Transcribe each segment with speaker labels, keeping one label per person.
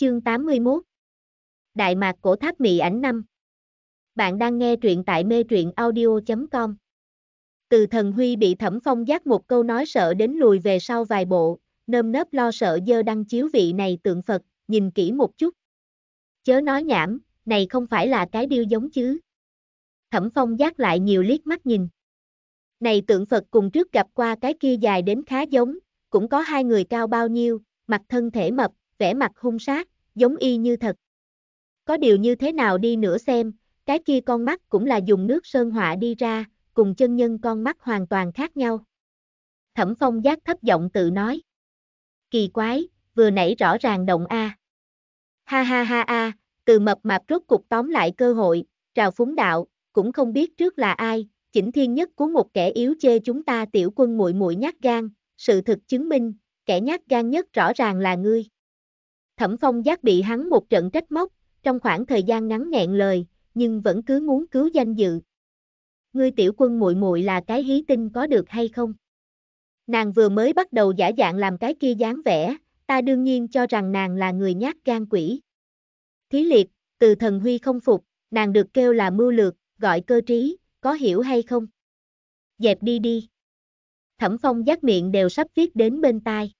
Speaker 1: Chương 81 Đại mạc cổ tháp mị ảnh năm Bạn đang nghe truyện tại mê truyện audio.com Từ thần huy bị thẩm phong giác một câu nói sợ đến lùi về sau vài bộ, nơm nớp lo sợ dơ đăng chiếu vị này tượng Phật, nhìn kỹ một chút. Chớ nói nhảm, này không phải là cái điêu giống chứ. Thẩm phong giác lại nhiều liếc mắt nhìn. Này tượng Phật cùng trước gặp qua cái kia dài đến khá giống, cũng có hai người cao bao nhiêu, mặt thân thể mập, vẻ mặt hung sát, giống y như thật. Có điều như thế nào đi nữa xem, cái kia con mắt cũng là dùng nước sơn họa đi ra, cùng chân nhân con mắt hoàn toàn khác nhau. Thẩm phong giác thấp giọng tự nói. Kỳ quái, vừa nãy rõ ràng động A. Ha ha ha a, từ mập mạp rốt cục tóm lại cơ hội, trào phúng đạo, cũng không biết trước là ai, chỉnh thiên nhất của một kẻ yếu chê chúng ta tiểu quân muội muội nhát gan, sự thực chứng minh, kẻ nhát gan nhất rõ ràng là ngươi. Thẩm Phong giác bị hắn một trận trách móc, trong khoảng thời gian ngắn nghẹn lời, nhưng vẫn cứ muốn cứu danh dự. Ngươi tiểu quân muội muội là cái hí tinh có được hay không? Nàng vừa mới bắt đầu giả dạng làm cái kia dáng vẻ, ta đương nhiên cho rằng nàng là người nhát gan quỷ. Thí liệt, từ thần huy không phục, nàng được kêu là mưu lược, gọi cơ trí, có hiểu hay không? Dẹp đi đi. Thẩm phong giác miệng đều sắp viết đến bên tai.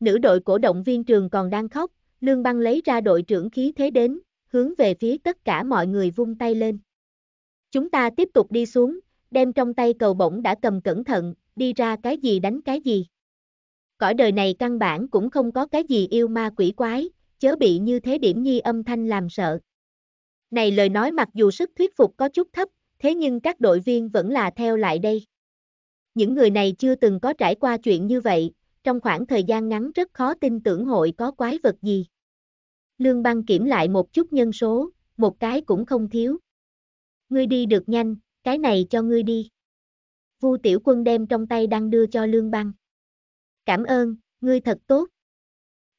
Speaker 1: Nữ đội cổ động viên trường còn đang khóc, Lương Băng lấy ra đội trưởng khí thế đến, hướng về phía tất cả mọi người vung tay lên. Chúng ta tiếp tục đi xuống, đem trong tay cầu bổng đã cầm cẩn thận, đi ra cái gì đánh cái gì. Cõi đời này căn bản cũng không có cái gì yêu ma quỷ quái, chớ bị như thế điểm nhi âm thanh làm sợ. Này lời nói mặc dù sức thuyết phục có chút thấp, thế nhưng các đội viên vẫn là theo lại đây. Những người này chưa từng có trải qua chuyện như vậy, trong khoảng thời gian ngắn rất khó tin tưởng hội có quái vật gì. Lương băng kiểm lại một chút nhân số, một cái cũng không thiếu. Ngươi đi được nhanh, cái này cho ngươi đi. Vu tiểu quân đem trong tay đang đưa cho lương băng. Cảm ơn, ngươi thật tốt.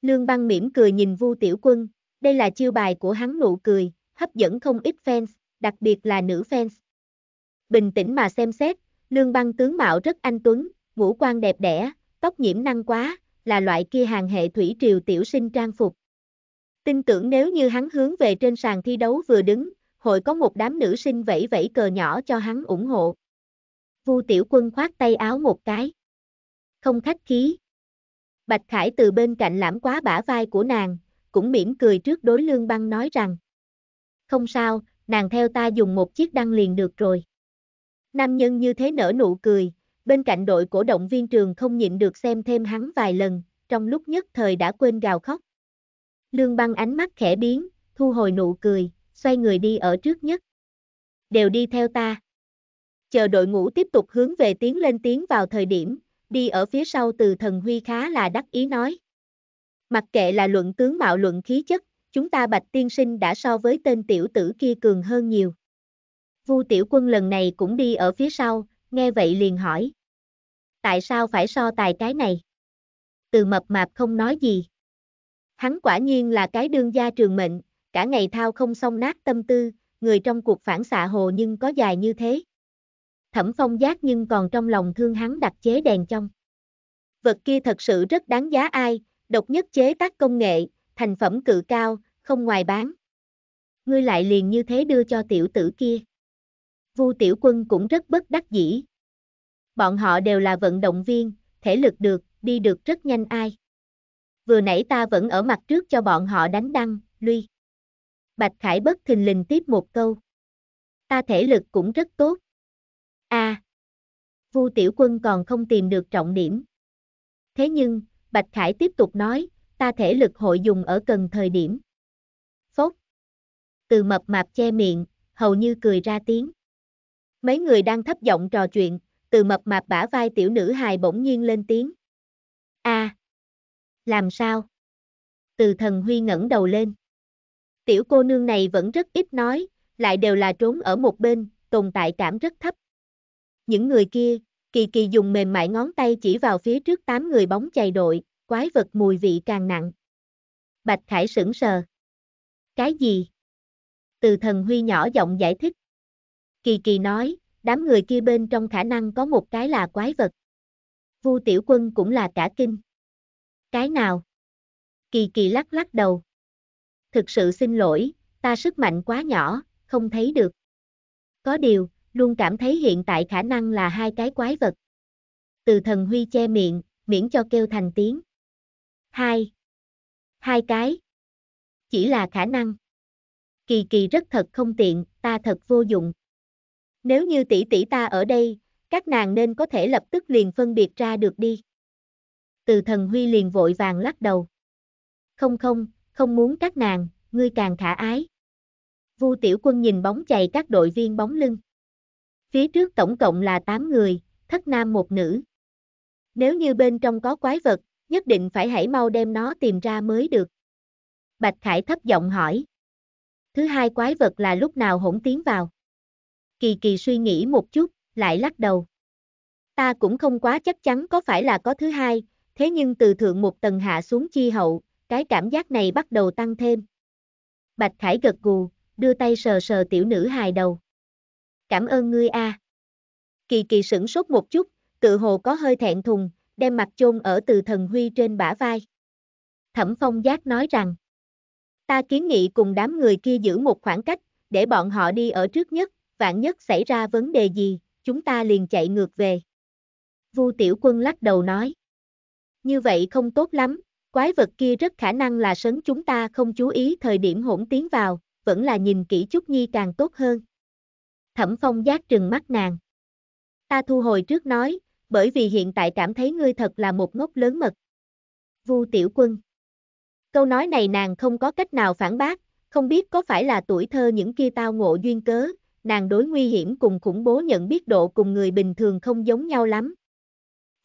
Speaker 1: Lương băng mỉm cười nhìn Vu tiểu quân, đây là chiêu bài của hắn nụ cười, hấp dẫn không ít fans, đặc biệt là nữ fans. Bình tĩnh mà xem xét, lương băng tướng mạo rất anh tuấn, ngũ quan đẹp đẽ, tóc nhiễm năng quá, là loại kia hàng hệ thủy triều tiểu sinh trang phục. Tin tưởng nếu như hắn hướng về trên sàn thi đấu vừa đứng, hội có một đám nữ sinh vẫy vẫy cờ nhỏ cho hắn ủng hộ. Vu tiểu quân khoát tay áo một cái. Không khách khí. Bạch Khải từ bên cạnh lãm quá bả vai của nàng, cũng mỉm cười trước đối lương băng nói rằng. Không sao, nàng theo ta dùng một chiếc đăng liền được rồi. Nam nhân như thế nở nụ cười, Bên cạnh đội cổ động viên trường không nhịn được xem thêm hắn vài lần, trong lúc nhất thời đã quên gào khóc. Lương băng ánh mắt khẽ biến, thu hồi nụ cười, xoay người đi ở trước nhất. Đều đi theo ta. Chờ đội ngũ tiếp tục hướng về tiến lên tiến vào thời điểm, đi ở phía sau từ thần huy khá là đắc ý nói. Mặc kệ là luận tướng mạo luận khí chất, chúng ta bạch tiên sinh đã so với tên tiểu tử kia cường hơn nhiều. Vu tiểu quân lần này cũng đi ở phía sau, nghe vậy liền hỏi, tại sao phải so tài cái này? Từ mập mạp không nói gì. Hắn quả nhiên là cái đương gia trường mệnh, cả ngày thao không xong nát tâm tư, người trong cuộc phản xạ hồ nhưng có dài như thế. Thẩm phong giác nhưng còn trong lòng thương hắn đặt chế đèn trong. Vật kia thật sự rất đáng giá ai, độc nhất chế tác công nghệ, thành phẩm cự cao, không ngoài bán. Ngươi lại liền như thế đưa cho tiểu tử kia. Vu tiểu quân cũng rất bất đắc dĩ, bọn họ đều là vận động viên, thể lực được, đi được rất nhanh ai. Vừa nãy ta vẫn ở mặt trước cho bọn họ đánh đăng, lui. Bạch Khải bất thình lình tiếp một câu. Ta thể lực cũng rất tốt. a à, Vu Tiểu Quân còn không tìm được trọng điểm. Thế nhưng, Bạch Khải tiếp tục nói, ta thể lực hội dùng ở cần thời điểm. Phốt. Từ mập mạp che miệng, hầu như cười ra tiếng. Mấy người đang thấp giọng trò chuyện, từ mập mạp bả vai tiểu nữ hài bỗng nhiên lên tiếng. a à, làm sao? Từ thần huy ngẩng đầu lên. Tiểu cô nương này vẫn rất ít nói, lại đều là trốn ở một bên, tồn tại cảm rất thấp. Những người kia, kỳ kỳ dùng mềm mại ngón tay chỉ vào phía trước tám người bóng chày đội, quái vật mùi vị càng nặng. Bạch Khải sững sờ. Cái gì? Từ thần huy nhỏ giọng giải thích. Kỳ kỳ nói, đám người kia bên trong khả năng có một cái là quái vật. Vu Tiểu Quân cũng là cả kinh. Cái nào? Kỳ kỳ lắc lắc đầu. Thực sự xin lỗi, ta sức mạnh quá nhỏ, không thấy được. Có điều, luôn cảm thấy hiện tại khả năng là hai cái quái vật. Từ thần huy che miệng, miễn cho kêu thành tiếng. Hai. Hai cái. Chỉ là khả năng. Kỳ kỳ rất thật không tiện, ta thật vô dụng. Nếu như tỷ tỷ ta ở đây, các nàng nên có thể lập tức liền phân biệt ra được đi. Từ thần Huy liền vội vàng lắc đầu. Không không, không muốn các nàng, ngươi càng khả ái. Vu Tiểu Quân nhìn bóng chày các đội viên bóng lưng. Phía trước tổng cộng là 8 người, thất nam một nữ. Nếu như bên trong có quái vật, nhất định phải hãy mau đem nó tìm ra mới được. Bạch Khải thấp giọng hỏi. Thứ hai quái vật là lúc nào hỗn tiến vào. Kỳ kỳ suy nghĩ một chút, lại lắc đầu. Ta cũng không quá chắc chắn có phải là có thứ hai, thế nhưng từ thượng một tầng hạ xuống chi hậu, cái cảm giác này bắt đầu tăng thêm. Bạch Khải gật gù, đưa tay sờ sờ tiểu nữ hài đầu. Cảm ơn ngươi a. Kỳ kỳ sửng sốt một chút, tự hồ có hơi thẹn thùng, đem mặt chôn ở từ thần huy trên bả vai. Thẩm phong giác nói rằng, ta kiến nghị cùng đám người kia giữ một khoảng cách, để bọn họ đi ở trước nhất, vạn nhất xảy ra vấn đề gì, chúng ta liền chạy ngược về. Vu Tiểu Quân lắc đầu nói. Như vậy không tốt lắm, quái vật kia rất khả năng là sấn chúng ta không chú ý thời điểm hỗn tiến vào, vẫn là nhìn kỹ chút nhi càng tốt hơn. Thẩm Phong giác trừng mắt nàng. Ta thu hồi trước nói, bởi vì hiện tại cảm thấy ngươi thật là một ngốc lớn mật. Vu Tiểu Quân. Câu nói này nàng không có cách nào phản bác, không biết có phải là tuổi thơ những kia tao ngộ duyên cớ, nàng đối nguy hiểm cùng khủng bố nhận biết độ cùng người bình thường không giống nhau lắm.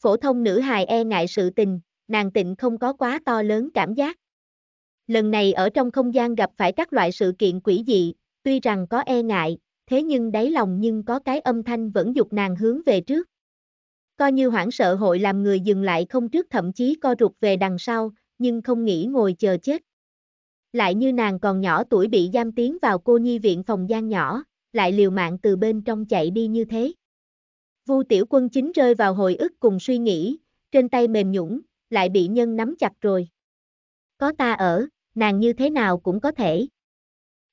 Speaker 1: Phổ thông nữ hài e ngại sự tình, nàng tịnh không có quá to lớn cảm giác. Lần này ở trong không gian gặp phải các loại sự kiện quỷ dị, tuy rằng có e ngại, thế nhưng đáy lòng nhưng có cái âm thanh vẫn dục nàng hướng về trước. Coi như hoảng sợ hội làm người dừng lại không trước thậm chí co rụt về đằng sau, nhưng không nghĩ ngồi chờ chết. Lại như nàng còn nhỏ tuổi bị giam tiến vào cô nhi viện phòng gian nhỏ, lại liều mạng từ bên trong chạy đi như thế. Vu tiểu quân chính rơi vào hồi ức cùng suy nghĩ, trên tay mềm nhũng, lại bị nhân nắm chặt rồi. Có ta ở, nàng như thế nào cũng có thể.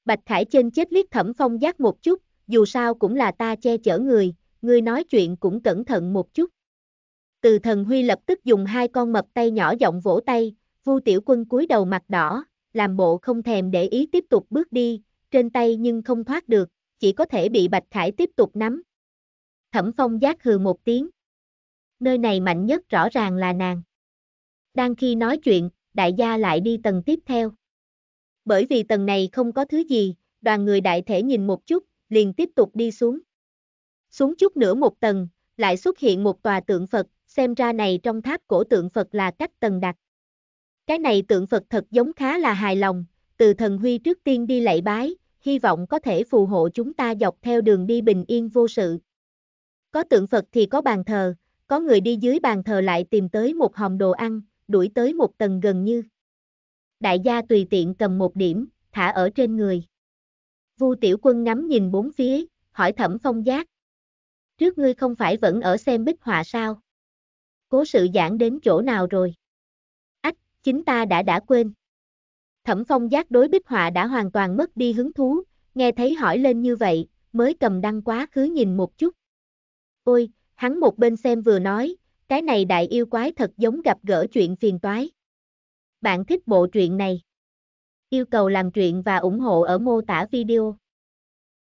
Speaker 1: Bạch Khải trên chết liếc thẩm phong giác một chút, dù sao cũng là ta che chở người, người nói chuyện cũng cẩn thận một chút. Từ thần Huy lập tức dùng hai con mập tay nhỏ giọng vỗ tay, Vu Tiểu Quân cúi đầu mặt đỏ, làm bộ không thèm để ý tiếp tục bước đi, trên tay nhưng không thoát được, chỉ có thể bị Bạch Khải tiếp tục nắm. Thẩm Phong giác hừ một tiếng. Nơi này mạnh nhất rõ ràng là nàng. Đang khi nói chuyện, đại gia lại đi tầng tiếp theo. Bởi vì tầng này không có thứ gì, đoàn người đại thể nhìn một chút, liền tiếp tục đi xuống. Xuống chút nữa một tầng, lại xuất hiện một tòa tượng Phật, xem ra này trong tháp cổ tượng Phật là cách tầng đặt. Cái này tượng Phật thật giống khá là hài lòng, từ thần huy trước tiên đi lạy bái, hy vọng có thể phù hộ chúng ta dọc theo đường đi bình yên vô sự. Có tượng Phật thì có bàn thờ, có người đi dưới bàn thờ lại tìm tới một hòm đồ ăn, đuổi tới một tầng gần như. Đại gia tùy tiện cầm một điểm, thả ở trên người. Vu Tiểu Quân ngắm nhìn bốn phía, hỏi Thẩm Phong Giác. Trước ngươi không phải vẫn ở xem bích họa sao? Cố sự giảng đến chỗ nào rồi? Ách, chính ta đã đã quên. Thẩm phong giác đối bích họa đã hoàn toàn mất đi hứng thú, nghe thấy hỏi lên như vậy, mới cầm đăng quá khứ nhìn một chút. Ôi, hắn một bên xem vừa nói, cái này đại yêu quái thật giống gặp gỡ chuyện phiền toái. Bạn thích bộ truyện này? Yêu cầu làm truyện và ủng hộ ở mô tả video.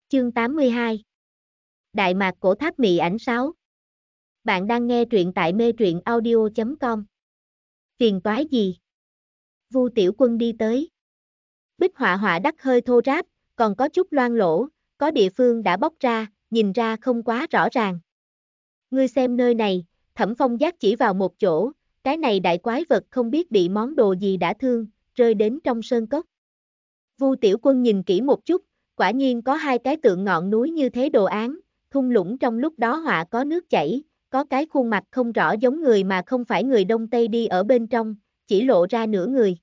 Speaker 1: Chương 82 Đại mạc cổ tháp mị ảnh 6 Bạn đang nghe truyện tại mê truyện audio.com Phiền toái gì? Vu Tiểu Quân đi tới. Bích họa họa đắt hơi thô ráp, còn có chút loang lỗ, có địa phương đã bóc ra, nhìn ra không quá rõ ràng. Ngươi xem nơi này, thẩm phong giác chỉ vào một chỗ, cái này đại quái vật không biết bị món đồ gì đã thương, rơi đến trong sơn cốc. Vu Tiểu Quân nhìn kỹ một chút, quả nhiên có hai cái tượng ngọn núi như thế đồ án, thung lũng trong lúc đó họa có nước chảy, có cái khuôn mặt không rõ giống người mà không phải người Đông Tây đi ở bên trong, chỉ lộ ra nửa người.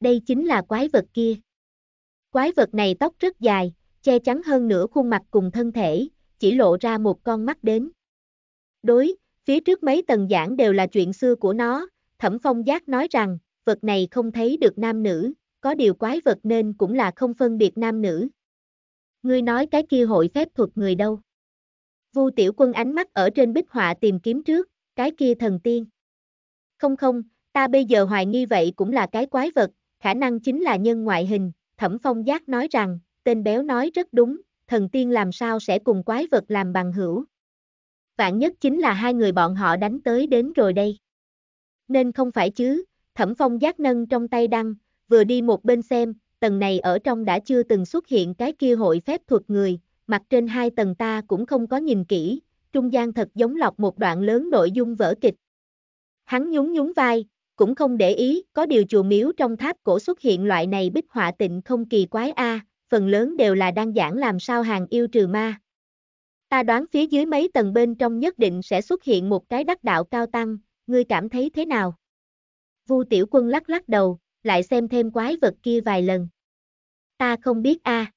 Speaker 1: Đây chính là quái vật kia. Quái vật này tóc rất dài, che chắn hơn nửa khuôn mặt cùng thân thể, chỉ lộ ra một con mắt đến. Đối, phía trước mấy tầng giảng đều là chuyện xưa của nó, Thẩm Phong Giác nói rằng, vật này không thấy được nam nữ, có điều quái vật nên cũng là không phân biệt nam nữ. Ngươi nói cái kia hội phép thuật người đâu? Vu Tiểu Quân ánh mắt ở trên bích họa tìm kiếm trước, cái kia thần tiên. Không không, Ta bây giờ hoài nghi vậy cũng là cái quái vật, khả năng chính là nhân ngoại hình, thẩm phong giác nói rằng, tên béo nói rất đúng, thần tiên làm sao sẽ cùng quái vật làm bằng hữu. Vạn nhất chính là hai người bọn họ đánh tới đến rồi đây. Nên không phải chứ, thẩm phong giác nâng trong tay đăng, vừa đi một bên xem, tầng này ở trong đã chưa từng xuất hiện cái kia hội phép thuật người, mặt trên hai tầng ta cũng không có nhìn kỹ, trung gian thật giống lọc một đoạn lớn nội dung vở kịch. Hắn nhún nhún vai, cũng không để ý, có điều chùa miếu trong tháp cổ xuất hiện loại này bích họa tịnh không kỳ quái a, phần lớn đều là đang giảng làm sao hàng yêu trừ ma. Ta đoán phía dưới mấy tầng bên trong nhất định sẽ xuất hiện một cái đắc đạo cao tăng, ngươi cảm thấy thế nào? Vu Tiểu Quân lắc lắc đầu, lại xem thêm quái vật kia vài lần. Ta không biết a.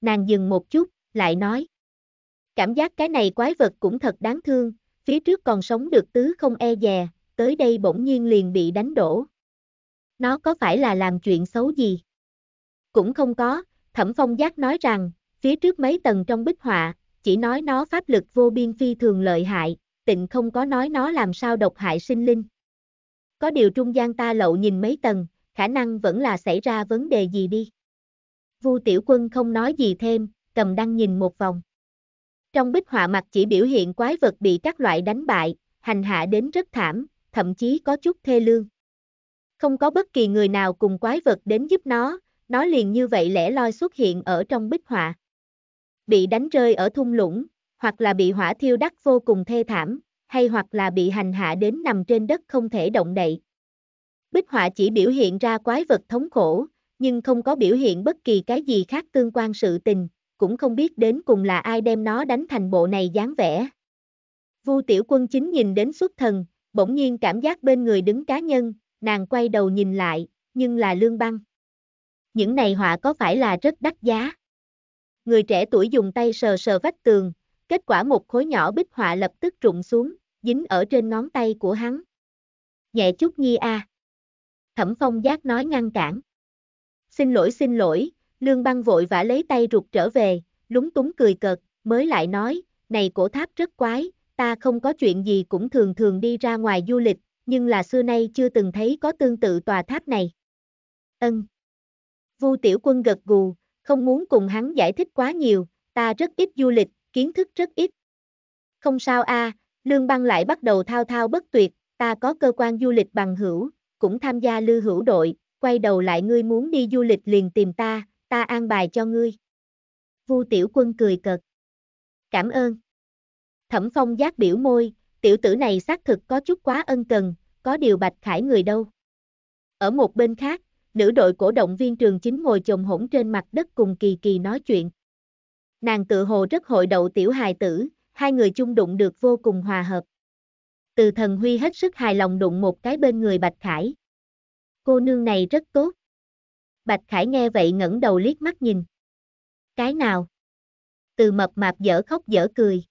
Speaker 1: Nàng dừng một chút, lại nói. Cảm giác cái này quái vật cũng thật đáng thương, phía trước còn sống được tứ không e dè, tới đây bỗng nhiên liền bị đánh đổ. Nó có phải là làm chuyện xấu gì? Cũng không có, Thẩm Phong Giác nói rằng, phía trước mấy tầng trong bích họa, chỉ nói nó pháp lực vô biên phi thường lợi hại, tịnh không có nói nó làm sao độc hại sinh linh. Có điều trung gian ta lậu nhìn mấy tầng, khả năng vẫn là xảy ra vấn đề gì đi. Vu Tiểu Quân không nói gì thêm, cầm đăng nhìn một vòng. Trong bích họa mặt chỉ biểu hiện quái vật bị các loại đánh bại, hành hạ đến rất thảm, thậm chí có chút thê lương. Không có bất kỳ người nào cùng quái vật đến giúp nó, nó liền như vậy lẻ loi xuất hiện ở trong bích họa. Bị đánh rơi ở thung lũng, hoặc là bị hỏa thiêu đắc vô cùng thê thảm, hay hoặc là bị hành hạ đến nằm trên đất không thể động đậy. Bích họa chỉ biểu hiện ra quái vật thống khổ, nhưng không có biểu hiện bất kỳ cái gì khác tương quan sự tình, cũng không biết đến cùng là ai đem nó đánh thành bộ này dáng vẻ. Vu Tiểu Quân chính nhìn đến xuất thần, bỗng nhiên cảm giác bên người đứng cá nhân, nàng quay đầu nhìn lại, nhưng là lương băng. Những này họa có phải là rất đắt giá? Người trẻ tuổi dùng tay sờ sờ vách tường, kết quả một khối nhỏ bích họa lập tức rụng xuống, dính ở trên ngón tay của hắn. Nhẹ chút nhi a. Thẩm phong giác nói ngăn cản. Xin lỗi xin lỗi, lương băng vội vã lấy tay rụt trở về, lúng túng cười cợt, mới lại nói, này cổ tháp rất quái, ta không có chuyện gì cũng thường thường đi ra ngoài du lịch, nhưng là xưa nay chưa từng thấy có tương tự tòa tháp này. Ân. Vu Tiểu Quân gật gù, không muốn cùng hắn giải thích quá nhiều, ta rất ít du lịch, kiến thức rất ít. Không sao a, à, Lương Băng lại bắt đầu thao thao bất tuyệt, ta có cơ quan du lịch bằng hữu, cũng tham gia lưu hữu đội, quay đầu lại ngươi muốn đi du lịch liền tìm ta, ta an bài cho ngươi. Vu Tiểu Quân cười cợt. Cảm ơn. Thẩm Phong giác biểu môi, tiểu tử này xác thực có chút quá ân cần, có điều bạch khải người đâu. Ở một bên khác, nữ đội cổ động viên trường chính ngồi chồng hỗn trên mặt đất cùng Kỳ Kỳ nói chuyện. Nàng tự hồ rất hội đậu tiểu hài tử, hai người chung đụng được vô cùng hòa hợp. Từ thần Huy hết sức hài lòng đụng một cái bên người Bạch Khải. Cô nương này rất tốt. Bạch Khải nghe vậy ngẩng đầu liếc mắt nhìn. Cái nào? Từ mập mạp dở khóc dở cười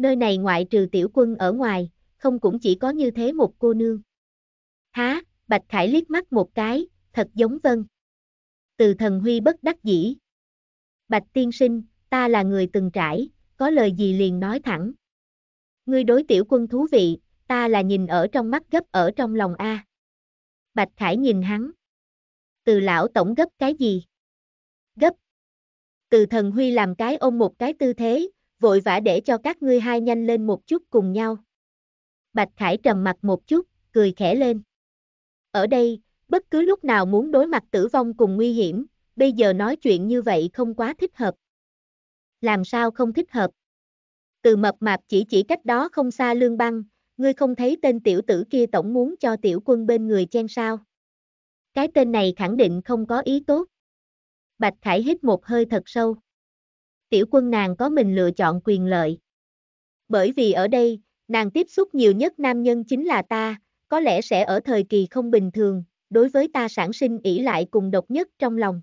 Speaker 1: nơi này ngoại trừ tiểu quân ở ngoài, không cũng chỉ có như thế một cô nương. Há, Bạch Khải liếc mắt một cái, thật giống vân. Từ thần huy bất đắc dĩ. Bạch tiên sinh, ta là người từng trải, có lời gì liền nói thẳng. Ngươi đối tiểu quân thú vị, ta là nhìn ở trong mắt gấp ở trong lòng A. Bạch Khải nhìn hắn. Từ lão tổng gấp cái gì? Gấp. Từ thần huy làm cái ôm một cái tư thế, vội vã để cho các ngươi hai nhanh lên một chút cùng nhau. Bạch Khải trầm mặt một chút, cười khẽ lên. Ở đây, bất cứ lúc nào muốn đối mặt tử vong cùng nguy hiểm, bây giờ nói chuyện như vậy không quá thích hợp. Làm sao không thích hợp? Từ mập mạp chỉ chỉ cách đó không xa lương băng, ngươi không thấy tên tiểu tử kia tổng muốn cho tiểu quân bên người chen sao. Cái tên này khẳng định không có ý tốt. Bạch Khải hít một hơi thật sâu tiểu quân nàng có mình lựa chọn quyền lợi. Bởi vì ở đây, nàng tiếp xúc nhiều nhất nam nhân chính là ta, có lẽ sẽ ở thời kỳ không bình thường, đối với ta sản sinh ỷ lại cùng độc nhất trong lòng.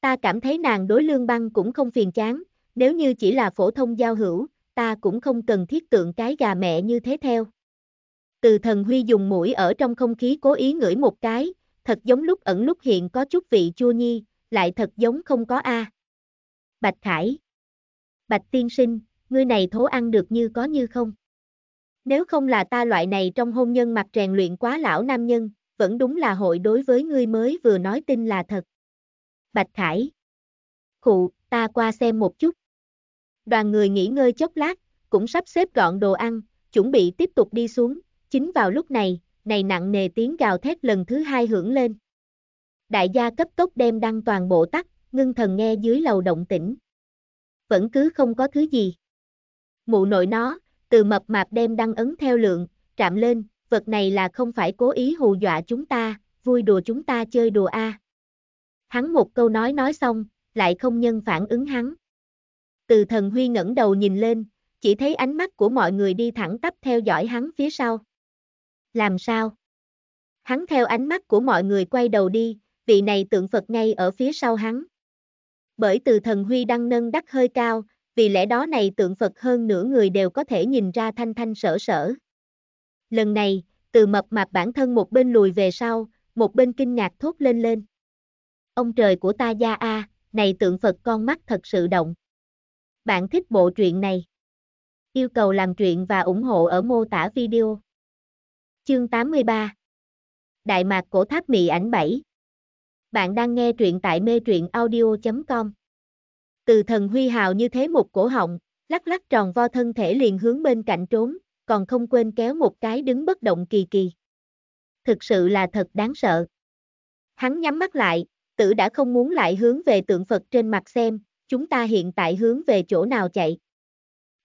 Speaker 1: Ta cảm thấy nàng đối lương băng cũng không phiền chán, nếu như chỉ là phổ thông giao hữu, ta cũng không cần thiết tượng cái gà mẹ như thế theo. Từ thần huy dùng mũi ở trong không khí cố ý ngửi một cái, thật giống lúc ẩn lúc hiện có chút vị chua nhi, lại thật giống không có a. À. Bạch Khải. Bạch tiên sinh, ngươi này thố ăn được như có như không. Nếu không là ta loại này trong hôn nhân mặt rèn luyện quá lão nam nhân, vẫn đúng là hội đối với ngươi mới vừa nói tin là thật. Bạch Khải. Khụ, ta qua xem một chút. Đoàn người nghỉ ngơi chốc lát, cũng sắp xếp gọn đồ ăn, chuẩn bị tiếp tục đi xuống, chính vào lúc này, này nặng nề tiếng gào thét lần thứ hai hưởng lên. Đại gia cấp tốc đem đăng toàn bộ tắt, ngưng thần nghe dưới lầu động tĩnh. Vẫn cứ không có thứ gì. Mụ nội nó, từ mập mạp đem đăng ấn theo lượng, trạm lên, vật này là không phải cố ý hù dọa chúng ta, vui đùa chúng ta chơi đùa a. Hắn một câu nói nói xong, lại không nhân phản ứng hắn. Từ thần huy ngẩng đầu nhìn lên, chỉ thấy ánh mắt của mọi người đi thẳng tắp theo dõi hắn phía sau. Làm sao? Hắn theo ánh mắt của mọi người quay đầu đi, vị này tượng Phật ngay ở phía sau hắn bởi từ thần huy đăng nâng đắc hơi cao, vì lẽ đó này tượng Phật hơn nửa người đều có thể nhìn ra thanh thanh sở sở. Lần này, từ mập mạp bản thân một bên lùi về sau, một bên kinh ngạc thốt lên lên. Ông trời của ta gia A, này tượng Phật con mắt thật sự động. Bạn thích bộ truyện này? Yêu cầu làm truyện và ủng hộ ở mô tả video. Chương 83 Đại mạc cổ tháp mị ảnh 7 bạn đang nghe truyện tại mê truyện audio.com. Từ thần huy hào như thế một cổ họng, lắc lắc tròn vo thân thể liền hướng bên cạnh trốn, còn không quên kéo một cái đứng bất động kỳ kỳ. Thực sự là thật đáng sợ. Hắn nhắm mắt lại, tử đã không muốn lại hướng về tượng Phật trên mặt xem, chúng ta hiện tại hướng về chỗ nào chạy.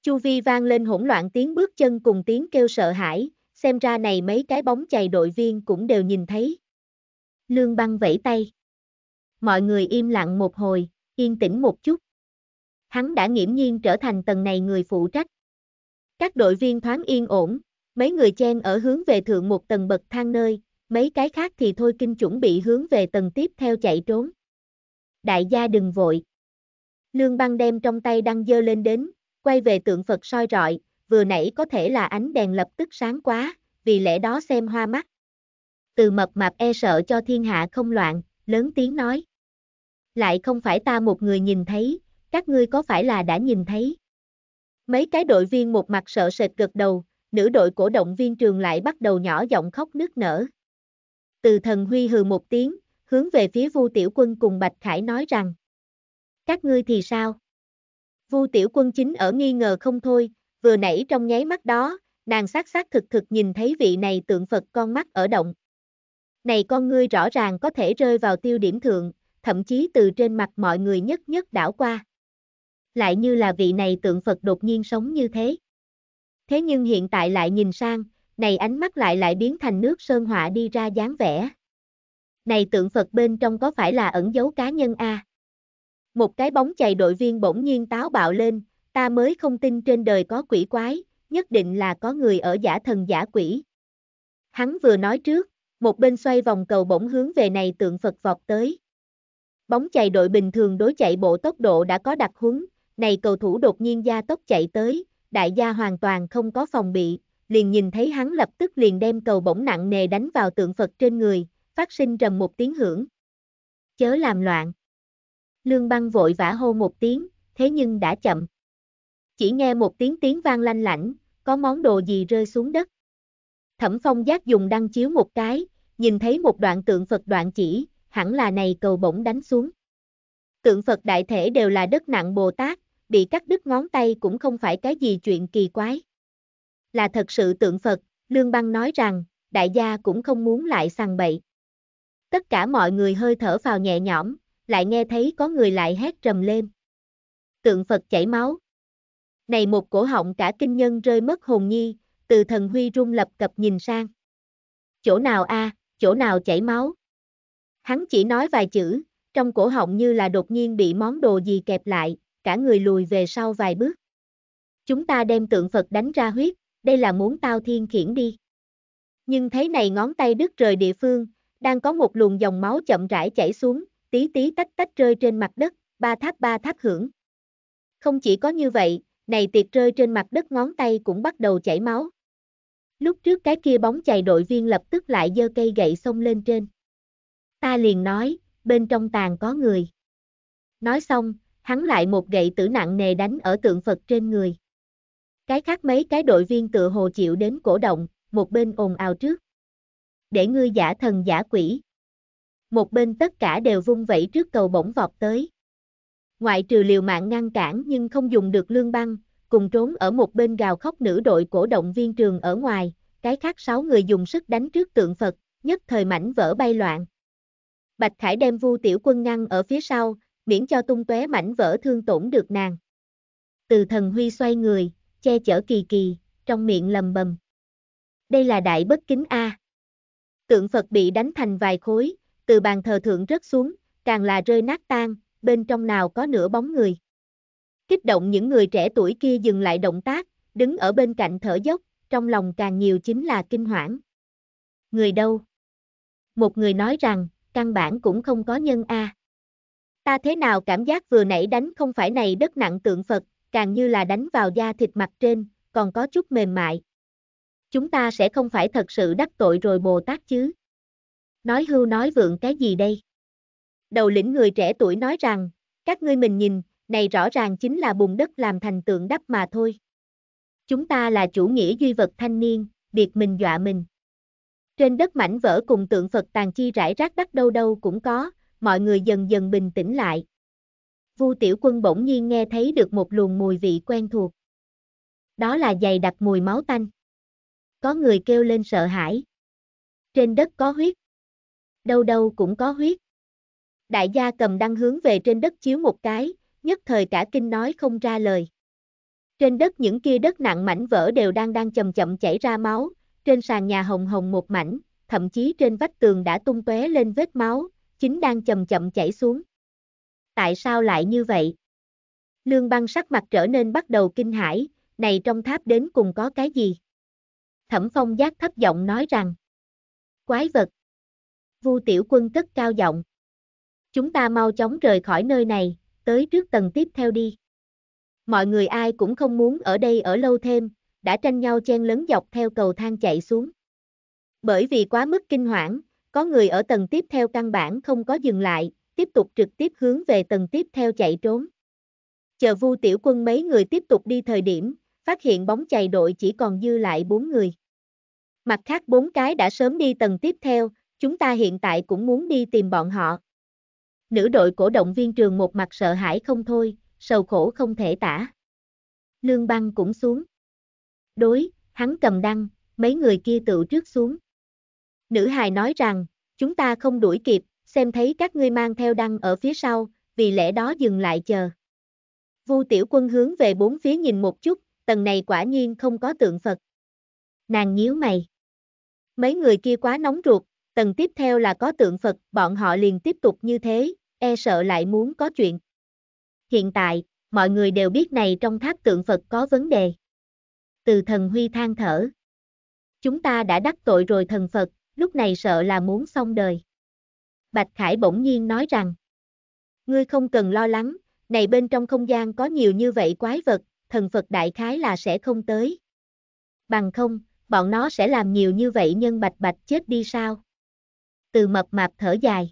Speaker 1: Chu vi vang lên hỗn loạn tiếng bước chân cùng tiếng kêu sợ hãi, xem ra này mấy cái bóng chày đội viên cũng đều nhìn thấy. Lương băng vẫy tay. Mọi người im lặng một hồi, yên tĩnh một chút. Hắn đã nghiễm nhiên trở thành tầng này người phụ trách. Các đội viên thoáng yên ổn, mấy người chen ở hướng về thượng một tầng bậc thang nơi, mấy cái khác thì thôi kinh chuẩn bị hướng về tầng tiếp theo chạy trốn. Đại gia đừng vội. Lương băng đem trong tay đăng dơ lên đến, quay về tượng Phật soi rọi, vừa nãy có thể là ánh đèn lập tức sáng quá, vì lẽ đó xem hoa mắt từ mập mạp e sợ cho thiên hạ không loạn, lớn tiếng nói. Lại không phải ta một người nhìn thấy, các ngươi có phải là đã nhìn thấy? Mấy cái đội viên một mặt sợ sệt gật đầu, nữ đội cổ động viên trường lại bắt đầu nhỏ giọng khóc nức nở. Từ thần huy hừ một tiếng, hướng về phía Vu Tiểu Quân cùng Bạch Khải nói rằng. Các ngươi thì sao? Vu Tiểu Quân chính ở nghi ngờ không thôi, vừa nãy trong nháy mắt đó, nàng sát sát thực thực nhìn thấy vị này tượng Phật con mắt ở động này con ngươi rõ ràng có thể rơi vào tiêu điểm thượng, thậm chí từ trên mặt mọi người nhất nhất đảo qua. Lại như là vị này tượng Phật đột nhiên sống như thế. Thế nhưng hiện tại lại nhìn sang, này ánh mắt lại lại biến thành nước sơn họa đi ra dáng vẻ. Này tượng Phật bên trong có phải là ẩn dấu cá nhân a? À? Một cái bóng chày đội viên bỗng nhiên táo bạo lên, ta mới không tin trên đời có quỷ quái, nhất định là có người ở giả thần giả quỷ. Hắn vừa nói trước, một bên xoay vòng cầu bổng hướng về này tượng Phật vọt tới. Bóng chạy đội bình thường đối chạy bộ tốc độ đã có đặc huấn, này cầu thủ đột nhiên gia tốc chạy tới, đại gia hoàn toàn không có phòng bị, liền nhìn thấy hắn lập tức liền đem cầu bổng nặng nề đánh vào tượng Phật trên người, phát sinh rầm một tiếng hưởng. Chớ làm loạn. Lương băng vội vã hô một tiếng, thế nhưng đã chậm. Chỉ nghe một tiếng tiếng vang lanh lảnh, có món đồ gì rơi xuống đất. Thẩm phong giác dùng đăng chiếu một cái, nhìn thấy một đoạn tượng Phật đoạn chỉ, hẳn là này cầu bổng đánh xuống. Tượng Phật đại thể đều là đất nặng Bồ Tát, bị cắt đứt ngón tay cũng không phải cái gì chuyện kỳ quái. Là thật sự tượng Phật, Lương Băng nói rằng, đại gia cũng không muốn lại sằng bậy. Tất cả mọi người hơi thở vào nhẹ nhõm, lại nghe thấy có người lại hét trầm lên. Tượng Phật chảy máu. Này một cổ họng cả kinh nhân rơi mất hồn nhi, từ thần huy rung lập cập nhìn sang. Chỗ nào a, chỗ nào chảy máu. Hắn chỉ nói vài chữ, trong cổ họng như là đột nhiên bị món đồ gì kẹp lại, cả người lùi về sau vài bước. Chúng ta đem tượng Phật đánh ra huyết, đây là muốn tao thiên khiển đi. Nhưng thấy này ngón tay đứt rời địa phương, đang có một luồng dòng máu chậm rãi chảy xuống, tí tí tách tách rơi trên mặt đất, ba tháp ba tháp hưởng. Không chỉ có như vậy, này tiệt rơi trên mặt đất ngón tay cũng bắt đầu chảy máu. Lúc trước cái kia bóng chày đội viên lập tức lại giơ cây gậy xông lên trên. Ta liền nói, bên trong tàn có người. Nói xong, hắn lại một gậy tử nặng nề đánh ở tượng Phật trên người. Cái khác mấy cái đội viên tự hồ chịu đến cổ động, một bên ồn ào trước. Để ngươi giả thần giả quỷ. Một bên tất cả đều vung vẫy trước cầu bổng vọt tới. Ngoại trừ liều mạng ngăn cản nhưng không dùng được lương băng, cùng trốn ở một bên gào khóc nữ đội cổ động viên trường ở ngoài, cái khác sáu người dùng sức đánh trước tượng Phật, nhất thời mảnh vỡ bay loạn. Bạch Khải đem Vu Tiểu Quân ngăn ở phía sau, miễn cho tung tóe mảnh vỡ thương tổn được nàng. Từ thần huy xoay người, che chở kỳ kỳ, trong miệng lầm bầm. Đây là đại bất kính A. Tượng Phật bị đánh thành vài khối, từ bàn thờ thượng rớt xuống, càng là rơi nát tan, bên trong nào có nửa bóng người. Kích động những người trẻ tuổi kia dừng lại động tác, đứng ở bên cạnh thở dốc, trong lòng càng nhiều chính là kinh hoảng. Người đâu? Một người nói rằng, căn bản cũng không có nhân A. Ta thế nào cảm giác vừa nãy đánh không phải này đất nặng tượng Phật, càng như là đánh vào da thịt mặt trên, còn có chút mềm mại. Chúng ta sẽ không phải thật sự đắc tội rồi Bồ Tát chứ. Nói hưu nói vượng cái gì đây? Đầu lĩnh người trẻ tuổi nói rằng, các ngươi mình nhìn, này rõ ràng chính là bùn đất làm thành tượng đắp mà thôi. Chúng ta là chủ nghĩa duy vật thanh niên, biệt mình dọa mình. Trên đất mảnh vỡ cùng tượng Phật tàn chi rải rác đất đâu đâu cũng có, mọi người dần dần bình tĩnh lại. Vu Tiểu Quân bỗng nhiên nghe thấy được một luồng mùi vị quen thuộc. Đó là dày đặc mùi máu tanh. Có người kêu lên sợ hãi. Trên đất có huyết. Đâu đâu cũng có huyết. Đại gia cầm đăng hướng về trên đất chiếu một cái, nhất thời cả kinh nói không ra lời. Trên đất những kia đất nặng mảnh vỡ đều đang đang chậm chậm chảy ra máu, trên sàn nhà hồng hồng một mảnh, thậm chí trên vách tường đã tung tóe lên vết máu, chính đang chậm chậm chảy xuống. Tại sao lại như vậy? Lương băng sắc mặt trở nên bắt đầu kinh hãi, này trong tháp đến cùng có cái gì? Thẩm phong giác thấp giọng nói rằng. Quái vật. Vu tiểu quân cất cao giọng. Chúng ta mau chóng rời khỏi nơi này, tới trước tầng tiếp theo đi. Mọi người ai cũng không muốn ở đây ở lâu thêm, đã tranh nhau chen lấn dọc theo cầu thang chạy xuống. Bởi vì quá mức kinh hoảng, có người ở tầng tiếp theo căn bản không có dừng lại, tiếp tục trực tiếp hướng về tầng tiếp theo chạy trốn. Chờ Vu Tiểu Quân mấy người tiếp tục đi thời điểm, phát hiện bóng chày đội chỉ còn dư lại 4 người. Mặt khác bốn cái đã sớm đi tầng tiếp theo, chúng ta hiện tại cũng muốn đi tìm bọn họ. Nữ đội cổ động viên trường một mặt sợ hãi không thôi, sầu khổ không thể tả. Lương băng cũng xuống. Đối, hắn cầm đăng, mấy người kia tự trước xuống. Nữ hài nói rằng, chúng ta không đuổi kịp, xem thấy các ngươi mang theo đăng ở phía sau, vì lẽ đó dừng lại chờ. Vu tiểu quân hướng về bốn phía nhìn một chút, tầng này quả nhiên không có tượng Phật. Nàng nhíu mày. Mấy người kia quá nóng ruột, Tầng tiếp theo là có tượng Phật, bọn họ liền tiếp tục như thế, e sợ lại muốn có chuyện. Hiện tại, mọi người đều biết này trong tháp tượng Phật có vấn đề. Từ thần Huy than thở. Chúng ta đã đắc tội rồi thần Phật, lúc này sợ là muốn xong đời. Bạch Khải bỗng nhiên nói rằng. Ngươi không cần lo lắng, này bên trong không gian có nhiều như vậy quái vật, thần Phật đại khái là sẽ không tới. Bằng không, bọn nó sẽ làm nhiều như vậy nhân bạch bạch chết đi sao? từ mập mạp thở dài.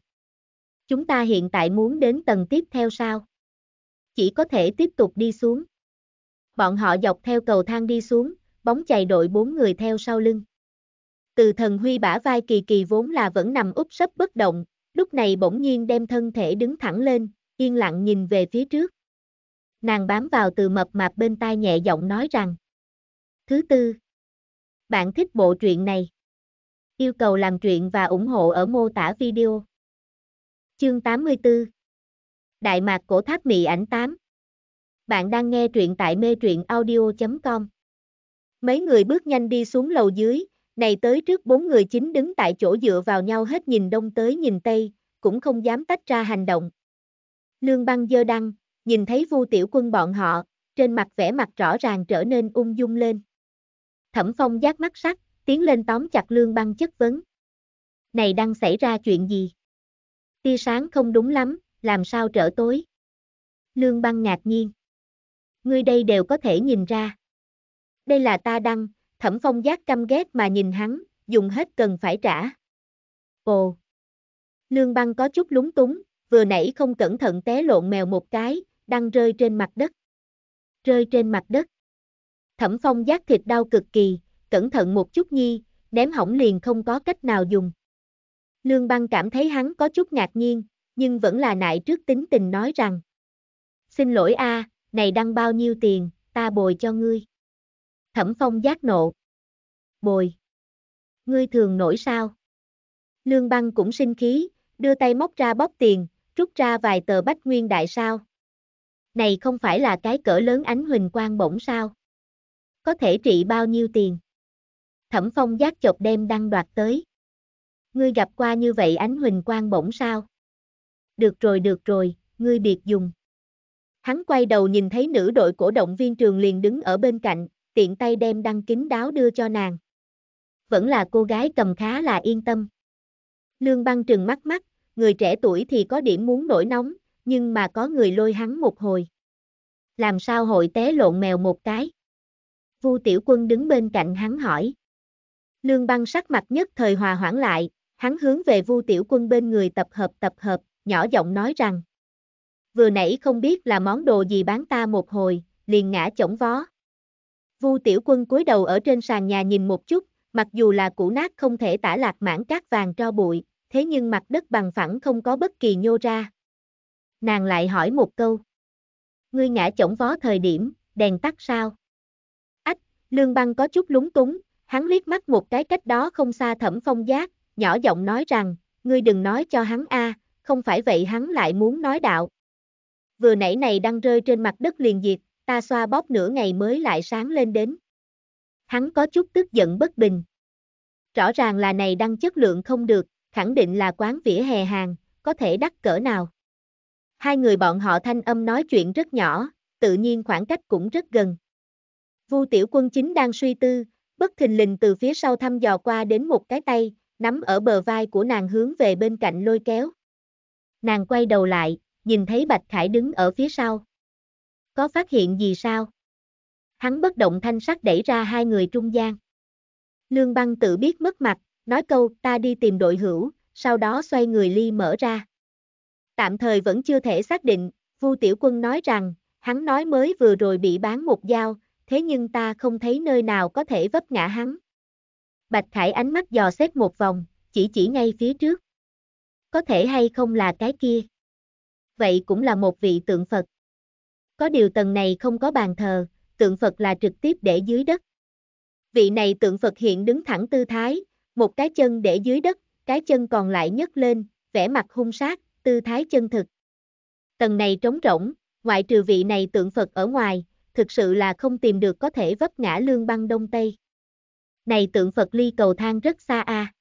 Speaker 1: Chúng ta hiện tại muốn đến tầng tiếp theo sao? Chỉ có thể tiếp tục đi xuống. Bọn họ dọc theo cầu thang đi xuống, bóng chày đội bốn người theo sau lưng. Từ thần huy bả vai kỳ kỳ vốn là vẫn nằm úp sấp bất động, lúc này bỗng nhiên đem thân thể đứng thẳng lên, yên lặng nhìn về phía trước. Nàng bám vào từ mập mạp bên tai nhẹ giọng nói rằng. Thứ tư. Bạn thích bộ truyện này. Yêu cầu làm chuyện và ủng hộ ở mô tả video. Chương 84 Đại mạc cổ tháp mị ảnh 8 Bạn đang nghe truyện tại mê truyện audio.com Mấy người bước nhanh đi xuống lầu dưới, này tới trước bốn người chính đứng tại chỗ dựa vào nhau hết nhìn đông tới nhìn tây, cũng không dám tách ra hành động. Lương băng dơ đăng, nhìn thấy vu tiểu quân bọn họ, trên mặt vẻ mặt rõ ràng trở nên ung dung lên. Thẩm phong giác mắt sắc, tiến lên tóm chặt lương băng chất vấn. Này đang xảy ra chuyện gì? Tia sáng không đúng lắm, làm sao trở tối? Lương băng ngạc nhiên. Ngươi đây đều có thể nhìn ra. Đây là ta đăng, thẩm phong giác căm ghét mà nhìn hắn, dùng hết cần phải trả. Ồ! Lương băng có chút lúng túng, vừa nãy không cẩn thận té lộn mèo một cái, đăng rơi trên mặt đất. Rơi trên mặt đất. Thẩm phong giác thịt đau cực kỳ, cẩn thận một chút nhi, ném hỏng liền không có cách nào dùng. Lương băng cảm thấy hắn có chút ngạc nhiên, nhưng vẫn là nại trước tính tình nói rằng. Xin lỗi a, này đăng bao nhiêu tiền, ta bồi cho ngươi. Thẩm phong giác nộ. Bồi. Ngươi thường nổi sao? Lương băng cũng sinh khí, đưa tay móc ra bóp tiền, rút ra vài tờ bách nguyên đại sao. Này không phải là cái cỡ lớn ánh huỳnh quang bổng sao? Có thể trị bao nhiêu tiền? thẩm phong giác chộp đem đăng đoạt tới. Ngươi gặp qua như vậy ánh huỳnh quang bổng sao? Được rồi được rồi, ngươi biệt dùng. Hắn quay đầu nhìn thấy nữ đội cổ động viên trường liền đứng ở bên cạnh, tiện tay đem đăng kính đáo đưa cho nàng. Vẫn là cô gái cầm khá là yên tâm. Lương băng trừng mắt mắt, người trẻ tuổi thì có điểm muốn nổi nóng, nhưng mà có người lôi hắn một hồi. Làm sao hội té lộn mèo một cái? Vu Tiểu Quân đứng bên cạnh hắn hỏi. Lương băng sắc mặt nhất thời hòa hoãn lại, hắn hướng về Vu Tiểu Quân bên người tập hợp tập hợp, nhỏ giọng nói rằng. Vừa nãy không biết là món đồ gì bán ta một hồi, liền ngã chổng vó. Vu Tiểu Quân cúi đầu ở trên sàn nhà nhìn một chút, mặc dù là củ nát không thể tả lạc mảng cát vàng cho bụi, thế nhưng mặt đất bằng phẳng không có bất kỳ nhô ra. Nàng lại hỏi một câu. Ngươi ngã chổng vó thời điểm, đèn tắt sao? Ách, lương băng có chút lúng túng, Hắn liếc mắt một cái cách đó không xa thẩm phong giác, nhỏ giọng nói rằng, ngươi đừng nói cho hắn a, không phải vậy hắn lại muốn nói đạo. Vừa nãy này đang rơi trên mặt đất liền diệt, ta xoa bóp nửa ngày mới lại sáng lên đến. Hắn có chút tức giận bất bình. Rõ ràng là này đang chất lượng không được, khẳng định là quán vỉa hè hàng, có thể đắt cỡ nào. Hai người bọn họ thanh âm nói chuyện rất nhỏ, tự nhiên khoảng cách cũng rất gần. Vu Tiểu Quân chính đang suy tư, bất thình lình từ phía sau thăm dò qua đến một cái tay, nắm ở bờ vai của nàng hướng về bên cạnh lôi kéo. Nàng quay đầu lại, nhìn thấy Bạch Khải đứng ở phía sau. Có phát hiện gì sao? Hắn bất động thanh sắc đẩy ra hai người trung gian. Lương băng tự biết mất mặt, nói câu ta đi tìm đội hữu, sau đó xoay người ly mở ra. Tạm thời vẫn chưa thể xác định, Vu Tiểu Quân nói rằng, hắn nói mới vừa rồi bị bán một dao, thế nhưng ta không thấy nơi nào có thể vấp ngã hắn. Bạch Khải ánh mắt dò xét một vòng, chỉ chỉ ngay phía trước. Có thể hay không là cái kia. Vậy cũng là một vị tượng Phật. Có điều tầng này không có bàn thờ, tượng Phật là trực tiếp để dưới đất. Vị này tượng Phật hiện đứng thẳng tư thái, một cái chân để dưới đất, cái chân còn lại nhấc lên, vẻ mặt hung sát, tư thái chân thực. Tầng này trống rỗng, ngoại trừ vị này tượng Phật ở ngoài, thực sự là không tìm được có thể vấp ngã lương băng đông tây. Này tượng Phật ly cầu thang rất xa a. À.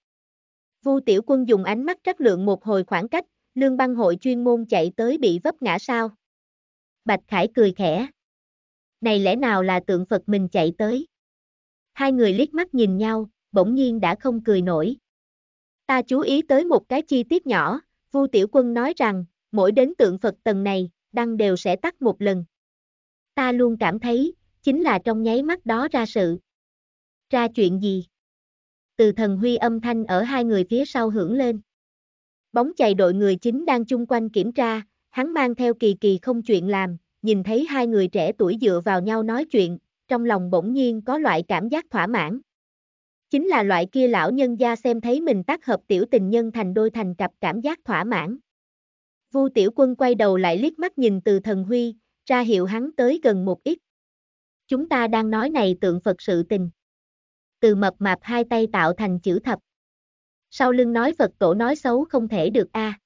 Speaker 1: Vu Tiểu Quân dùng ánh mắt trắc lượng một hồi khoảng cách, lương băng hội chuyên môn chạy tới bị vấp ngã sao. Bạch Khải cười khẽ. Này lẽ nào là tượng Phật mình chạy tới? Hai người liếc mắt nhìn nhau, bỗng nhiên đã không cười nổi. Ta chú ý tới một cái chi tiết nhỏ, Vu Tiểu Quân nói rằng, mỗi đến tượng Phật tầng này, đăng đều sẽ tắt một lần. Ta luôn cảm thấy, chính là trong nháy mắt đó ra sự. Ra chuyện gì? Từ thần huy âm thanh ở hai người phía sau hưởng lên. Bóng chày đội người chính đang chung quanh kiểm tra, hắn mang theo kỳ kỳ không chuyện làm, nhìn thấy hai người trẻ tuổi dựa vào nhau nói chuyện, trong lòng bỗng nhiên có loại cảm giác thỏa mãn. Chính là loại kia lão nhân gia xem thấy mình tác hợp tiểu tình nhân thành đôi thành cặp cảm giác thỏa mãn. Vu tiểu quân quay đầu lại liếc mắt nhìn từ thần huy, ra hiệu hắn tới gần một ít. Chúng ta đang nói này tượng Phật sự tình. Từ mập mạp hai tay tạo thành chữ thập. Sau lưng nói Phật tổ nói xấu không thể được a. À.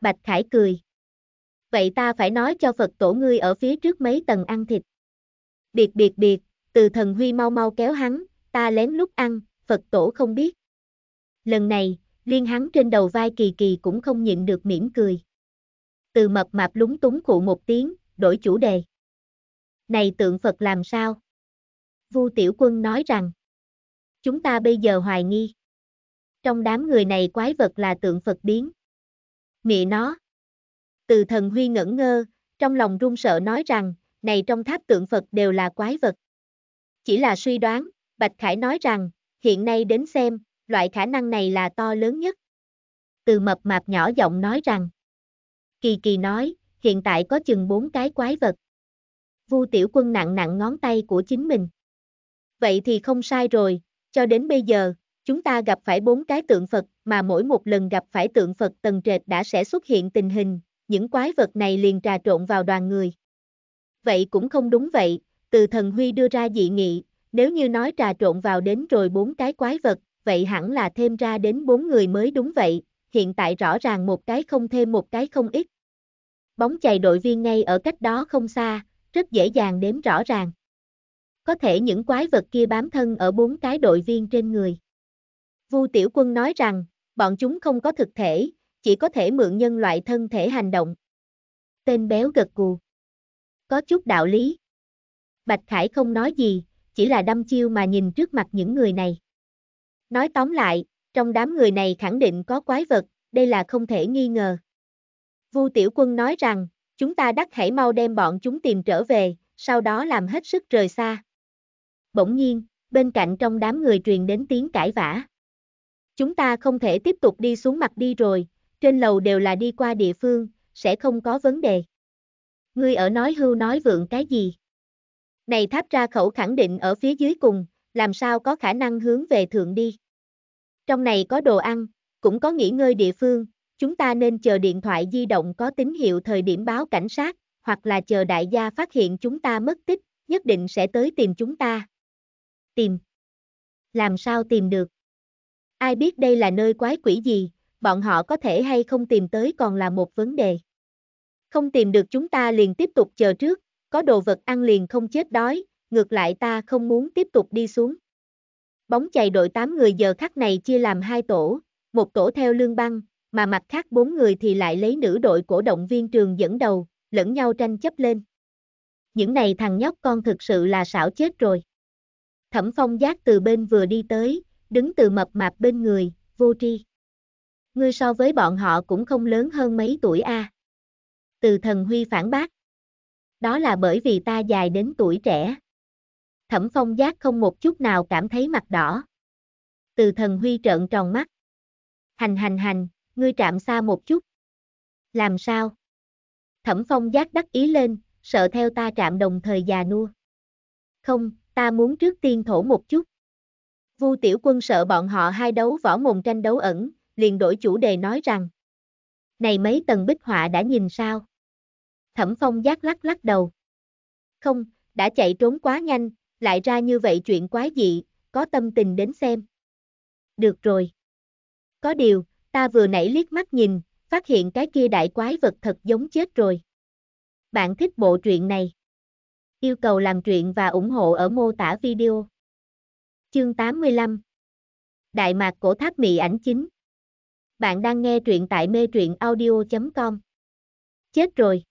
Speaker 1: Bạch Khải cười. Vậy ta phải nói cho Phật tổ ngươi ở phía trước mấy tầng ăn thịt. Biệt biệt biệt, từ thần Huy mau mau kéo hắn, ta lén lúc ăn, Phật tổ không biết. Lần này, liên hắn trên đầu vai kỳ kỳ cũng không nhịn được mỉm cười. Từ mập mạp lúng túng cụ một tiếng, đổi chủ đề. Này tượng Phật làm sao? Vu Tiểu Quân nói rằng, chúng ta bây giờ hoài nghi. Trong đám người này quái vật là tượng Phật biến. mị nó. Từ thần Huy ngẩn ngơ, trong lòng run sợ nói rằng, này trong tháp tượng Phật đều là quái vật. Chỉ là suy đoán, Bạch Khải nói rằng, hiện nay đến xem, loại khả năng này là to lớn nhất. Từ mập mạp nhỏ giọng nói rằng, Kỳ Kỳ nói, hiện tại có chừng bốn cái quái vật. Vu Tiểu Quân nặng nặng ngón tay của chính mình. Vậy thì không sai rồi, cho đến bây giờ, chúng ta gặp phải bốn cái tượng Phật, mà mỗi một lần gặp phải tượng Phật tầng trệt đã sẽ xuất hiện tình hình, những quái vật này liền trà trộn vào đoàn người. Vậy cũng không đúng vậy, từ thần Huy đưa ra dị nghị, nếu như nói trà trộn vào đến rồi bốn cái quái vật, vậy hẳn là thêm ra đến bốn người mới đúng vậy, hiện tại rõ ràng một cái không thêm một cái không ít bóng chày đội viên ngay ở cách đó không xa, rất dễ dàng đếm rõ ràng. Có thể những quái vật kia bám thân ở bốn cái đội viên trên người. Vu Tiểu Quân nói rằng, bọn chúng không có thực thể, chỉ có thể mượn nhân loại thân thể hành động. Tên béo gật cù. Có chút đạo lý. Bạch Khải không nói gì, chỉ là đâm chiêu mà nhìn trước mặt những người này. Nói tóm lại, trong đám người này khẳng định có quái vật, đây là không thể nghi ngờ. Vu Tiểu Quân nói rằng, chúng ta đắc hãy mau đem bọn chúng tìm trở về, sau đó làm hết sức rời xa. Bỗng nhiên, bên cạnh trong đám người truyền đến tiếng cãi vã. Chúng ta không thể tiếp tục đi xuống mặt đi rồi, trên lầu đều là đi qua địa phương, sẽ không có vấn đề. Ngươi ở nói hưu nói vượng cái gì? Này tháp ra khẩu khẳng định ở phía dưới cùng, làm sao có khả năng hướng về thượng đi? Trong này có đồ ăn, cũng có nghỉ ngơi địa phương, chúng ta nên chờ điện thoại di động có tín hiệu thời điểm báo cảnh sát, hoặc là chờ đại gia phát hiện chúng ta mất tích, nhất định sẽ tới tìm chúng ta. Tìm. Làm sao tìm được? Ai biết đây là nơi quái quỷ gì, bọn họ có thể hay không tìm tới còn là một vấn đề. Không tìm được chúng ta liền tiếp tục chờ trước, có đồ vật ăn liền không chết đói, ngược lại ta không muốn tiếp tục đi xuống. Bóng chày đội 8 người giờ khắc này chia làm hai tổ, một tổ theo lương băng, mà mặt khác bốn người thì lại lấy nữ đội cổ động viên trường dẫn đầu, lẫn nhau tranh chấp lên. Những này thằng nhóc con thực sự là xảo chết rồi. Thẩm phong giác từ bên vừa đi tới, đứng từ mập mạp bên người, vô tri. Ngươi so với bọn họ cũng không lớn hơn mấy tuổi a. À. Từ thần huy phản bác. Đó là bởi vì ta dài đến tuổi trẻ. Thẩm phong giác không một chút nào cảm thấy mặt đỏ. Từ thần huy trợn tròn mắt. Hành hành hành, ngươi trạm xa một chút. Làm sao? Thẩm phong giác đắc ý lên, sợ theo ta trạm đồng thời già nua. Không, ta muốn trước tiên thổ một chút. Vu tiểu quân sợ bọn họ hai đấu võ mồm tranh đấu ẩn, liền đổi chủ đề nói rằng. Này mấy tầng bích họa đã nhìn sao? Thẩm phong giác lắc lắc đầu. Không, đã chạy trốn quá nhanh, lại ra như vậy chuyện quái dị, có tâm tình đến xem. Được rồi. Có điều, Ta vừa nãy liếc mắt nhìn, phát hiện cái kia đại quái vật thật giống chết rồi. Bạn thích bộ truyện này? Yêu cầu làm truyện và ủng hộ ở mô tả video. Chương 85 Đại mạc cổ tháp mị ảnh chính Bạn đang nghe truyện tại mê truyện audio.com Chết rồi.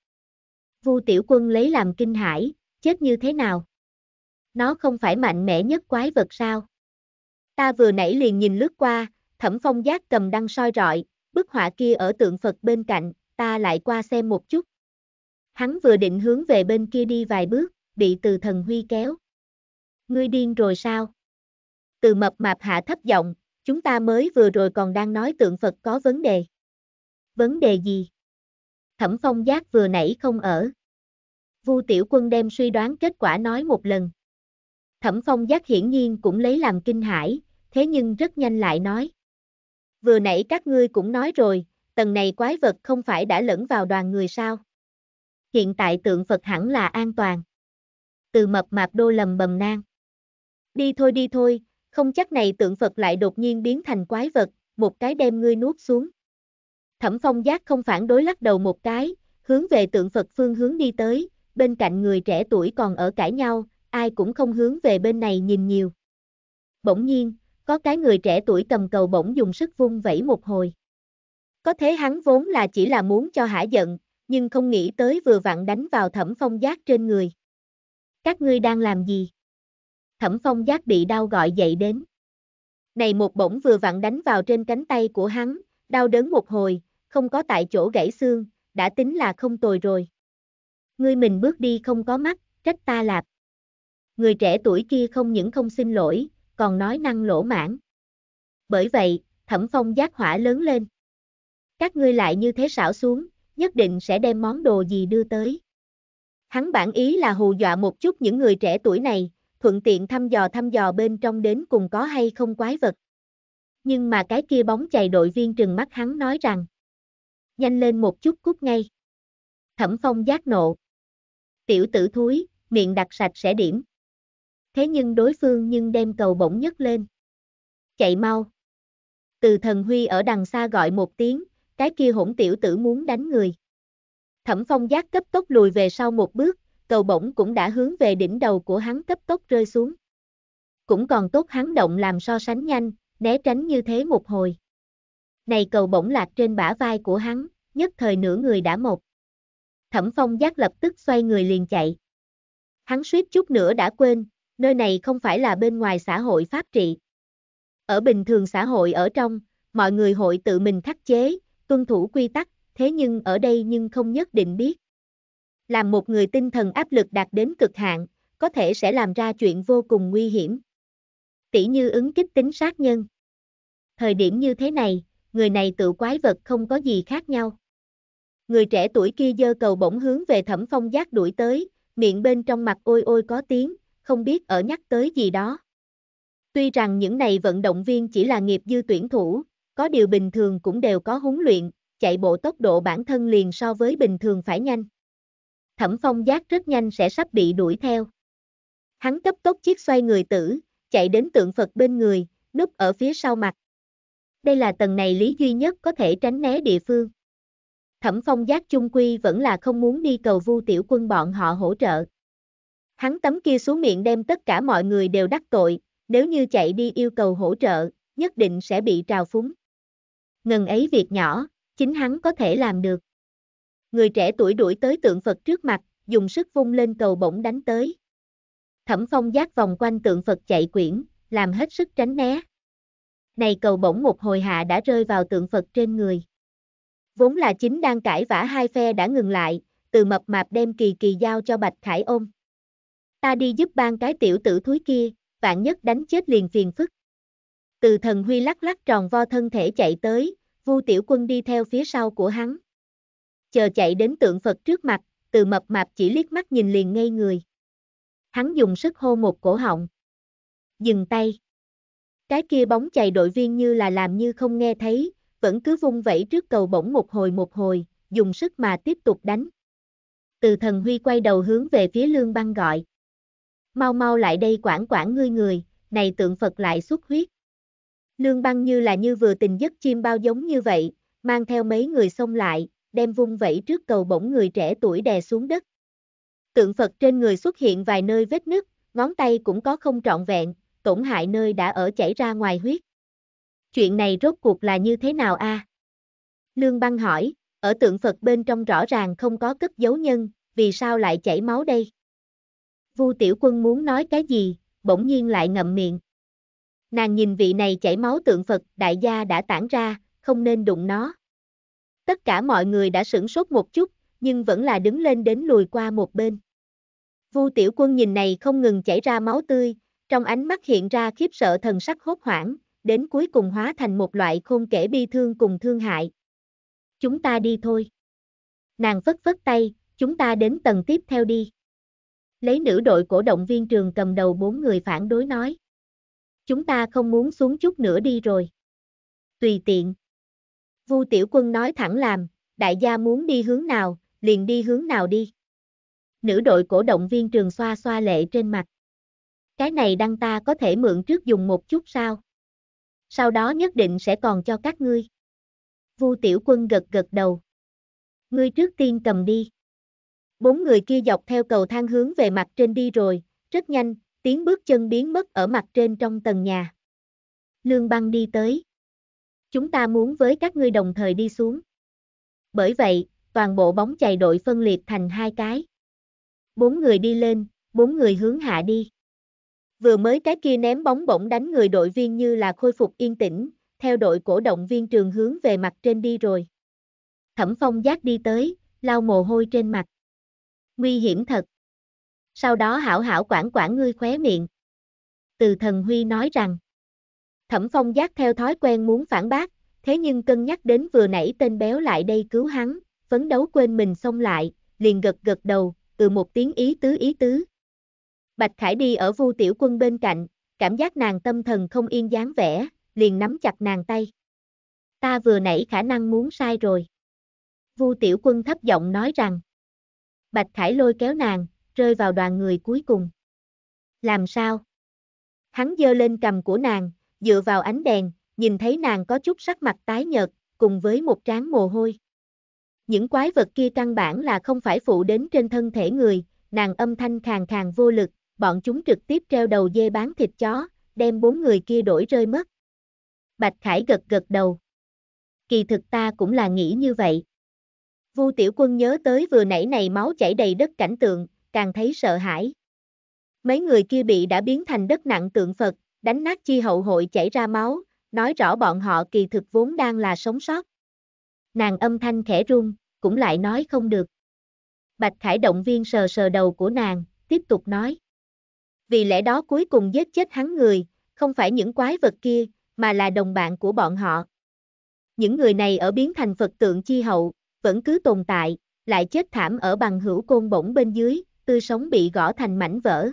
Speaker 1: Vu tiểu quân lấy làm kinh hãi, chết như thế nào? Nó không phải mạnh mẽ nhất quái vật sao? Ta vừa nãy liền nhìn lướt qua, Thẩm phong giác cầm đăng soi rọi, bức họa kia ở tượng Phật bên cạnh, ta lại qua xem một chút. Hắn vừa định hướng về bên kia đi vài bước, bị từ thần huy kéo. Ngươi điên rồi sao? Từ mập mạp hạ thấp giọng, chúng ta mới vừa rồi còn đang nói tượng Phật có vấn đề. Vấn đề gì? Thẩm phong giác vừa nãy không ở. Vu tiểu quân đem suy đoán kết quả nói một lần. Thẩm phong giác hiển nhiên cũng lấy làm kinh hãi, thế nhưng rất nhanh lại nói vừa nãy các ngươi cũng nói rồi, tầng này quái vật không phải đã lẫn vào đoàn người sao. Hiện tại tượng Phật hẳn là an toàn. Từ mập mạp đô lầm bầm nang. Đi thôi đi thôi, không chắc này tượng Phật lại đột nhiên biến thành quái vật, một cái đem ngươi nuốt xuống. Thẩm phong giác không phản đối lắc đầu một cái, hướng về tượng Phật phương hướng đi tới, bên cạnh người trẻ tuổi còn ở cãi nhau, ai cũng không hướng về bên này nhìn nhiều. Bỗng nhiên, có cái người trẻ tuổi cầm cầu bỗng dùng sức vung vẫy một hồi. Có thế hắn vốn là chỉ là muốn cho hả giận, nhưng không nghĩ tới vừa vặn đánh vào thẩm phong giác trên người. Các ngươi đang làm gì? Thẩm phong giác bị đau gọi dậy đến. Này một bổng vừa vặn đánh vào trên cánh tay của hắn, đau đớn một hồi, không có tại chỗ gãy xương, đã tính là không tồi rồi. Ngươi mình bước đi không có mắt, trách ta lạp. Người trẻ tuổi kia không những không xin lỗi, còn nói năng lỗ mãn. Bởi vậy, thẩm phong giác hỏa lớn lên. Các ngươi lại như thế xảo xuống, nhất định sẽ đem món đồ gì đưa tới. Hắn bản ý là hù dọa một chút những người trẻ tuổi này, thuận tiện thăm dò thăm dò bên trong đến cùng có hay không quái vật. Nhưng mà cái kia bóng chày đội viên trừng mắt hắn nói rằng. Nhanh lên một chút cút ngay. Thẩm phong giác nộ. Tiểu tử thúi, miệng đặt sạch sẽ điểm thế nhưng đối phương nhưng đem cầu bỗng nhấc lên. Chạy mau. Từ thần huy ở đằng xa gọi một tiếng, cái kia hỗn tiểu tử muốn đánh người. Thẩm phong giác cấp tốc lùi về sau một bước, cầu bổng cũng đã hướng về đỉnh đầu của hắn cấp tốc rơi xuống. Cũng còn tốt hắn động làm so sánh nhanh, né tránh như thế một hồi. Này cầu bổng lạc trên bả vai của hắn, nhất thời nửa người đã một. Thẩm phong giác lập tức xoay người liền chạy. Hắn suýt chút nữa đã quên, nơi này không phải là bên ngoài xã hội pháp trị. Ở bình thường xã hội ở trong, mọi người hội tự mình khắc chế, tuân thủ quy tắc, thế nhưng ở đây nhưng không nhất định biết. Làm một người tinh thần áp lực đạt đến cực hạn, có thể sẽ làm ra chuyện vô cùng nguy hiểm. Tỷ như ứng kích tính sát nhân. Thời điểm như thế này, người này tự quái vật không có gì khác nhau. Người trẻ tuổi kia dơ cầu bỗng hướng về thẩm phong giác đuổi tới, miệng bên trong mặt ôi ôi có tiếng, không biết ở nhắc tới gì đó. Tuy rằng những này vận động viên chỉ là nghiệp dư tuyển thủ, có điều bình thường cũng đều có huấn luyện, chạy bộ tốc độ bản thân liền so với bình thường phải nhanh. Thẩm phong giác rất nhanh sẽ sắp bị đuổi theo. Hắn cấp tốc chiếc xoay người tử, chạy đến tượng Phật bên người, núp ở phía sau mặt. Đây là tầng này lý duy nhất có thể tránh né địa phương. Thẩm phong giác chung quy vẫn là không muốn đi cầu vu tiểu quân bọn họ hỗ trợ. Hắn tấm kia xuống miệng đem tất cả mọi người đều đắc tội, nếu như chạy đi yêu cầu hỗ trợ, nhất định sẽ bị trào phúng. Ngần ấy việc nhỏ, chính hắn có thể làm được. Người trẻ tuổi đuổi tới tượng Phật trước mặt, dùng sức vung lên cầu bổng đánh tới. Thẩm phong giác vòng quanh tượng Phật chạy quyển, làm hết sức tránh né. Này cầu bổng một hồi hạ đã rơi vào tượng Phật trên người. Vốn là chính đang cãi vã hai phe đã ngừng lại, từ mập mạp đem kỳ kỳ giao cho Bạch Khải ôm ta đi giúp ban cái tiểu tử thúi kia, vạn nhất đánh chết liền phiền phức. Từ thần huy lắc lắc tròn vo thân thể chạy tới, vu tiểu quân đi theo phía sau của hắn. Chờ chạy đến tượng Phật trước mặt, từ mập mạp chỉ liếc mắt nhìn liền ngây người. Hắn dùng sức hô một cổ họng. Dừng tay. Cái kia bóng chạy đội viên như là làm như không nghe thấy, vẫn cứ vung vẫy trước cầu bổng một hồi một hồi, dùng sức mà tiếp tục đánh. Từ thần huy quay đầu hướng về phía lương băng gọi mau mau lại đây quản quản ngươi người, này tượng Phật lại xuất huyết. Lương băng như là như vừa tình giấc chim bao giống như vậy, mang theo mấy người xông lại, đem vung vẫy trước cầu bổng người trẻ tuổi đè xuống đất. Tượng Phật trên người xuất hiện vài nơi vết nứt, ngón tay cũng có không trọn vẹn, tổn hại nơi đã ở chảy ra ngoài huyết. Chuyện này rốt cuộc là như thế nào a? Lương băng hỏi, ở tượng Phật bên trong rõ ràng không có cất dấu nhân, vì sao lại chảy máu đây? Vu Tiểu Quân muốn nói cái gì, bỗng nhiên lại ngậm miệng. Nàng nhìn vị này chảy máu tượng Phật, đại gia đã tản ra, không nên đụng nó. Tất cả mọi người đã sửng sốt một chút, nhưng vẫn là đứng lên đến lùi qua một bên. Vu Tiểu Quân nhìn này không ngừng chảy ra máu tươi, trong ánh mắt hiện ra khiếp sợ thần sắc hốt hoảng, đến cuối cùng hóa thành một loại khôn kể bi thương cùng thương hại. Chúng ta đi thôi. Nàng phất phất tay, chúng ta đến tầng tiếp theo đi lấy nữ đội cổ động viên trường cầm đầu bốn người phản đối nói. Chúng ta không muốn xuống chút nữa đi rồi. Tùy tiện. Vu Tiểu Quân nói thẳng làm, đại gia muốn đi hướng nào, liền đi hướng nào đi. Nữ đội cổ động viên trường xoa xoa lệ trên mặt. Cái này đăng ta có thể mượn trước dùng một chút sao? Sau đó nhất định sẽ còn cho các ngươi. Vu Tiểu Quân gật gật đầu. Ngươi trước tiên cầm đi bốn người kia dọc theo cầu thang hướng về mặt trên đi rồi, rất nhanh, tiếng bước chân biến mất ở mặt trên trong tầng nhà. Lương băng đi tới. Chúng ta muốn với các ngươi đồng thời đi xuống. Bởi vậy, toàn bộ bóng chày đội phân liệt thành hai cái. Bốn người đi lên, bốn người hướng hạ đi. Vừa mới cái kia ném bóng bổng đánh người đội viên như là khôi phục yên tĩnh, theo đội cổ động viên trường hướng về mặt trên đi rồi. Thẩm phong giác đi tới, lau mồ hôi trên mặt. Nguy hiểm thật. Sau đó hảo hảo quản quản ngươi khóe miệng. Từ thần Huy nói rằng. Thẩm phong giác theo thói quen muốn phản bác, thế nhưng cân nhắc đến vừa nãy tên béo lại đây cứu hắn, phấn đấu quên mình xông lại, liền gật gật đầu, từ một tiếng ý tứ ý tứ. Bạch Khải đi ở vu tiểu quân bên cạnh, cảm giác nàng tâm thần không yên dáng vẻ, liền nắm chặt nàng tay. Ta vừa nãy khả năng muốn sai rồi. Vu tiểu quân thấp giọng nói rằng. Bạch Khải lôi kéo nàng, rơi vào đoàn người cuối cùng. Làm sao? Hắn giơ lên cầm của nàng, dựa vào ánh đèn, nhìn thấy nàng có chút sắc mặt tái nhợt, cùng với một tráng mồ hôi. Những quái vật kia căn bản là không phải phụ đến trên thân thể người, nàng âm thanh khàn khàn vô lực, bọn chúng trực tiếp treo đầu dê bán thịt chó, đem bốn người kia đổi rơi mất. Bạch Khải gật gật đầu. Kỳ thực ta cũng là nghĩ như vậy. Vu Tiểu Quân nhớ tới vừa nãy này máu chảy đầy đất cảnh tượng, càng thấy sợ hãi. Mấy người kia bị đã biến thành đất nặng tượng Phật, đánh nát chi hậu hội chảy ra máu, nói rõ bọn họ kỳ thực vốn đang là sống sót. Nàng âm thanh khẽ run, cũng lại nói không được. Bạch Khải động viên sờ sờ đầu của nàng, tiếp tục nói. Vì lẽ đó cuối cùng giết chết hắn người, không phải những quái vật kia, mà là đồng bạn của bọn họ. Những người này ở biến thành Phật tượng chi hậu, vẫn cứ tồn tại, lại chết thảm ở bằng hữu côn bổng bên dưới, tươi sống bị gõ thành mảnh vỡ.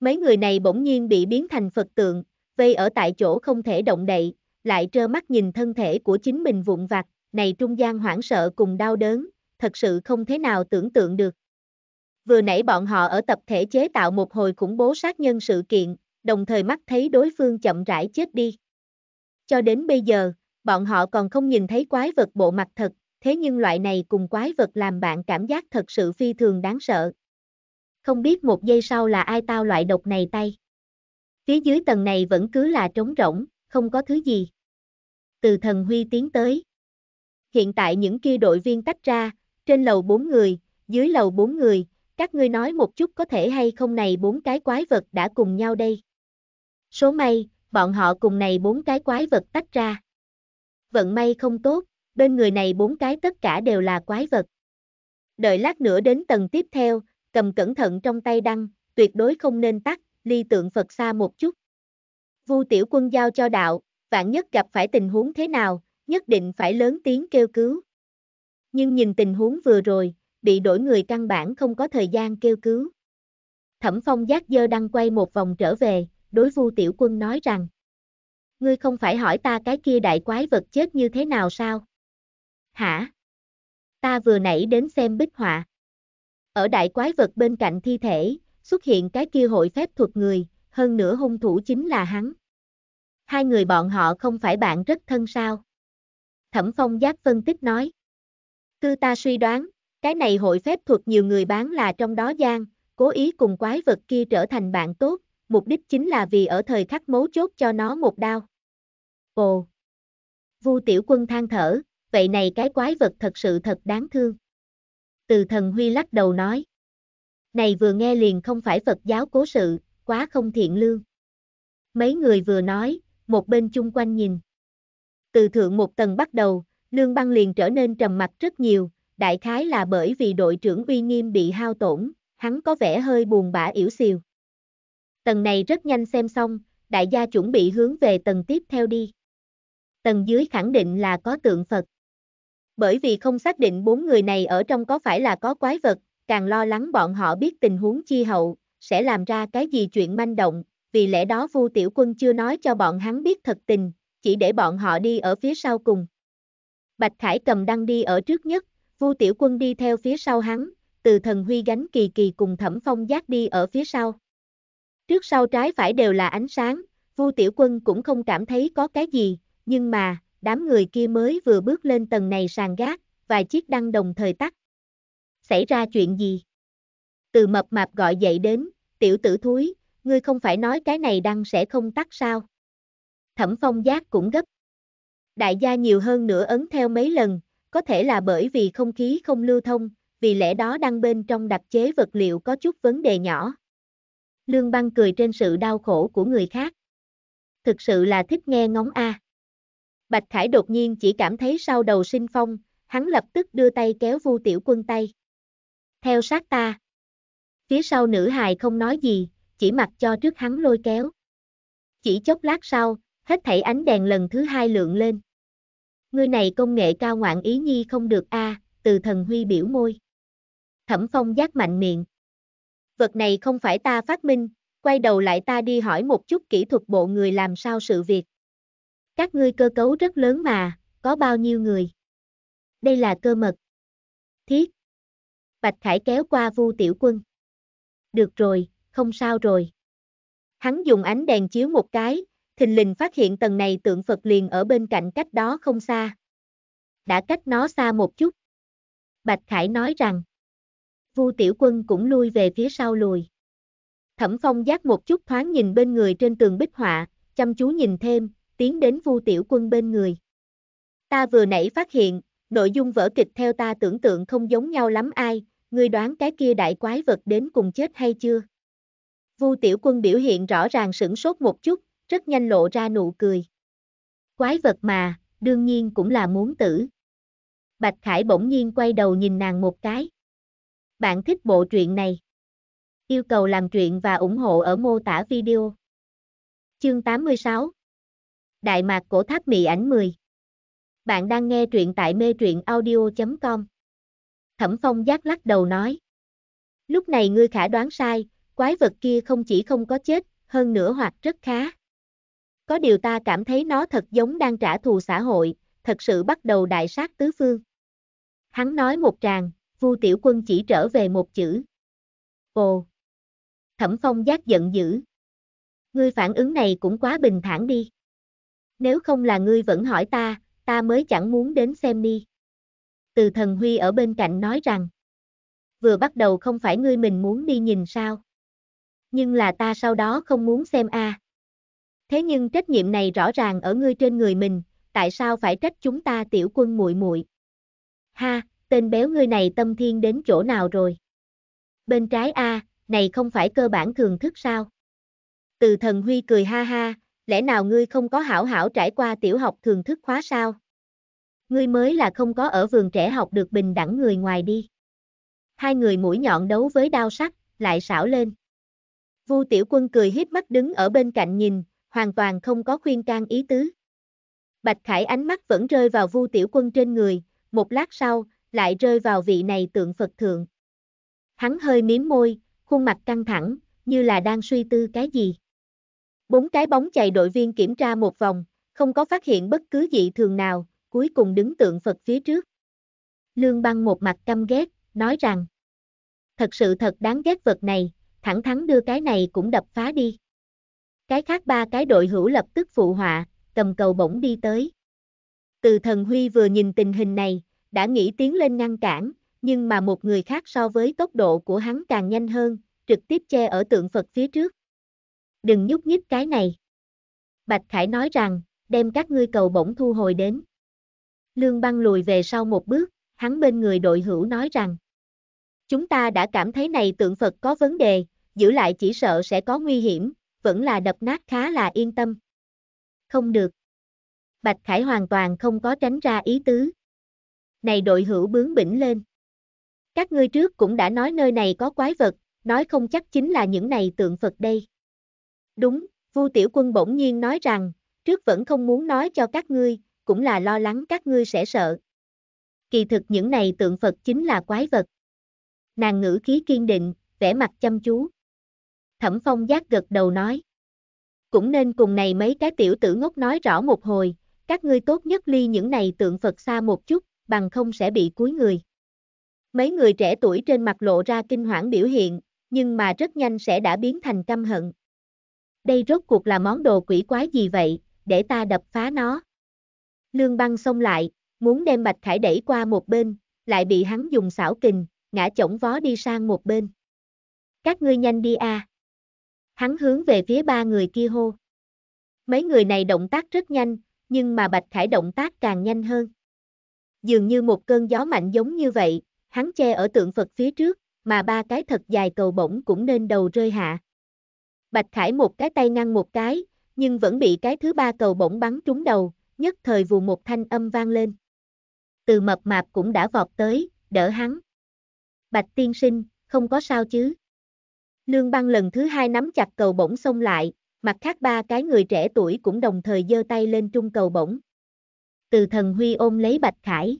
Speaker 1: Mấy người này bỗng nhiên bị biến thành Phật tượng, vây ở tại chỗ không thể động đậy, lại trơ mắt nhìn thân thể của chính mình vụn vặt, này trung gian hoảng sợ cùng đau đớn, thật sự không thế nào tưởng tượng được. Vừa nãy bọn họ ở tập thể chế tạo một hồi khủng bố sát nhân sự kiện, đồng thời mắt thấy đối phương chậm rãi chết đi. Cho đến bây giờ, bọn họ còn không nhìn thấy quái vật bộ mặt thật, thế nhưng loại này cùng quái vật làm bạn cảm giác thật sự phi thường đáng sợ. Không biết một giây sau là ai tao loại độc này tay. Phía dưới tầng này vẫn cứ là trống rỗng, không có thứ gì. Từ thần huy tiến tới. Hiện tại những kia đội viên tách ra, trên lầu 4 người, dưới lầu 4 người, các ngươi nói một chút có thể hay không này bốn cái quái vật đã cùng nhau đây. Số may, bọn họ cùng này bốn cái quái vật tách ra. Vận may không tốt, bên người này bốn cái tất cả đều là quái vật. Đợi lát nữa đến tầng tiếp theo, cầm cẩn thận trong tay đăng, tuyệt đối không nên tắt, ly tượng Phật xa một chút. Vu tiểu quân giao cho đạo, vạn nhất gặp phải tình huống thế nào, nhất định phải lớn tiếng kêu cứu. Nhưng nhìn tình huống vừa rồi, bị đổi người căn bản không có thời gian kêu cứu. Thẩm phong giác dơ đăng quay một vòng trở về, đối vu tiểu quân nói rằng. Ngươi không phải hỏi ta cái kia đại quái vật chết như thế nào sao? hả? Ta vừa nãy đến xem bích họa. Ở đại quái vật bên cạnh thi thể, xuất hiện cái kia hội phép thuật người, hơn nữa hung thủ chính là hắn. Hai người bọn họ không phải bạn rất thân sao? Thẩm Phong Giác phân tích nói. Cư ta suy đoán, cái này hội phép thuật nhiều người bán là trong đó gian, cố ý cùng quái vật kia trở thành bạn tốt, mục đích chính là vì ở thời khắc mấu chốt cho nó một đao. Ồ! Vu Tiểu Quân than thở, vậy này cái quái vật thật sự thật đáng thương. Từ thần Huy lắc đầu nói. Này vừa nghe liền không phải Phật giáo cố sự, quá không thiện lương. Mấy người vừa nói, một bên chung quanh nhìn. Từ thượng một tầng bắt đầu, lương băng liền trở nên trầm mặt rất nhiều, đại khái là bởi vì đội trưởng uy nghiêm bị hao tổn, hắn có vẻ hơi buồn bã yếu xìu. Tầng này rất nhanh xem xong, đại gia chuẩn bị hướng về tầng tiếp theo đi. Tầng dưới khẳng định là có tượng Phật bởi vì không xác định bốn người này ở trong có phải là có quái vật, càng lo lắng bọn họ biết tình huống chi hậu, sẽ làm ra cái gì chuyện manh động, vì lẽ đó Vu Tiểu Quân chưa nói cho bọn hắn biết thật tình, chỉ để bọn họ đi ở phía sau cùng. Bạch Khải cầm đăng đi ở trước nhất, Vu Tiểu Quân đi theo phía sau hắn, từ thần huy gánh kỳ kỳ cùng thẩm phong giác đi ở phía sau. Trước sau trái phải đều là ánh sáng, Vu Tiểu Quân cũng không cảm thấy có cái gì, nhưng mà, đám người kia mới vừa bước lên tầng này sàn gác, vài chiếc đăng đồng thời tắt. Xảy ra chuyện gì? Từ mập mạp gọi dậy đến, tiểu tử thúi, ngươi không phải nói cái này đăng sẽ không tắt sao? Thẩm phong giác cũng gấp. Đại gia nhiều hơn nữa ấn theo mấy lần, có thể là bởi vì không khí không lưu thông, vì lẽ đó đăng bên trong đặc chế vật liệu có chút vấn đề nhỏ. Lương băng cười trên sự đau khổ của người khác. Thực sự là thích nghe ngóng a. À. Bạch Khải đột nhiên chỉ cảm thấy sau đầu sinh phong, hắn lập tức đưa tay kéo Vu Tiểu Quân tay. Theo sát ta. Phía sau nữ hài không nói gì, chỉ mặc cho trước hắn lôi kéo. Chỉ chốc lát sau, hết thảy ánh đèn lần thứ hai lượng lên. Ngươi này công nghệ cao ngoạn ý nhi không được a, à, từ thần huy biểu môi. Thẩm phong giác mạnh miệng. Vật này không phải ta phát minh, quay đầu lại ta đi hỏi một chút kỹ thuật bộ người làm sao sự việc. Các ngươi cơ cấu rất lớn mà, có bao nhiêu người? Đây là cơ mật. Thiết. Bạch Khải kéo qua Vu Tiểu Quân. Được rồi, không sao rồi. Hắn dùng ánh đèn chiếu một cái, thình lình phát hiện tầng này tượng Phật liền ở bên cạnh cách đó không xa. Đã cách nó xa một chút. Bạch Khải nói rằng. Vu Tiểu Quân cũng lui về phía sau lùi. Thẩm Phong giác một chút thoáng nhìn bên người trên tường bích họa, chăm chú nhìn thêm, tiến đến Vu Tiểu Quân bên người. Ta vừa nãy phát hiện, nội dung vở kịch theo ta tưởng tượng không giống nhau lắm ai, ngươi đoán cái kia đại quái vật đến cùng chết hay chưa? Vu Tiểu Quân biểu hiện rõ ràng sửng sốt một chút, rất nhanh lộ ra nụ cười. Quái vật mà, đương nhiên cũng là muốn tử. Bạch Khải bỗng nhiên quay đầu nhìn nàng một cái. Bạn thích bộ truyện này? Yêu cầu làm truyện và ủng hộ ở mô tả video. Chương 86 Đại mạc cổ tháp mị ảnh 10. Bạn đang nghe truyện tại mê truyện audio.com. Thẩm Phong giác lắc đầu nói. Lúc này ngươi khả đoán sai, quái vật kia không chỉ không có chết, hơn nữa hoặc rất khá. Có điều ta cảm thấy nó thật giống đang trả thù xã hội, thật sự bắt đầu đại sát tứ phương. Hắn nói một tràng, Vu Tiểu Quân chỉ trở về một chữ. Ồ! Thẩm Phong giác giận dữ. Ngươi phản ứng này cũng quá bình thản đi. Nếu không là ngươi vẫn hỏi ta, ta mới chẳng muốn đến xem ni. Từ thần Huy ở bên cạnh nói rằng, vừa bắt đầu không phải ngươi mình muốn đi nhìn sao. Nhưng là ta sau đó không muốn xem a. À. Thế nhưng trách nhiệm này rõ ràng ở ngươi trên người mình, tại sao phải trách chúng ta tiểu quân muội muội? Ha, tên béo ngươi này tâm thiên đến chỗ nào rồi? Bên trái a, này không phải cơ bản thường thức sao? Từ thần Huy cười ha ha, lẽ nào ngươi không có hảo hảo trải qua tiểu học thường thức khóa sao? Ngươi mới là không có ở vườn trẻ học được bình đẳng người ngoài đi. Hai người mũi nhọn đấu với đao sắc, lại xảo lên. Vu tiểu quân cười hiếp mắt đứng ở bên cạnh nhìn, hoàn toàn không có khuyên can ý tứ. Bạch Khải ánh mắt vẫn rơi vào Vu Tiểu Quân trên người, một lát sau, lại rơi vào vị này tượng Phật thượng. Hắn hơi miếm môi, khuôn mặt căng thẳng, như là đang suy tư cái gì. Bốn cái bóng chày đội viên kiểm tra một vòng, không có phát hiện bất cứ dị thường nào, cuối cùng đứng tượng Phật phía trước. Lương băng một mặt căm ghét, nói rằng, thật sự thật đáng ghét vật này, thẳng thắn đưa cái này cũng đập phá đi. Cái khác ba cái đội hữu lập tức phụ họa, cầm cầu bổng đi tới. Từ thần Huy vừa nhìn tình hình này, đã nghĩ tiến lên ngăn cản, nhưng mà một người khác so với tốc độ của hắn càng nhanh hơn, trực tiếp che ở tượng Phật phía trước đừng nhúc nhích cái này. Bạch Khải nói rằng, đem các ngươi cầu bổng thu hồi đến. Lương băng lùi về sau một bước, hắn bên người đội hữu nói rằng, chúng ta đã cảm thấy này tượng Phật có vấn đề, giữ lại chỉ sợ sẽ có nguy hiểm, vẫn là đập nát khá là yên tâm. Không được. Bạch Khải hoàn toàn không có tránh ra ý tứ. Này đội hữu bướng bỉnh lên. Các ngươi trước cũng đã nói nơi này có quái vật, nói không chắc chính là những này tượng Phật đây. Đúng, Vu Tiểu Quân bỗng nhiên nói rằng, trước vẫn không muốn nói cho các ngươi, cũng là lo lắng các ngươi sẽ sợ. Kỳ thực những này tượng Phật chính là quái vật. Nàng ngữ khí kiên định, vẻ mặt chăm chú. Thẩm Phong giác gật đầu nói. Cũng nên cùng này mấy cái tiểu tử ngốc nói rõ một hồi, các ngươi tốt nhất ly những này tượng Phật xa một chút, bằng không sẽ bị cuối người. Mấy người trẻ tuổi trên mặt lộ ra kinh hoảng biểu hiện, nhưng mà rất nhanh sẽ đã biến thành căm hận, đây rốt cuộc là món đồ quỷ quái gì vậy, để ta đập phá nó. Lương băng xông lại, muốn đem Bạch Khải đẩy qua một bên, lại bị hắn dùng xảo kình, ngã chổng vó đi sang một bên. Các ngươi nhanh đi a. À. Hắn hướng về phía ba người kia hô. Mấy người này động tác rất nhanh, nhưng mà Bạch Khải động tác càng nhanh hơn. Dường như một cơn gió mạnh giống như vậy, hắn che ở tượng Phật phía trước, mà ba cái thật dài cầu bổng cũng nên đầu rơi hạ. Bạch Khải một cái tay ngăn một cái, nhưng vẫn bị cái thứ ba cầu bổng bắn trúng đầu, nhất thời vù một thanh âm vang lên. Từ mập mạp cũng đã vọt tới, đỡ hắn. Bạch tiên sinh, không có sao chứ. Lương băng lần thứ hai nắm chặt cầu bổng xông lại, mặt khác ba cái người trẻ tuổi cũng đồng thời giơ tay lên trung cầu bổng. Từ thần huy ôm lấy Bạch Khải.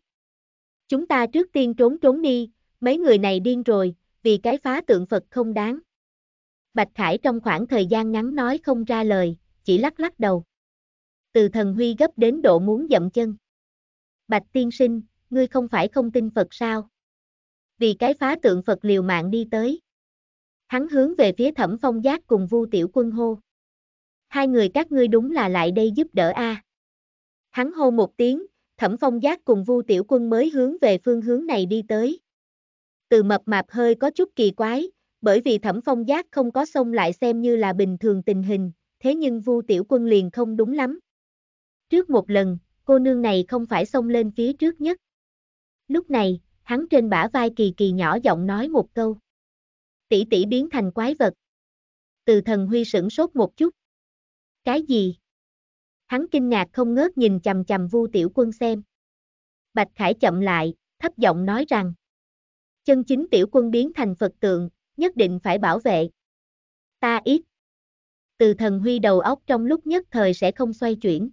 Speaker 1: Chúng ta trước tiên trốn trốn đi, mấy người này điên rồi, vì cái phá tượng Phật không đáng. Bạch Khải trong khoảng thời gian ngắn nói không ra lời, chỉ lắc lắc đầu. Từ thần huy gấp đến độ muốn dậm chân. Bạch tiên sinh, ngươi không phải không tin Phật sao? Vì cái phá tượng Phật liều mạng đi tới. Hắn hướng về phía thẩm phong giác cùng vu tiểu quân hô. Hai người các ngươi đúng là lại đây giúp đỡ a. Hắn hô một tiếng, thẩm phong giác cùng vu tiểu quân mới hướng về phương hướng này đi tới. Từ mập mạp hơi có chút kỳ quái, bởi vì thẩm phong giác không có sông lại xem như là bình thường tình hình, thế nhưng Vu Tiểu Quân liền không đúng lắm. Trước một lần, cô nương này không phải sông lên phía trước nhất. Lúc này, hắn trên bả vai kỳ kỳ nhỏ giọng nói một câu. Tỷ tỷ biến thành quái vật. Từ thần huy sửng sốt một chút. Cái gì? Hắn kinh ngạc không ngớt nhìn chầm chầm Vu Tiểu Quân xem. Bạch Khải chậm lại, thấp giọng nói rằng. Chân chính Tiểu Quân biến thành Phật tượng, nhất định phải bảo vệ. Ta ít. Từ thần huy đầu óc trong lúc nhất thời sẽ không xoay chuyển.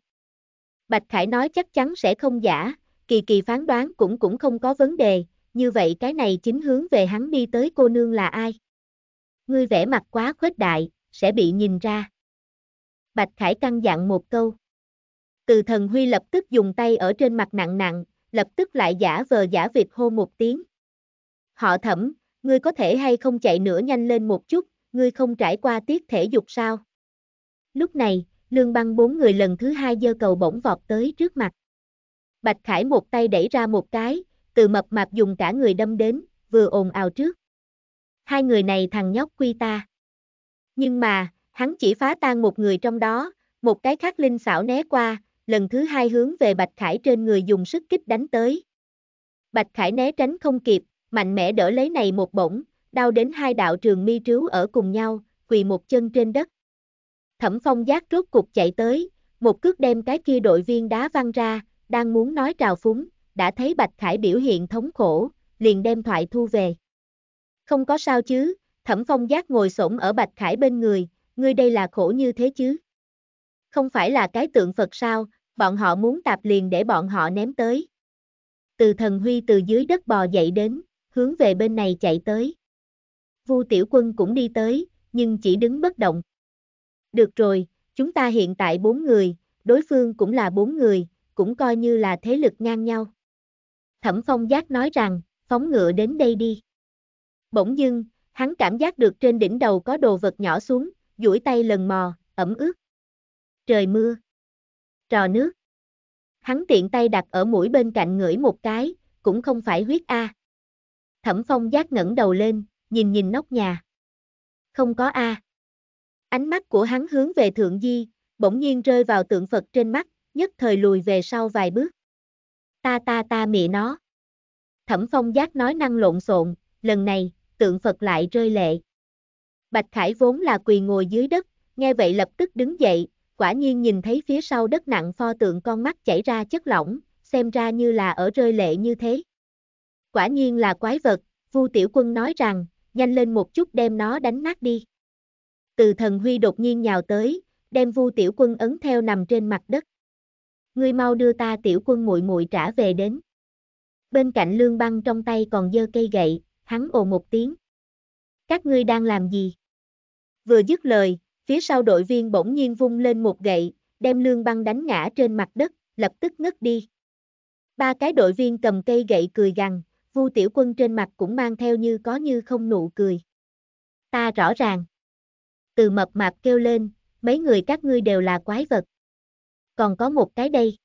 Speaker 1: Bạch Khải nói chắc chắn sẽ không giả, kỳ kỳ phán đoán cũng cũng không có vấn đề, như vậy cái này chính hướng về hắn đi tới cô nương là ai? Ngươi vẽ mặt quá khuếch đại, sẽ bị nhìn ra. Bạch Khải căng dặn một câu. Từ thần Huy lập tức dùng tay ở trên mặt nặng nặng, lập tức lại giả vờ giả việc hô một tiếng. Họ thẩm, ngươi có thể hay không chạy nữa nhanh lên một chút, ngươi không trải qua tiết thể dục sao? Lúc này, lương băng bốn người lần thứ hai dơ cầu bỗng vọt tới trước mặt. Bạch Khải một tay đẩy ra một cái, từ mập mạp dùng cả người đâm đến, vừa ồn ào trước. Hai người này thằng nhóc quy ta. Nhưng mà, hắn chỉ phá tan một người trong đó, một cái khác linh xảo né qua, lần thứ hai hướng về Bạch Khải trên người dùng sức kích đánh tới. Bạch Khải né tránh không kịp, mạnh mẽ đỡ lấy này một bổng, đau đến hai đạo trường mi trứu ở cùng nhau, quỳ một chân trên đất. Thẩm phong giác rốt cục chạy tới, một cước đem cái kia đội viên đá văng ra, đang muốn nói trào phúng, đã thấy Bạch Khải biểu hiện thống khổ, liền đem thoại thu về. Không có sao chứ, thẩm phong giác ngồi xổm ở Bạch Khải bên người, ngươi đây là khổ như thế chứ. Không phải là cái tượng Phật sao, bọn họ muốn tạp liền để bọn họ ném tới. Từ thần huy từ dưới đất bò dậy đến, hướng về bên này chạy tới. Vu Tiểu Quân cũng đi tới, nhưng chỉ đứng bất động. Được rồi, chúng ta hiện tại bốn người, đối phương cũng là bốn người, cũng coi như là thế lực ngang nhau. Thẩm Phong Giác nói rằng, phóng ngựa đến đây đi. Bỗng dưng, hắn cảm giác được trên đỉnh đầu có đồ vật nhỏ xuống, duỗi tay lần mò, ẩm ướt. Trời mưa. Trò nước. Hắn tiện tay đặt ở mũi bên cạnh ngửi một cái, cũng không phải huyết A. À. Thẩm Phong giác ngẩng đầu lên, nhìn nhìn nóc nhà. Không có A. Ánh mắt của hắn hướng về thượng di, bỗng nhiên rơi vào tượng Phật trên mắt, nhất thời lùi về sau vài bước. Ta ta ta mẹ nó. Thẩm Phong giác nói năng lộn xộn, lần này, tượng Phật lại rơi lệ. Bạch Khải vốn là quỳ ngồi dưới đất, nghe vậy lập tức đứng dậy, quả nhiên nhìn thấy phía sau đất nặng pho tượng con mắt chảy ra chất lỏng, xem ra như là ở rơi lệ như thế quả nhiên là quái vật, Vu Tiểu Quân nói rằng, nhanh lên một chút đem nó đánh nát đi. Từ thần Huy đột nhiên nhào tới, đem Vu Tiểu Quân ấn theo nằm trên mặt đất. Ngươi mau đưa ta Tiểu Quân muội muội trả về đến. Bên cạnh Lương Băng trong tay còn giơ cây gậy, hắn ồ một tiếng. Các ngươi đang làm gì? Vừa dứt lời, phía sau đội viên bỗng nhiên vung lên một gậy, đem Lương Băng đánh ngã trên mặt đất, lập tức ngất đi. Ba cái đội viên cầm cây gậy cười gằn, Vu Tiểu Quân trên mặt cũng mang theo như có như không nụ cười. Ta rõ ràng. Từ mập mạp kêu lên, mấy người các ngươi đều là quái vật. Còn có một cái đây.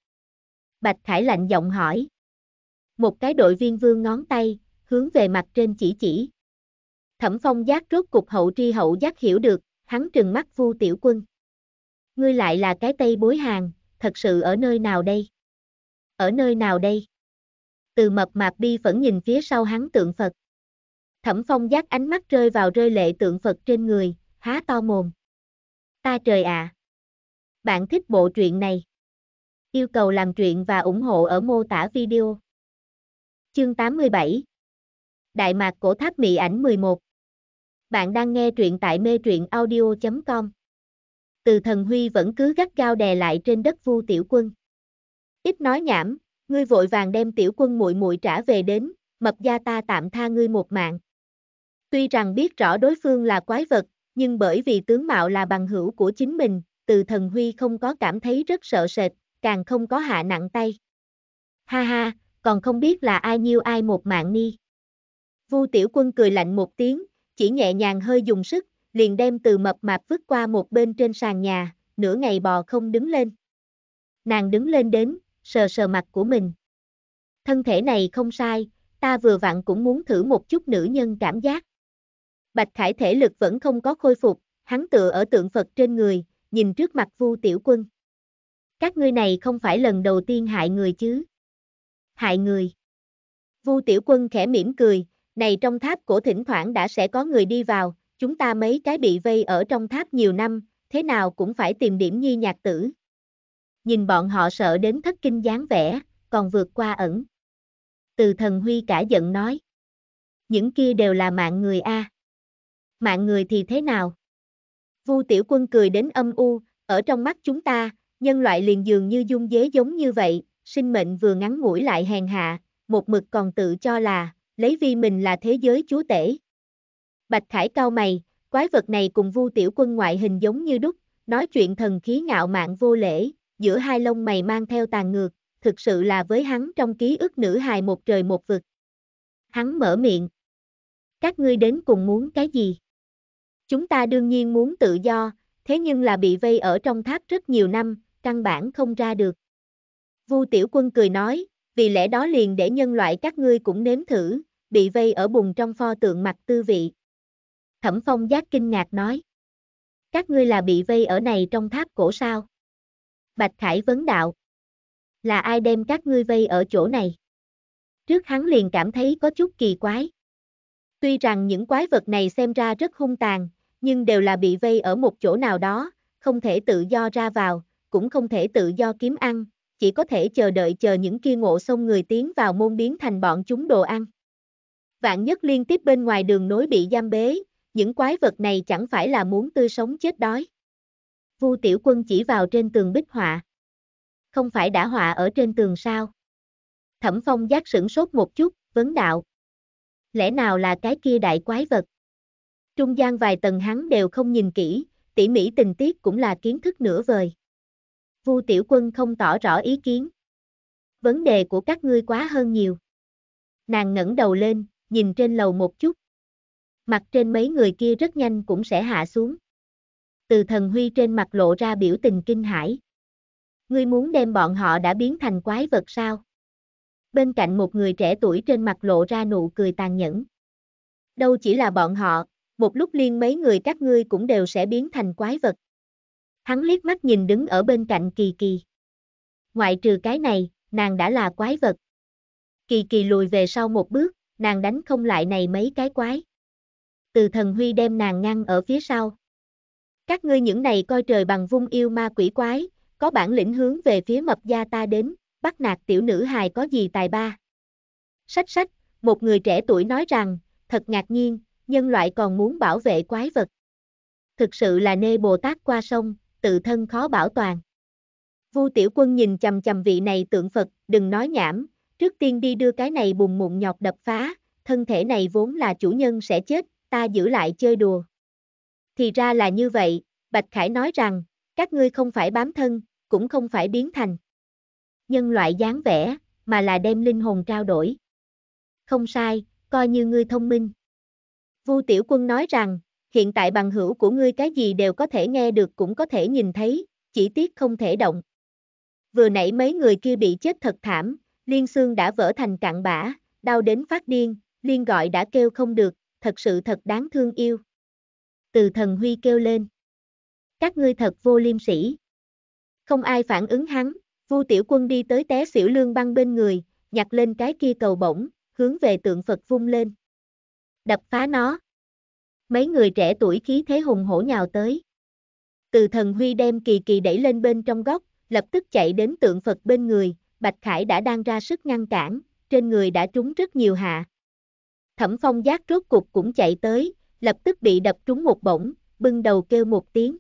Speaker 1: Bạch Khải lạnh giọng hỏi. Một cái đội viên vương ngón tay, hướng về mặt trên chỉ chỉ. Thẩm phong giác rốt cục hậu tri hậu giác hiểu được, hắn trừng mắt vu tiểu quân. Ngươi lại là cái tây bối hàng, thật sự ở nơi nào đây? Ở nơi nào đây? từ mập mạp bi vẫn nhìn phía sau hắn tượng Phật. Thẩm phong giác ánh mắt rơi vào rơi lệ tượng Phật trên người, há to mồm. Ta trời ạ! À. Bạn thích bộ truyện này? Yêu cầu làm truyện và ủng hộ ở mô tả video. Chương 87 Đại mạc cổ tháp mị ảnh 11 Bạn đang nghe truyện tại mê truyện audio.com Từ thần huy vẫn cứ gắt gao đè lại trên đất vu tiểu quân. Ít nói nhảm, ngươi vội vàng đem tiểu quân muội muội trả về đến, mập gia ta tạm tha ngươi một mạng. Tuy rằng biết rõ đối phương là quái vật, nhưng bởi vì tướng mạo là bằng hữu của chính mình, từ thần huy không có cảm thấy rất sợ sệt, càng không có hạ nặng tay. Ha ha, còn không biết là ai nhiêu ai một mạng ni. Vu tiểu quân cười lạnh một tiếng, chỉ nhẹ nhàng hơi dùng sức, liền đem từ mập mạp vứt qua một bên trên sàn nhà, nửa ngày bò không đứng lên. Nàng đứng lên đến, sờ sờ mặt của mình. Thân thể này không sai, ta vừa vặn cũng muốn thử một chút nữ nhân cảm giác. Bạch Khải thể lực vẫn không có khôi phục, hắn tựa ở tượng Phật trên người, nhìn trước mặt Vu Tiểu Quân. Các ngươi này không phải lần đầu tiên hại người chứ? Hại người. Vu Tiểu Quân khẽ mỉm cười, này trong tháp cổ thỉnh thoảng đã sẽ có người đi vào, chúng ta mấy cái bị vây ở trong tháp nhiều năm, thế nào cũng phải tìm điểm nhi nhạc tử nhìn bọn họ sợ đến thất kinh dáng vẻ, còn vượt qua ẩn. Từ thần huy cả giận nói. Những kia đều là mạng người A. Mạng người thì thế nào? Vu tiểu quân cười đến âm u, ở trong mắt chúng ta, nhân loại liền dường như dung dế giống như vậy, sinh mệnh vừa ngắn ngủi lại hèn hạ, một mực còn tự cho là, lấy vi mình là thế giới chúa tể. Bạch Khải cao mày, quái vật này cùng Vu Tiểu Quân ngoại hình giống như đúc, nói chuyện thần khí ngạo mạn vô lễ, giữa hai lông mày mang theo tàn ngược, thực sự là với hắn trong ký ức nữ hài một trời một vực. Hắn mở miệng. Các ngươi đến cùng muốn cái gì? Chúng ta đương nhiên muốn tự do, thế nhưng là bị vây ở trong tháp rất nhiều năm, căn bản không ra được. Vu Tiểu Quân cười nói, vì lẽ đó liền để nhân loại các ngươi cũng nếm thử, bị vây ở bùng trong pho tượng mặt tư vị. Thẩm Phong giác kinh ngạc nói. Các ngươi là bị vây ở này trong tháp cổ sao? Bạch Khải vấn đạo. Là ai đem các ngươi vây ở chỗ này? Trước hắn liền cảm thấy có chút kỳ quái. Tuy rằng những quái vật này xem ra rất hung tàn, nhưng đều là bị vây ở một chỗ nào đó, không thể tự do ra vào, cũng không thể tự do kiếm ăn, chỉ có thể chờ đợi chờ những kia ngộ xông người tiến vào môn biến thành bọn chúng đồ ăn. Vạn nhất liên tiếp bên ngoài đường nối bị giam bế, những quái vật này chẳng phải là muốn tươi sống chết đói. Vu Tiểu Quân chỉ vào trên tường bích họa. Không phải đã họa ở trên tường sao? Thẩm Phong giác sửng sốt một chút, vấn đạo. Lẽ nào là cái kia đại quái vật? Trung gian vài tầng hắn đều không nhìn kỹ, tỉ mỉ tình tiết cũng là kiến thức nửa vời. Vu Tiểu Quân không tỏ rõ ý kiến. Vấn đề của các ngươi quá hơn nhiều. Nàng ngẩng đầu lên, nhìn trên lầu một chút. Mặt trên mấy người kia rất nhanh cũng sẽ hạ xuống từ thần huy trên mặt lộ ra biểu tình kinh hãi. Ngươi muốn đem bọn họ đã biến thành quái vật sao? Bên cạnh một người trẻ tuổi trên mặt lộ ra nụ cười tàn nhẫn. Đâu chỉ là bọn họ, một lúc liên mấy người các ngươi cũng đều sẽ biến thành quái vật. Hắn liếc mắt nhìn đứng ở bên cạnh Kỳ Kỳ. Ngoại trừ cái này, nàng đã là quái vật. Kỳ Kỳ lùi về sau một bước, nàng đánh không lại này mấy cái quái. Từ thần huy đem nàng ngăn ở phía sau. Các ngươi những này coi trời bằng vung yêu ma quỷ quái, có bản lĩnh hướng về phía mập gia ta đến, bắt nạt tiểu nữ hài có gì tài ba. Sách sách, một người trẻ tuổi nói rằng, thật ngạc nhiên, nhân loại còn muốn bảo vệ quái vật. Thực sự là nê Bồ Tát qua sông, tự thân khó bảo toàn. Vu Tiểu Quân nhìn chầm chầm vị này tượng Phật, đừng nói nhảm, trước tiên đi đưa cái này bùng mụn nhọt đập phá, thân thể này vốn là chủ nhân sẽ chết, ta giữ lại chơi đùa. Thì ra là như vậy, Bạch Khải nói rằng, các ngươi không phải bám thân, cũng không phải biến thành. Nhân loại dáng vẻ, mà là đem linh hồn trao đổi. Không sai, coi như ngươi thông minh. Vu Tiểu Quân nói rằng, hiện tại bằng hữu của ngươi cái gì đều có thể nghe được cũng có thể nhìn thấy, chỉ tiếc không thể động. Vừa nãy mấy người kia bị chết thật thảm, liên xương đã vỡ thành cạn bã, đau đến phát điên, liên gọi đã kêu không được, thật sự thật đáng thương yêu từ thần huy kêu lên. Các ngươi thật vô liêm sỉ. Không ai phản ứng hắn, Vu Tiểu Quân đi tới té xỉu lương băng bên người, nhặt lên cái kia cầu bổng, hướng về tượng Phật vung lên. Đập phá nó. Mấy người trẻ tuổi khí thế hùng hổ nhào tới. Từ thần huy đem kỳ kỳ đẩy lên bên trong góc, lập tức chạy đến tượng Phật bên người, Bạch Khải đã đang ra sức ngăn cản, trên người đã trúng rất nhiều hạ. Thẩm phong giác rốt cục cũng chạy tới, lập tức bị đập trúng một bổng, bưng đầu kêu một tiếng.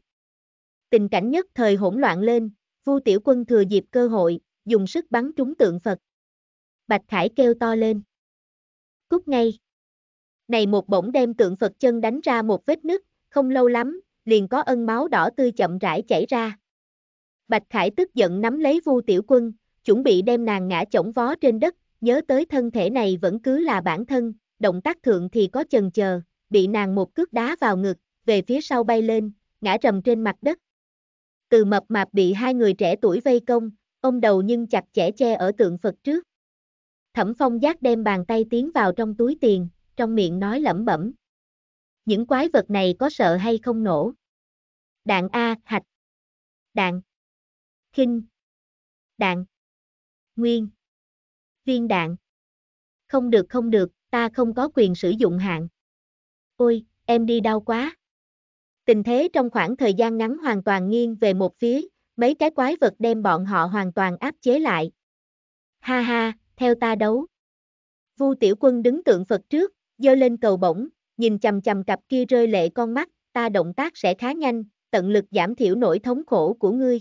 Speaker 1: Tình cảnh nhất thời hỗn loạn lên, Vu Tiểu Quân thừa dịp cơ hội, dùng sức bắn trúng tượng Phật. Bạch Khải kêu to lên. Cút ngay. Này một bổng đem tượng Phật chân đánh ra một vết nứt, không lâu lắm, liền có ân máu đỏ tươi chậm rãi chảy ra. Bạch Khải tức giận nắm lấy Vu Tiểu Quân, chuẩn bị đem nàng ngã chổng vó trên đất, nhớ tới thân thể này vẫn cứ là bản thân, động tác thượng thì có chần chờ, bị nàng một cước đá vào ngực, về phía sau bay lên, ngã rầm trên mặt đất. Từ mập mạp bị hai người trẻ tuổi vây công, ông đầu nhưng chặt chẽ che ở tượng Phật trước. Thẩm phong giác đem bàn tay tiến vào trong túi tiền, trong miệng nói lẩm bẩm. Những quái vật này có sợ hay không nổ? Đạn A, hạch. Đạn. Kinh. Đạn. Nguyên. Viên đạn. Không được không được, ta không có quyền sử dụng hạn. Ôi, em đi đau quá. Tình thế trong khoảng thời gian ngắn hoàn toàn nghiêng về một phía, mấy cái quái vật đem bọn họ hoàn toàn áp chế lại. Ha ha, theo ta đấu. Vu Tiểu Quân đứng tượng Phật trước, giơ lên cầu bổng, nhìn chầm chầm cặp kia rơi lệ con mắt, ta động tác sẽ khá nhanh, tận lực giảm thiểu nỗi thống khổ của ngươi.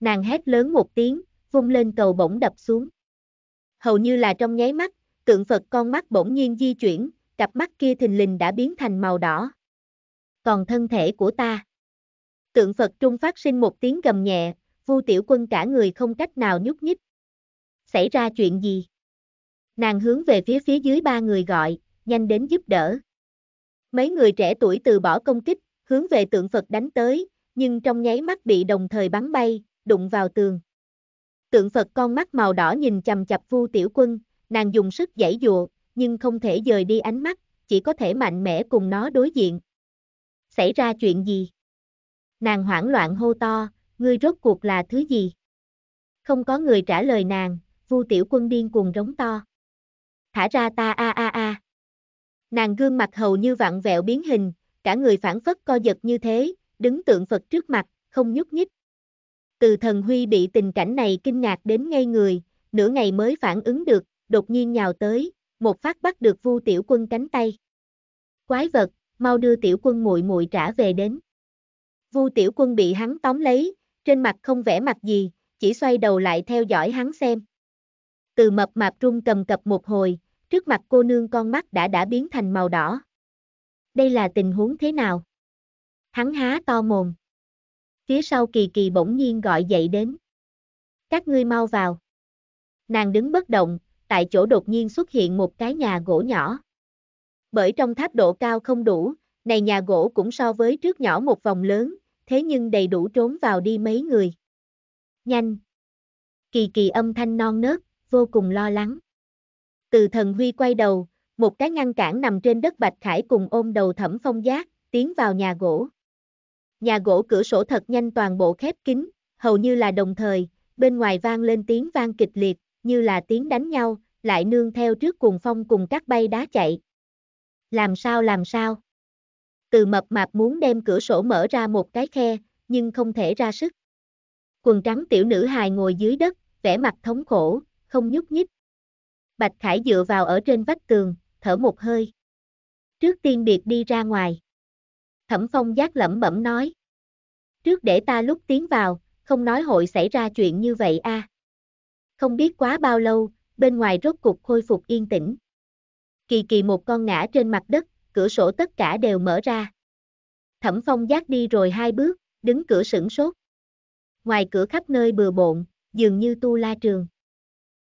Speaker 1: Nàng hét lớn một tiếng, vung lên cầu bổng đập xuống. Hầu như là trong nháy mắt, tượng Phật con mắt bỗng nhiên di chuyển, cặp mắt kia thình lình đã biến thành màu đỏ. Còn thân thể của ta. Tượng Phật Trung phát sinh một tiếng gầm nhẹ, Vu Tiểu Quân cả người không cách nào nhúc nhích. Xảy ra chuyện gì? Nàng hướng về phía phía dưới ba người gọi, nhanh đến giúp đỡ. Mấy người trẻ tuổi từ bỏ công kích, hướng về tượng Phật đánh tới, nhưng trong nháy mắt bị đồng thời bắn bay, đụng vào tường. Tượng Phật con mắt màu đỏ nhìn chầm chập Vu Tiểu Quân, nàng dùng sức giãy dụa, nhưng không thể dời đi ánh mắt, chỉ có thể mạnh mẽ cùng nó đối diện. Xảy ra chuyện gì? Nàng hoảng loạn hô to, ngươi rốt cuộc là thứ gì? Không có người trả lời nàng, Vu Tiểu Quân điên cuồng rống to. Thả ra ta a a a. Nàng gương mặt hầu như vặn vẹo biến hình, cả người phản phất co giật như thế, đứng tượng Phật trước mặt, không nhúc nhích. Từ thần Huy bị tình cảnh này kinh ngạc đến ngay người, nửa ngày mới phản ứng được, đột nhiên nhào tới, một phát bắt được Vu Tiểu Quân cánh tay. Quái vật, mau đưa Tiểu Quân muội muội trả về đến. Vu Tiểu Quân bị hắn tóm lấy, trên mặt không vẻ mặt gì, chỉ xoay đầu lại theo dõi hắn xem. Từ mập mạp trung cầm cập một hồi, trước mặt cô nương con mắt đã đã biến thành màu đỏ. Đây là tình huống thế nào? Hắn há to mồm. Phía sau kỳ kỳ bỗng nhiên gọi dậy đến. Các ngươi mau vào. Nàng đứng bất động, tại chỗ đột nhiên xuất hiện một cái nhà gỗ nhỏ. Bởi trong tháp độ cao không đủ, này nhà gỗ cũng so với trước nhỏ một vòng lớn, thế nhưng đầy đủ trốn vào đi mấy người. Nhanh! Kỳ kỳ âm thanh non nớt, vô cùng lo lắng. Từ thần huy quay đầu, một cái ngăn cản nằm trên đất bạch khải cùng ôm đầu thẩm phong giác, tiến vào nhà gỗ. Nhà gỗ cửa sổ thật nhanh toàn bộ khép kín, hầu như là đồng thời, bên ngoài vang lên tiếng vang kịch liệt, như là tiếng đánh nhau, lại nương theo trước cuồng phong cùng các bay đá chạy. Làm sao làm sao? Từ mập mạp muốn đem cửa sổ mở ra một cái khe, nhưng không thể ra sức. Quần trắng tiểu nữ hài ngồi dưới đất, vẻ mặt thống khổ, không nhúc nhích. Bạch Khải dựa vào ở trên vách tường, thở một hơi. Trước tiên biệt đi ra ngoài. Thẩm phong giác lẩm bẩm nói. Trước để ta lúc tiến vào, không nói hội xảy ra chuyện như vậy a. À. Không biết quá bao lâu, bên ngoài rốt cục khôi phục yên tĩnh. Kỳ kỳ một con ngã trên mặt đất, cửa sổ tất cả đều mở ra. Thẩm phong giác đi rồi hai bước, đứng cửa sửng sốt. Ngoài cửa khắp nơi bừa bộn, dường như tu la trường.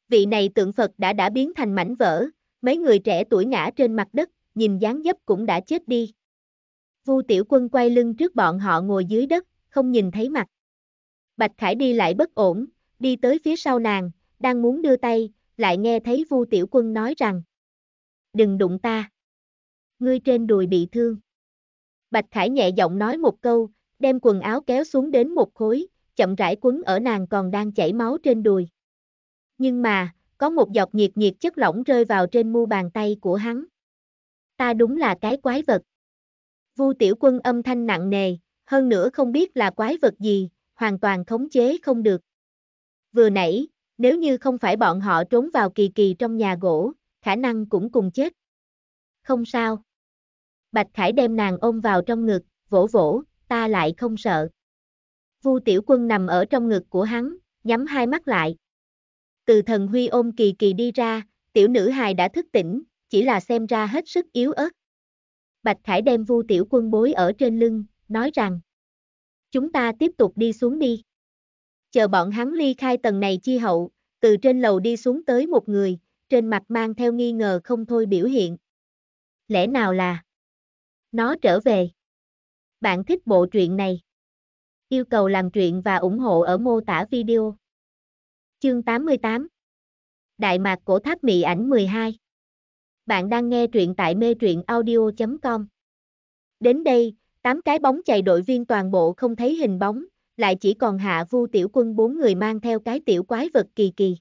Speaker 1: Vị này tượng Phật đã đã biến thành mảnh vỡ, mấy người trẻ tuổi ngã trên mặt đất, nhìn dáng dấp cũng đã chết đi. Vu tiểu quân quay lưng trước bọn họ ngồi dưới đất, không nhìn thấy mặt. Bạch Khải đi lại bất ổn, đi tới phía sau nàng, đang muốn đưa tay, lại nghe thấy Vu Tiểu Quân nói rằng: "Đừng đụng ta. Ngươi trên đùi bị thương." Bạch Khải nhẹ giọng nói một câu, đem quần áo kéo xuống đến một khối, chậm rãi quấn ở nàng còn đang chảy máu trên đùi. Nhưng mà, có một giọt nhiệt nhiệt chất lỏng rơi vào trên mu bàn tay của hắn. Ta đúng là cái quái vật. Vu Tiểu Quân âm thanh nặng nề, hơn nữa không biết là quái vật gì, hoàn toàn khống chế không được. Vừa nãy, nếu như không phải bọn họ trốn vào kỳ kỳ trong nhà gỗ, khả năng cũng cùng chết. Không sao. Bạch Khải đem nàng ôm vào trong ngực, vỗ vỗ, ta lại không sợ. Vu Tiểu Quân nằm ở trong ngực của hắn, nhắm hai mắt lại. Từ thần Huy ôm Kỳ Kỳ đi ra, tiểu nữ hài đã thức tỉnh, chỉ là xem ra hết sức yếu ớt. Bạch Khải đem Vu Tiểu Quân bối ở trên lưng, nói rằng: "Chúng ta tiếp tục đi xuống đi." chờ bọn hắn ly khai tầng này chi hậu, từ trên lầu đi xuống tới một người, trên mặt mang theo nghi ngờ không thôi biểu hiện. Lẽ nào là nó trở về? Bạn thích bộ truyện này? Yêu cầu làm truyện và ủng hộ ở mô tả video. Chương 88 Đại mạc cổ tháp mị ảnh 12 Bạn đang nghe truyện tại mê truyện audio.com Đến đây, 8 cái bóng chạy đội viên toàn bộ không thấy hình bóng, lại chỉ còn hạ vu tiểu quân bốn người mang theo cái tiểu quái vật kỳ kỳ.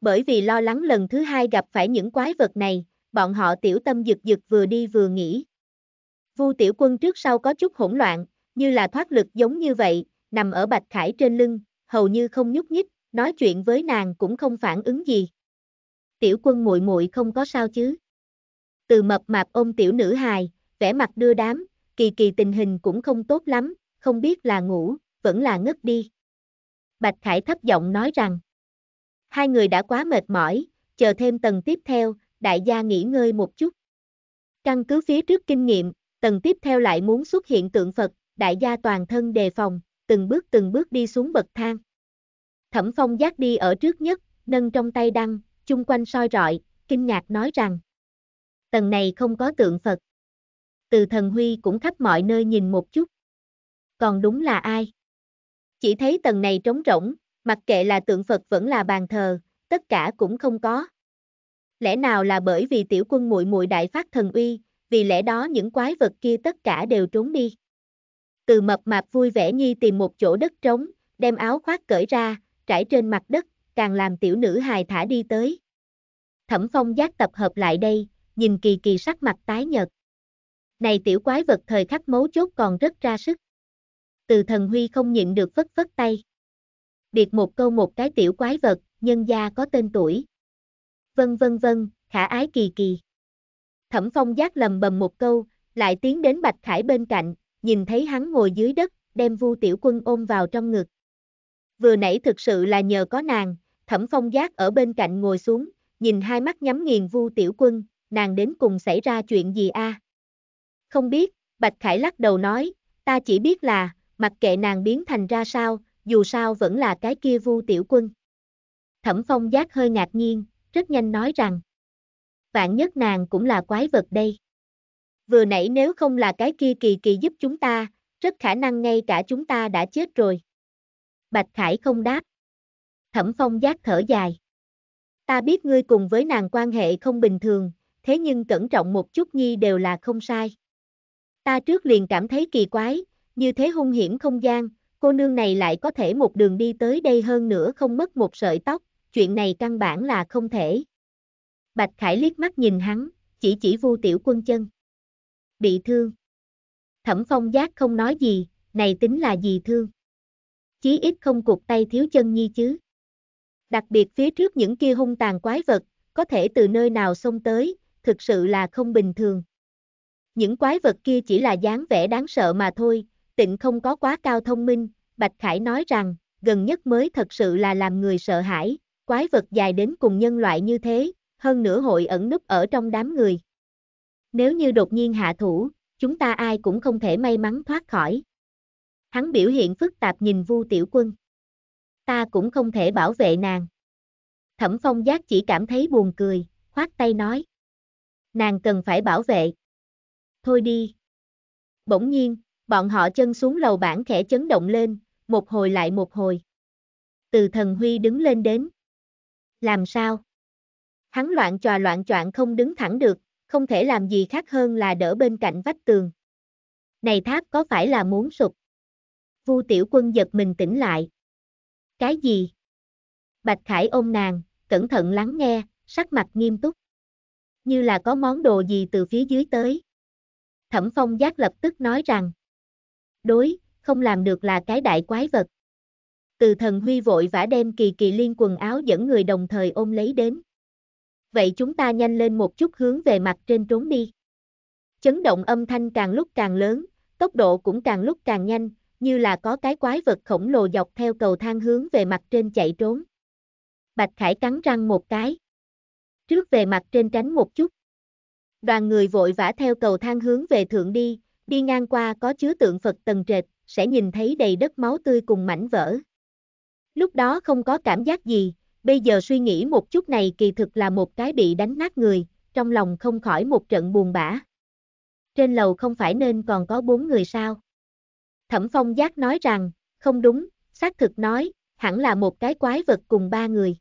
Speaker 1: Bởi vì lo lắng lần thứ hai gặp phải những quái vật này, bọn họ tiểu tâm dực dực vừa đi vừa nghỉ. Vu tiểu quân trước sau có chút hỗn loạn, như là thoát lực giống như vậy, nằm ở bạch khải trên lưng, hầu như không nhúc nhích, nói chuyện với nàng cũng không phản ứng gì. Tiểu quân muội muội không có sao chứ. Từ mập mạp ôm tiểu nữ hài, vẻ mặt đưa đám, kỳ kỳ tình hình cũng không tốt lắm, không biết là ngủ, vẫn là ngất đi. Bạch Khải thấp giọng nói rằng, hai người đã quá mệt mỏi, chờ thêm tầng tiếp theo, đại gia nghỉ ngơi một chút. Căn cứ phía trước kinh nghiệm, tầng tiếp theo lại muốn xuất hiện tượng Phật, đại gia toàn thân đề phòng, từng bước từng bước đi xuống bậc thang. Thẩm phong giác đi ở trước nhất, nâng trong tay đăng, chung quanh soi rọi, kinh ngạc nói rằng, tầng này không có tượng Phật. Từ thần Huy cũng khắp mọi nơi nhìn một chút. Còn đúng là ai? Chỉ thấy tầng này trống rỗng, mặc kệ là tượng Phật vẫn là bàn thờ, tất cả cũng không có. Lẽ nào là bởi vì tiểu quân muội muội đại phát thần uy, vì lẽ đó những quái vật kia tất cả đều trốn đi. Từ mập mạp vui vẻ nhi tìm một chỗ đất trống, đem áo khoác cởi ra, trải trên mặt đất, càng làm tiểu nữ hài thả đi tới. Thẩm phong giác tập hợp lại đây, nhìn kỳ kỳ sắc mặt tái nhợt. Này tiểu quái vật thời khắc mấu chốt còn rất ra sức từ thần huy không nhịn được phất phất tay. Điệt một câu một cái tiểu quái vật, nhân gia có tên tuổi. Vân vân vân, khả ái kỳ kỳ. Thẩm phong giác lầm bầm một câu, lại tiến đến Bạch Khải bên cạnh, nhìn thấy hắn ngồi dưới đất, đem vu tiểu quân ôm vào trong ngực. Vừa nãy thực sự là nhờ có nàng, thẩm phong giác ở bên cạnh ngồi xuống, nhìn hai mắt nhắm nghiền vu tiểu quân, nàng đến cùng xảy ra chuyện gì a? Không biết, Bạch Khải lắc đầu nói, ta chỉ biết là, mặc kệ nàng biến thành ra sao, dù sao vẫn là cái kia vu tiểu quân. Thẩm phong giác hơi ngạc nhiên, rất nhanh nói rằng, vạn nhất nàng cũng là quái vật đây. Vừa nãy nếu không là cái kia kỳ kỳ giúp chúng ta, rất khả năng ngay cả chúng ta đã chết rồi. Bạch Khải không đáp. Thẩm phong giác thở dài. Ta biết ngươi cùng với nàng quan hệ không bình thường, thế nhưng cẩn trọng một chút nhi đều là không sai. Ta trước liền cảm thấy kỳ quái, như thế hung hiểm không gian, cô nương này lại có thể một đường đi tới đây hơn nữa không mất một sợi tóc, chuyện này căn bản là không thể. Bạch Khải liếc mắt nhìn hắn, chỉ chỉ vu tiểu quân chân. Bị thương. Thẩm phong giác không nói gì, này tính là gì thương. Chí ít không cục tay thiếu chân nhi chứ. Đặc biệt phía trước những kia hung tàn quái vật, có thể từ nơi nào xông tới, thực sự là không bình thường. Những quái vật kia chỉ là dáng vẻ đáng sợ mà thôi, tịnh không có quá cao thông minh, Bạch Khải nói rằng, gần nhất mới thật sự là làm người sợ hãi, quái vật dài đến cùng nhân loại như thế, hơn nửa hội ẩn núp ở trong đám người. Nếu như đột nhiên hạ thủ, chúng ta ai cũng không thể may mắn thoát khỏi. Hắn biểu hiện phức tạp nhìn Vu Tiểu Quân. Ta cũng không thể bảo vệ nàng. Thẩm Phong Giác chỉ cảm thấy buồn cười, khoát tay nói. Nàng cần phải bảo vệ. Thôi đi. Bỗng nhiên, bọn họ chân xuống lầu bảng khẽ chấn động lên, một hồi lại một hồi. Từ thần Huy đứng lên đến. Làm sao? Hắn loạn trò loạn choạng không đứng thẳng được, không thể làm gì khác hơn là đỡ bên cạnh vách tường. Này tháp có phải là muốn sụp? Vu tiểu quân giật mình tỉnh lại. Cái gì? Bạch Khải ôm nàng, cẩn thận lắng nghe, sắc mặt nghiêm túc. Như là có món đồ gì từ phía dưới tới. Thẩm Phong Giác lập tức nói rằng đối, không làm được là cái đại quái vật. Từ thần huy vội vã đem kỳ kỳ liên quần áo dẫn người đồng thời ôm lấy đến. Vậy chúng ta nhanh lên một chút hướng về mặt trên trốn đi. Chấn động âm thanh càng lúc càng lớn, tốc độ cũng càng lúc càng nhanh, như là có cái quái vật khổng lồ dọc theo cầu thang hướng về mặt trên chạy trốn. Bạch Khải cắn răng một cái. Trước về mặt trên tránh một chút. Đoàn người vội vã theo cầu thang hướng về thượng đi, đi ngang qua có chứa tượng Phật tầng trệt, sẽ nhìn thấy đầy đất máu tươi cùng mảnh vỡ. Lúc đó không có cảm giác gì, bây giờ suy nghĩ một chút này kỳ thực là một cái bị đánh nát người, trong lòng không khỏi một trận buồn bã. Trên lầu không phải nên còn có bốn người sao? Thẩm Phong Giác nói rằng, không đúng, xác thực nói, hẳn là một cái quái vật cùng ba người.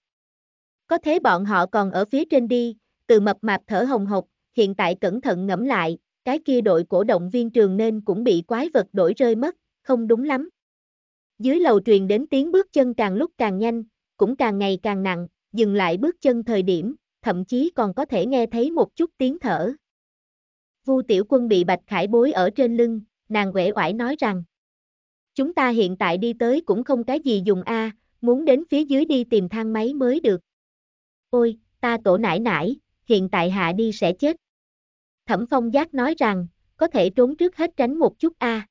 Speaker 1: Có thế bọn họ còn ở phía trên đi, từ mập mạp thở hồng hộc, hiện tại cẩn thận ngẫm lại, cái kia đội cổ động viên trường nên cũng bị quái vật đổi rơi mất, không đúng lắm. Dưới lầu truyền đến tiếng bước chân càng lúc càng nhanh, cũng càng ngày càng nặng, dừng lại bước chân thời điểm, thậm chí còn có thể nghe thấy một chút tiếng thở. Vu Tiểu Quân bị Bạch Khải bối ở trên lưng, nàng quể oải nói rằng, chúng ta hiện tại đi tới cũng không cái gì dùng A, muốn đến phía dưới đi tìm thang máy mới được. Ôi, ta tổ nải nải, hiện tại hạ đi sẽ chết. Thẩm phong giác nói rằng, có thể trốn trước hết tránh một chút a. À.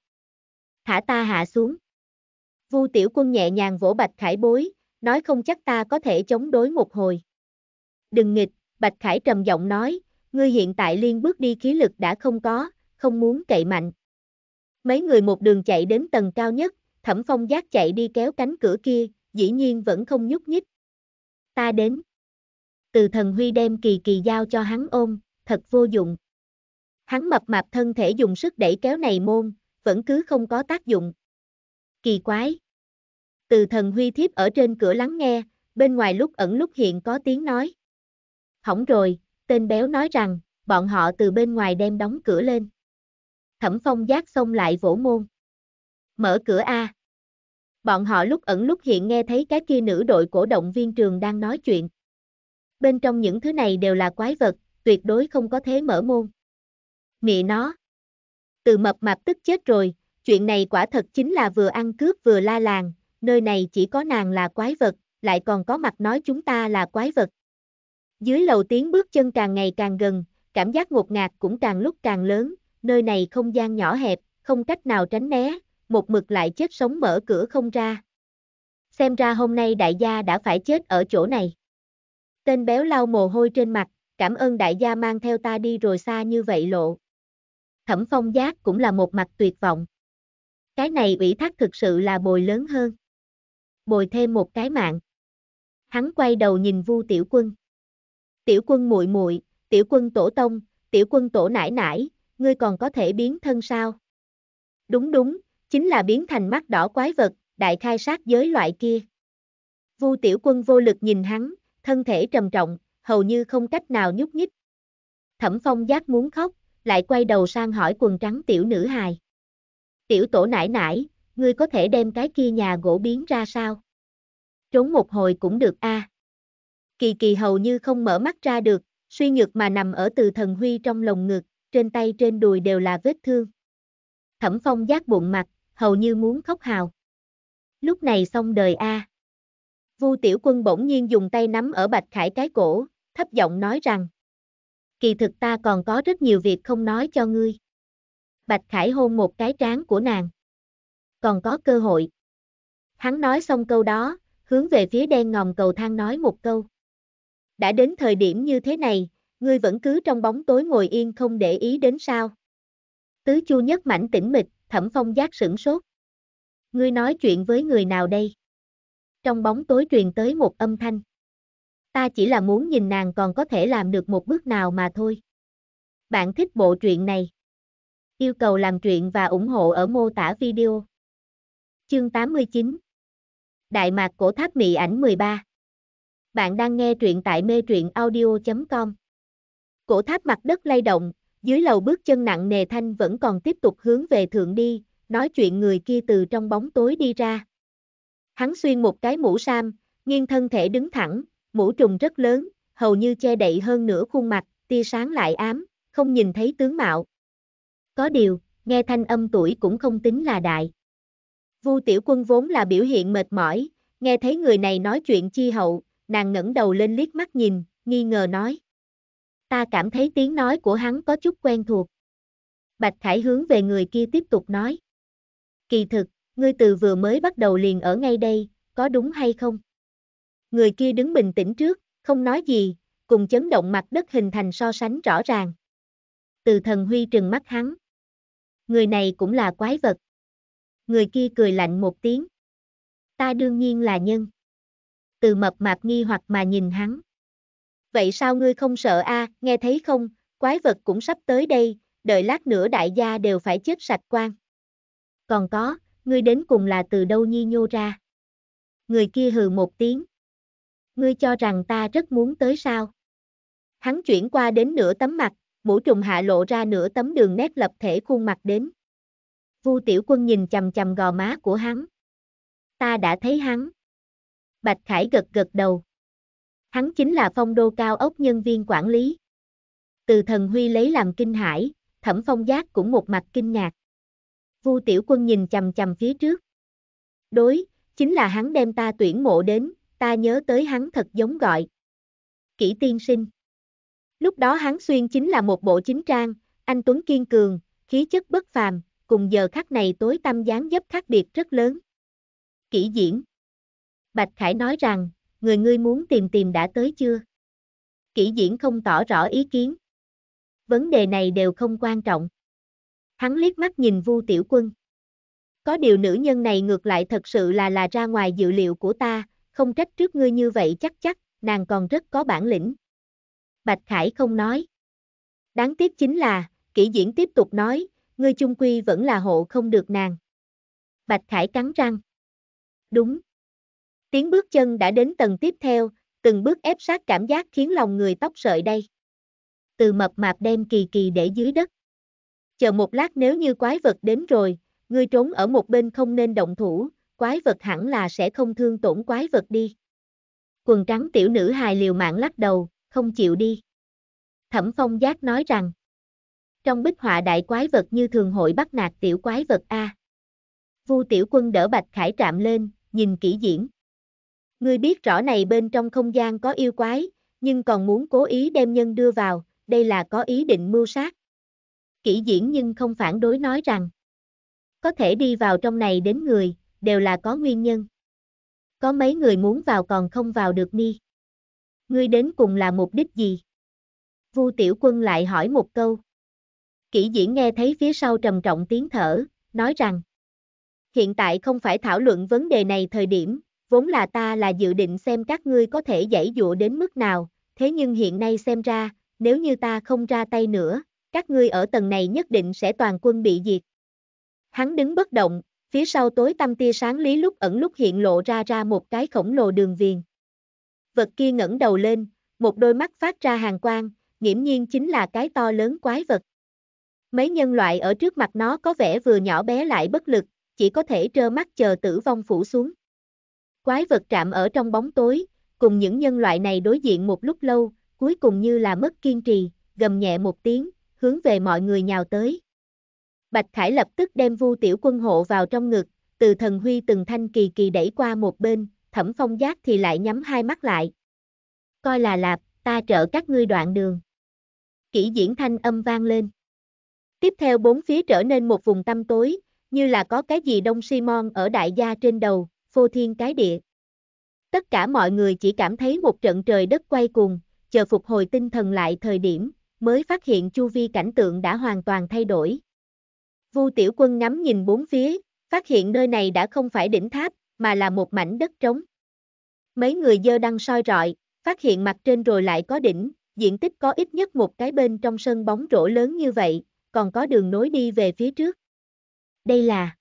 Speaker 1: Thả ta hạ xuống. Vu tiểu quân nhẹ nhàng vỗ Bạch Khải bối, nói không chắc ta có thể chống đối một hồi. Đừng nghịch, Bạch Khải trầm giọng nói, ngươi hiện tại liên bước đi khí lực đã không có, không muốn cậy mạnh. Mấy người một đường chạy đến tầng cao nhất, thẩm phong giác chạy đi kéo cánh cửa kia, dĩ nhiên vẫn không nhúc nhích. Ta đến. Từ thần huy đem kỳ kỳ giao cho hắn ôm, thật vô dụng. Hắn mập mạp thân thể dùng sức đẩy kéo này môn, vẫn cứ không có tác dụng. Kỳ quái. Từ thần huy thiếp ở trên cửa lắng nghe, bên ngoài lúc ẩn lúc hiện có tiếng nói. Hỏng rồi, tên béo nói rằng, bọn họ từ bên ngoài đem đóng cửa lên. Thẩm phong giác xông lại vỗ môn. Mở cửa A. Bọn họ lúc ẩn lúc hiện nghe thấy cái kia nữ đội cổ động viên trường đang nói chuyện. Bên trong những thứ này đều là quái vật, tuyệt đối không có thế mở môn mẹ nó. Từ mập mạp tức chết rồi, chuyện này quả thật chính là vừa ăn cướp vừa la làng, nơi này chỉ có nàng là quái vật, lại còn có mặt nói chúng ta là quái vật. Dưới lầu tiếng bước chân càng ngày càng gần, cảm giác ngột ngạt cũng càng lúc càng lớn, nơi này không gian nhỏ hẹp, không cách nào tránh né, một mực lại chết sống mở cửa không ra. Xem ra hôm nay đại gia đã phải chết ở chỗ này. Tên béo lau mồ hôi trên mặt, cảm ơn đại gia mang theo ta đi rồi xa như vậy lộ. Thẩm Phong giác cũng là một mặt tuyệt vọng. Cái này ủy thác thực sự là bồi lớn hơn. Bồi thêm một cái mạng. Hắn quay đầu nhìn Vu Tiểu Quân. Tiểu Quân muội muội, Tiểu Quân tổ tông, Tiểu Quân tổ nải nải, ngươi còn có thể biến thân sao? Đúng đúng, chính là biến thành mắt đỏ quái vật, đại khai sát giới loại kia. Vu Tiểu Quân vô lực nhìn hắn, thân thể trầm trọng, hầu như không cách nào nhúc nhích. Thẩm Phong giác muốn khóc, lại quay đầu sang hỏi quần trắng tiểu nữ hài. Tiểu tổ nải nải, ngươi có thể đem cái kia nhà gỗ biến ra sao? Trốn một hồi cũng được a. À. Kỳ kỳ hầu như không mở mắt ra được, suy nhược mà nằm ở từ thần huy trong lồng ngực, trên tay trên đùi đều là vết thương. Thẩm phong giác bụng mặt, hầu như muốn khóc hào. Lúc này xong đời a. À. Vu tiểu quân bỗng nhiên dùng tay nắm ở bạch khải cái cổ, thấp giọng nói rằng, kỳ thực ta còn có rất nhiều việc không nói cho ngươi. Bạch Khải hôn một cái trán của nàng. Còn có cơ hội. Hắn nói xong câu đó, hướng về phía đen ngòm cầu thang nói một câu. Đã đến thời điểm như thế này, ngươi vẫn cứ trong bóng tối ngồi yên không để ý đến sao. Tứ chu nhất mảnh tĩnh mịch, thẩm phong giác sửng sốt. Ngươi nói chuyện với người nào đây? Trong bóng tối truyền tới một âm thanh ta chỉ là muốn nhìn nàng còn có thể làm được một bước nào mà thôi. Bạn thích bộ truyện này? Yêu cầu làm truyện và ủng hộ ở mô tả video. Chương 89 Đại mạc cổ tháp mị ảnh 13 Bạn đang nghe truyện tại mê truyện audio.com Cổ tháp mặt đất lay động, dưới lầu bước chân nặng nề thanh vẫn còn tiếp tục hướng về thượng đi, nói chuyện người kia từ trong bóng tối đi ra. Hắn xuyên một cái mũ sam, nghiêng thân thể đứng thẳng, mũ trùng rất lớn, hầu như che đậy hơn nửa khuôn mặt, tia sáng lại ám, không nhìn thấy tướng mạo. Có điều, nghe thanh âm tuổi cũng không tính là đại. Vu tiểu quân vốn là biểu hiện mệt mỏi, nghe thấy người này nói chuyện chi hậu, nàng ngẩng đầu lên liếc mắt nhìn, nghi ngờ nói. Ta cảm thấy tiếng nói của hắn có chút quen thuộc. Bạch Khải hướng về người kia tiếp tục nói. Kỳ thực, ngươi từ vừa mới bắt đầu liền ở ngay đây, có đúng hay không? người kia đứng bình tĩnh trước, không nói gì, cùng chấn động mặt đất hình thành so sánh rõ ràng. Từ thần huy trừng mắt hắn. Người này cũng là quái vật. Người kia cười lạnh một tiếng. Ta đương nhiên là nhân. Từ mập mạp nghi hoặc mà nhìn hắn. Vậy sao ngươi không sợ a? À, nghe thấy không, quái vật cũng sắp tới đây, đợi lát nữa đại gia đều phải chết sạch quan. Còn có, ngươi đến cùng là từ đâu nhi nhô ra. Người kia hừ một tiếng ngươi cho rằng ta rất muốn tới sao. Hắn chuyển qua đến nửa tấm mặt, mũ trùng hạ lộ ra nửa tấm đường nét lập thể khuôn mặt đến. Vu tiểu quân nhìn chầm chầm gò má của hắn. Ta đã thấy hắn. Bạch Khải gật gật đầu. Hắn chính là phong đô cao ốc nhân viên quản lý. Từ thần huy lấy làm kinh hải, thẩm phong giác cũng một mặt kinh ngạc. Vu tiểu quân nhìn chầm chầm phía trước. Đối, chính là hắn đem ta tuyển mộ đến, ta nhớ tới hắn thật giống gọi. Kỷ tiên sinh. Lúc đó hắn xuyên chính là một bộ chính trang, anh Tuấn kiên cường, khí chất bất phàm, cùng giờ khắc này tối tâm dáng dấp khác biệt rất lớn. Kỷ diễn. Bạch Khải nói rằng, người ngươi muốn tìm tìm đã tới chưa? Kỷ diễn không tỏ rõ ý kiến. Vấn đề này đều không quan trọng. Hắn liếc mắt nhìn Vu Tiểu Quân. Có điều nữ nhân này ngược lại thật sự là là ra ngoài dự liệu của ta, không trách trước ngươi như vậy chắc chắc, nàng còn rất có bản lĩnh. Bạch Khải không nói. Đáng tiếc chính là, kỹ diễn tiếp tục nói, ngươi chung quy vẫn là hộ không được nàng. Bạch Khải cắn răng. Đúng. Tiếng bước chân đã đến tầng tiếp theo, từng bước ép sát cảm giác khiến lòng người tóc sợi đây. Từ mập mạp đem kỳ kỳ để dưới đất. Chờ một lát nếu như quái vật đến rồi, ngươi trốn ở một bên không nên động thủ, quái vật hẳn là sẽ không thương tổn quái vật đi. Quần trắng tiểu nữ hài liều mạng lắc đầu, không chịu đi. Thẩm phong giác nói rằng, trong bích họa đại quái vật như thường hội bắt nạt tiểu quái vật A. Vu tiểu quân đỡ bạch khải trạm lên, nhìn kỹ diễn. Ngươi biết rõ này bên trong không gian có yêu quái, nhưng còn muốn cố ý đem nhân đưa vào, đây là có ý định mưu sát. Kỹ diễn nhưng không phản đối nói rằng, có thể đi vào trong này đến người, đều là có nguyên nhân. Có mấy người muốn vào còn không vào được ni. Ngươi đến cùng là mục đích gì? Vu Tiểu Quân lại hỏi một câu. Kỷ diễn nghe thấy phía sau trầm trọng tiếng thở, nói rằng Hiện tại không phải thảo luận vấn đề này thời điểm, vốn là ta là dự định xem các ngươi có thể giải dụa đến mức nào, thế nhưng hiện nay xem ra, nếu như ta không ra tay nữa, các ngươi ở tầng này nhất định sẽ toàn quân bị diệt. Hắn đứng bất động, Phía sau tối tăm tia sáng lý lúc ẩn lúc hiện lộ ra ra một cái khổng lồ đường viền. Vật kia ngẩng đầu lên, một đôi mắt phát ra hàng quang, nghiễm nhiên chính là cái to lớn quái vật. Mấy nhân loại ở trước mặt nó có vẻ vừa nhỏ bé lại bất lực, chỉ có thể trơ mắt chờ tử vong phủ xuống. Quái vật trạm ở trong bóng tối, cùng những nhân loại này đối diện một lúc lâu, cuối cùng như là mất kiên trì, gầm nhẹ một tiếng, hướng về mọi người nhào tới. Bạch Khải lập tức đem Vu Tiểu Quân hộ vào trong ngực, từ thần huy từng thanh kỳ kỳ đẩy qua một bên, thẩm phong giác thì lại nhắm hai mắt lại. Coi là lạp, ta trợ các ngươi đoạn đường. Kỷ diễn thanh âm vang lên. Tiếp theo bốn phía trở nên một vùng tăm tối, như là có cái gì đông Simon ở đại gia trên đầu, phô thiên cái địa. Tất cả mọi người chỉ cảm thấy một trận trời đất quay cùng, chờ phục hồi tinh thần lại thời điểm, mới phát hiện chu vi cảnh tượng đã hoàn toàn thay đổi, Vu Tiểu Quân ngắm nhìn bốn phía, phát hiện nơi này đã không phải đỉnh tháp, mà là một mảnh đất trống. Mấy người dơ đăng soi rọi, phát hiện mặt trên rồi lại có đỉnh, diện tích có ít nhất một cái bên trong sân bóng rổ lớn như vậy, còn có đường nối đi về phía trước. Đây là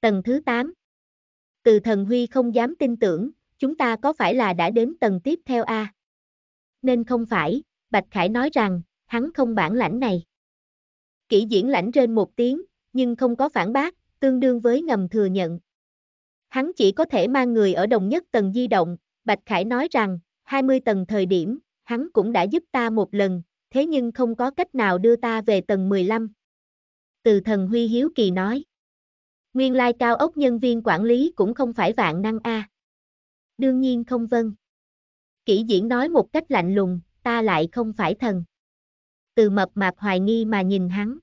Speaker 1: tầng thứ 8. Từ thần Huy không dám tin tưởng, chúng ta có phải là đã đến tầng tiếp theo a? Nên không phải, Bạch Khải nói rằng, hắn không bản lãnh này. Kỹ diễn lãnh trên một tiếng, nhưng không có phản bác, tương đương với ngầm thừa nhận. Hắn chỉ có thể mang người ở đồng nhất tầng di động, Bạch Khải nói rằng, 20 tầng thời điểm, hắn cũng đã giúp ta một lần, thế nhưng không có cách nào đưa ta về tầng 15. Từ thần Huy Hiếu Kỳ nói, nguyên lai cao ốc nhân viên quản lý cũng không phải vạn năng a. Đương nhiên không vâng. Kỷ diễn nói một cách lạnh lùng, ta lại không phải thần từ mập mạp hoài nghi mà nhìn hắn.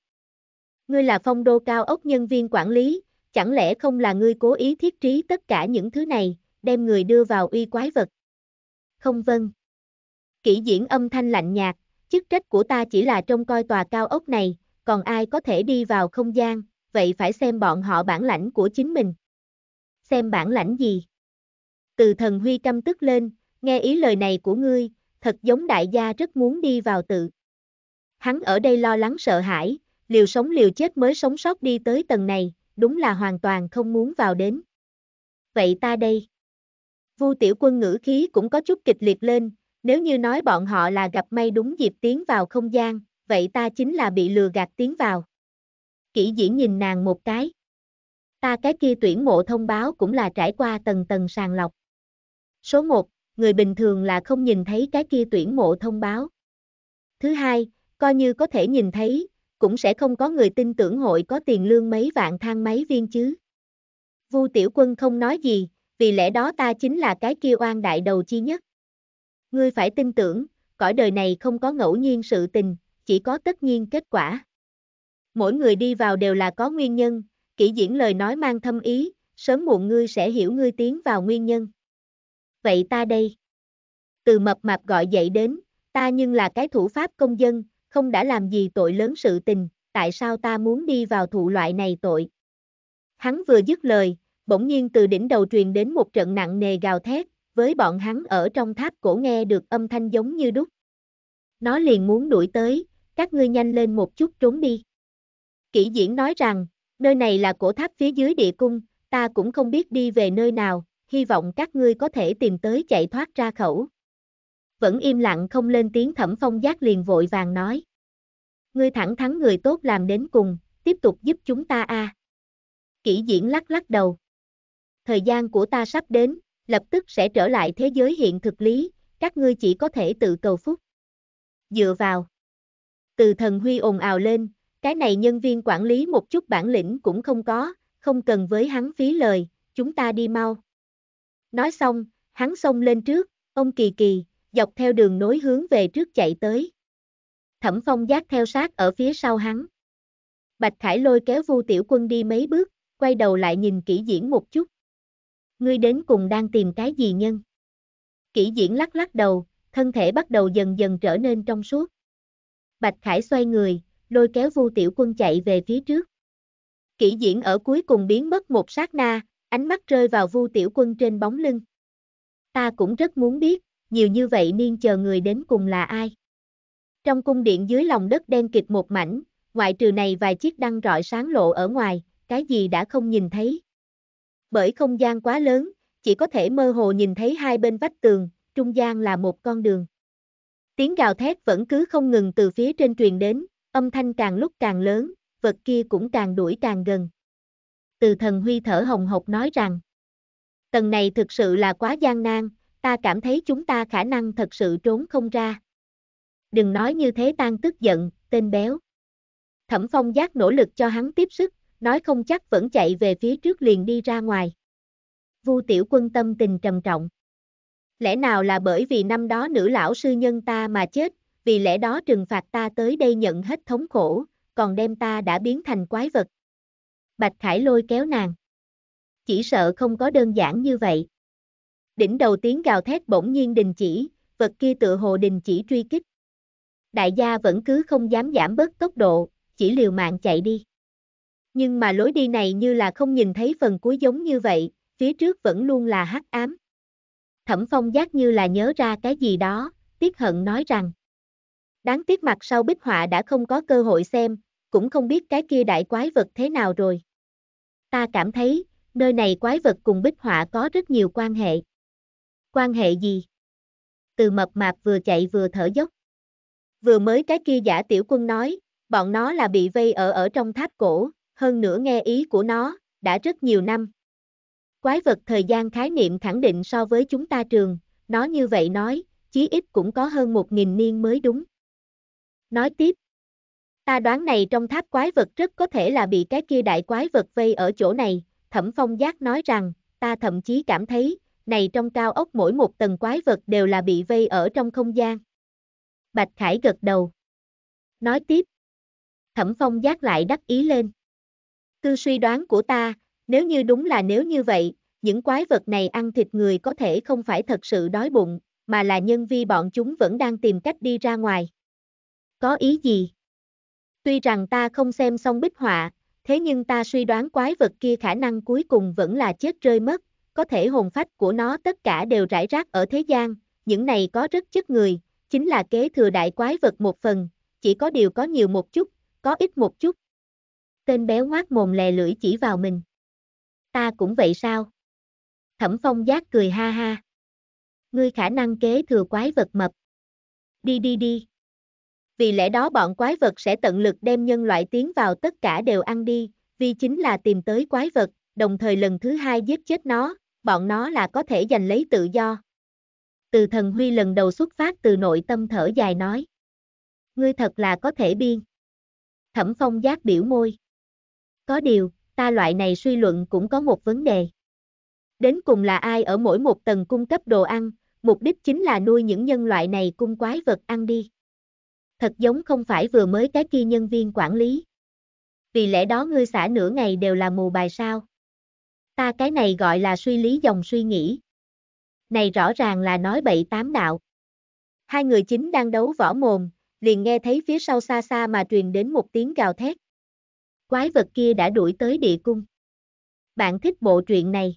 Speaker 1: Ngươi là phong đô cao ốc nhân viên quản lý, chẳng lẽ không là ngươi cố ý thiết trí tất cả những thứ này, đem người đưa vào uy quái vật? Không vâng. Kỷ diễn âm thanh lạnh nhạt, chức trách của ta chỉ là trông coi tòa cao ốc này, còn ai có thể đi vào không gian, vậy phải xem bọn họ bản lãnh của chính mình. Xem bản lãnh gì? Từ thần huy căm tức lên, nghe ý lời này của ngươi, thật giống đại gia rất muốn đi vào tự. Hắn ở đây lo lắng sợ hãi, liều sống liều chết mới sống sót đi tới tầng này, đúng là hoàn toàn không muốn vào đến. Vậy ta đây. Vu tiểu quân ngữ khí cũng có chút kịch liệt lên, nếu như nói bọn họ là gặp may đúng dịp tiến vào không gian, vậy ta chính là bị lừa gạt tiến vào. Kỷ diễn nhìn nàng một cái. Ta cái kia tuyển mộ thông báo cũng là trải qua tầng tầng sàng lọc. Số 1, người bình thường là không nhìn thấy cái kia tuyển mộ thông báo. Thứ hai, coi như có thể nhìn thấy, cũng sẽ không có người tin tưởng hội có tiền lương mấy vạn thang máy viên chứ. Vu Tiểu Quân không nói gì, vì lẽ đó ta chính là cái kia oan đại đầu chi nhất. Ngươi phải tin tưởng, cõi đời này không có ngẫu nhiên sự tình, chỉ có tất nhiên kết quả. Mỗi người đi vào đều là có nguyên nhân, kỹ diễn lời nói mang thâm ý, sớm muộn ngươi sẽ hiểu ngươi tiến vào nguyên nhân. Vậy ta đây. Từ mập mạp gọi dậy đến, ta nhưng là cái thủ pháp công dân, không đã làm gì tội lớn sự tình, tại sao ta muốn đi vào thụ loại này tội. Hắn vừa dứt lời, bỗng nhiên từ đỉnh đầu truyền đến một trận nặng nề gào thét, với bọn hắn ở trong tháp cổ nghe được âm thanh giống như đúc. Nó liền muốn đuổi tới, các ngươi nhanh lên một chút trốn đi. Kỷ diễn nói rằng, nơi này là cổ tháp phía dưới địa cung, ta cũng không biết đi về nơi nào, hy vọng các ngươi có thể tìm tới chạy thoát ra khẩu vẫn im lặng không lên tiếng thẩm phong giác liền vội vàng nói. Ngươi thẳng thắn người tốt làm đến cùng, tiếp tục giúp chúng ta a. À. Kỷ diễn lắc lắc đầu. Thời gian của ta sắp đến, lập tức sẽ trở lại thế giới hiện thực lý, các ngươi chỉ có thể tự cầu phúc. Dựa vào. Từ thần huy ồn ào lên, cái này nhân viên quản lý một chút bản lĩnh cũng không có, không cần với hắn phí lời, chúng ta đi mau. Nói xong, hắn xông lên trước, ông kỳ kỳ, dọc theo đường nối hướng về trước chạy tới. Thẩm phong giác theo sát ở phía sau hắn. Bạch Khải lôi kéo Vu Tiểu Quân đi mấy bước, quay đầu lại nhìn kỹ diễn một chút. Ngươi đến cùng đang tìm cái gì nhân? Kỹ diễn lắc lắc đầu, thân thể bắt đầu dần dần trở nên trong suốt. Bạch Khải xoay người, lôi kéo Vu Tiểu Quân chạy về phía trước. Kỹ diễn ở cuối cùng biến mất một sát na, ánh mắt rơi vào Vu Tiểu Quân trên bóng lưng. Ta cũng rất muốn biết, nhiều như vậy niên chờ người đến cùng là ai. Trong cung điện dưới lòng đất đen kịt một mảnh, ngoại trừ này vài chiếc đăng rọi sáng lộ ở ngoài, cái gì đã không nhìn thấy. Bởi không gian quá lớn, chỉ có thể mơ hồ nhìn thấy hai bên vách tường, trung gian là một con đường. Tiếng gào thét vẫn cứ không ngừng từ phía trên truyền đến, âm thanh càng lúc càng lớn, vật kia cũng càng đuổi càng gần. Từ thần huy thở hồng hộc nói rằng, tầng này thực sự là quá gian nan, ta cảm thấy chúng ta khả năng thật sự trốn không ra. Đừng nói như thế tan tức giận, tên béo. Thẩm phong giác nỗ lực cho hắn tiếp sức, nói không chắc vẫn chạy về phía trước liền đi ra ngoài. Vu tiểu quân tâm tình trầm trọng. Lẽ nào là bởi vì năm đó nữ lão sư nhân ta mà chết, vì lẽ đó trừng phạt ta tới đây nhận hết thống khổ, còn đem ta đã biến thành quái vật. Bạch Khải lôi kéo nàng. Chỉ sợ không có đơn giản như vậy. Đỉnh đầu tiếng gào thét bỗng nhiên đình chỉ, vật kia tự hồ đình chỉ truy kích. Đại gia vẫn cứ không dám giảm bớt tốc độ, chỉ liều mạng chạy đi. Nhưng mà lối đi này như là không nhìn thấy phần cuối giống như vậy, phía trước vẫn luôn là hắc ám. Thẩm phong giác như là nhớ ra cái gì đó, tiếc hận nói rằng. Đáng tiếc mặt sau bích họa đã không có cơ hội xem, cũng không biết cái kia đại quái vật thế nào rồi. Ta cảm thấy, nơi này quái vật cùng bích họa có rất nhiều quan hệ quan hệ gì? Từ mập mạp vừa chạy vừa thở dốc. Vừa mới cái kia giả tiểu quân nói, bọn nó là bị vây ở ở trong tháp cổ, hơn nữa nghe ý của nó, đã rất nhiều năm. Quái vật thời gian khái niệm khẳng định so với chúng ta trường, nó như vậy nói, chí ít cũng có hơn một nghìn niên mới đúng. Nói tiếp, ta đoán này trong tháp quái vật rất có thể là bị cái kia đại quái vật vây ở chỗ này, thẩm phong giác nói rằng, ta thậm chí cảm thấy, này trong cao ốc mỗi một tầng quái vật đều là bị vây ở trong không gian. Bạch Khải gật đầu. Nói tiếp. Thẩm Phong giác lại đắc ý lên. Tư suy đoán của ta, nếu như đúng là nếu như vậy, những quái vật này ăn thịt người có thể không phải thật sự đói bụng, mà là nhân vi bọn chúng vẫn đang tìm cách đi ra ngoài. Có ý gì? Tuy rằng ta không xem xong bích họa, thế nhưng ta suy đoán quái vật kia khả năng cuối cùng vẫn là chết rơi mất có thể hồn phách của nó tất cả đều rải rác ở thế gian, những này có rất chất người, chính là kế thừa đại quái vật một phần, chỉ có điều có nhiều một chút, có ít một chút. Tên béo ngoác mồm lè lưỡi chỉ vào mình. Ta cũng vậy sao? Thẩm phong giác cười ha ha. Ngươi khả năng kế thừa quái vật mập. Đi đi đi. Vì lẽ đó bọn quái vật sẽ tận lực đem nhân loại tiến vào tất cả đều ăn đi, vì chính là tìm tới quái vật, đồng thời lần thứ hai giết chết nó, bọn nó là có thể giành lấy tự do. Từ thần Huy lần đầu xuất phát từ nội tâm thở dài nói. Ngươi thật là có thể biên. Thẩm phong giác biểu môi. Có điều, ta loại này suy luận cũng có một vấn đề. Đến cùng là ai ở mỗi một tầng cung cấp đồ ăn, mục đích chính là nuôi những nhân loại này cung quái vật ăn đi. Thật giống không phải vừa mới cái kia nhân viên quản lý. Vì lẽ đó ngươi xả nửa ngày đều là mù bài sao. Ta cái này gọi là suy lý dòng suy nghĩ. Này rõ ràng là nói bậy tám đạo. Hai người chính đang đấu võ mồm, liền nghe thấy phía sau xa xa mà truyền đến một tiếng gào thét. Quái vật kia đã đuổi tới địa cung. Bạn thích bộ truyện này?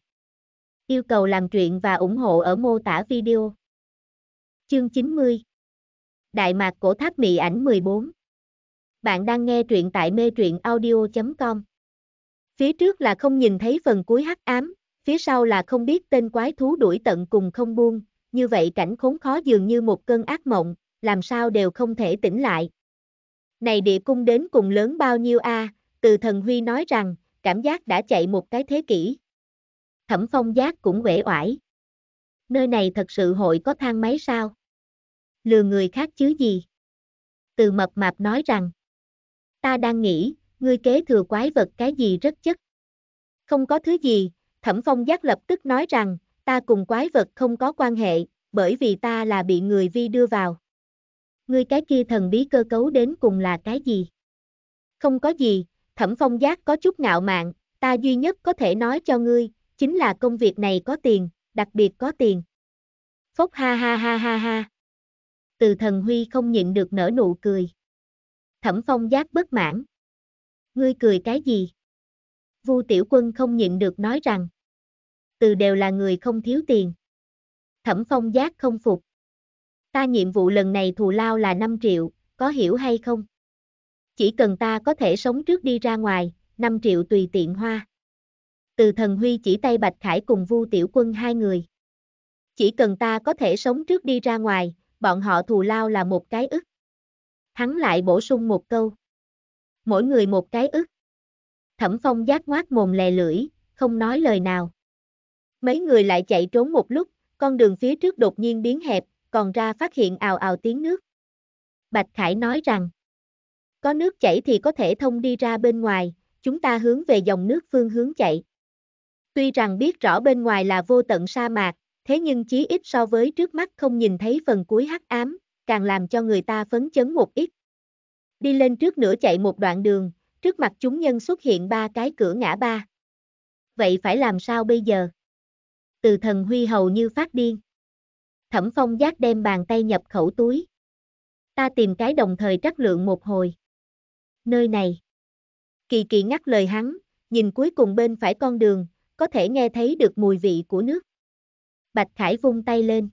Speaker 1: Yêu cầu làm truyện và ủng hộ ở mô tả video. Chương 90 Đại mạc cổ tháp mị ảnh 14 Bạn đang nghe truyện tại mê truyện audio.com Phía trước là không nhìn thấy phần cuối hắc ám, phía sau là không biết tên quái thú đuổi tận cùng không buông, như vậy cảnh khốn khó dường như một cơn ác mộng, làm sao đều không thể tỉnh lại. Này địa cung đến cùng lớn bao nhiêu a? từ thần Huy nói rằng, cảm giác đã chạy một cái thế kỷ. Thẩm phong giác cũng uể oải. Nơi này thật sự hội có thang máy sao? Lừa người khác chứ gì? Từ mập mạp nói rằng, ta đang nghĩ, ngươi kế thừa quái vật cái gì rất chất. Không có thứ gì, Thẩm Phong giác lập tức nói rằng, ta cùng quái vật không có quan hệ, bởi vì ta là bị người vi đưa vào. Ngươi cái kia thần bí cơ cấu đến cùng là cái gì? Không có gì, Thẩm Phong giác có chút ngạo mạn, ta duy nhất có thể nói cho ngươi, chính là công việc này có tiền, đặc biệt có tiền. Phốc ha ha ha ha ha. Từ thần Huy không nhịn được nở nụ cười. Thẩm Phong giác bất mãn. Ngươi cười cái gì? Vu Tiểu Quân không nhịn được nói rằng. Từ đều là người không thiếu tiền. Thẩm Phong giác không phục. Ta nhiệm vụ lần này thù lao là 5 triệu, có hiểu hay không? Chỉ cần ta có thể sống trước đi ra ngoài, 5 triệu tùy tiện hoa. Từ thần Huy chỉ tay Bạch Khải cùng Vu Tiểu Quân hai người. Chỉ cần ta có thể sống trước đi ra ngoài, bọn họ thù lao là một cái ức. Hắn lại bổ sung một câu mỗi người một cái ức. Thẩm Phong giác ngoác mồm lè lưỡi, không nói lời nào. Mấy người lại chạy trốn một lúc, con đường phía trước đột nhiên biến hẹp, còn ra phát hiện ào ào tiếng nước. Bạch Khải nói rằng, có nước chảy thì có thể thông đi ra bên ngoài, chúng ta hướng về dòng nước phương hướng chạy. Tuy rằng biết rõ bên ngoài là vô tận sa mạc, thế nhưng chí ít so với trước mắt không nhìn thấy phần cuối hắc ám, càng làm cho người ta phấn chấn một ít đi lên trước nữa chạy một đoạn đường, trước mặt chúng nhân xuất hiện ba cái cửa ngã ba. Vậy phải làm sao bây giờ? Từ thần huy hầu như phát điên. Thẩm phong giác đem bàn tay nhập khẩu túi. Ta tìm cái đồng thời trắc lượng một hồi. Nơi này. Kỳ kỳ ngắt lời hắn, nhìn cuối cùng bên phải con đường, có thể nghe thấy được mùi vị của nước. Bạch Khải vung tay lên.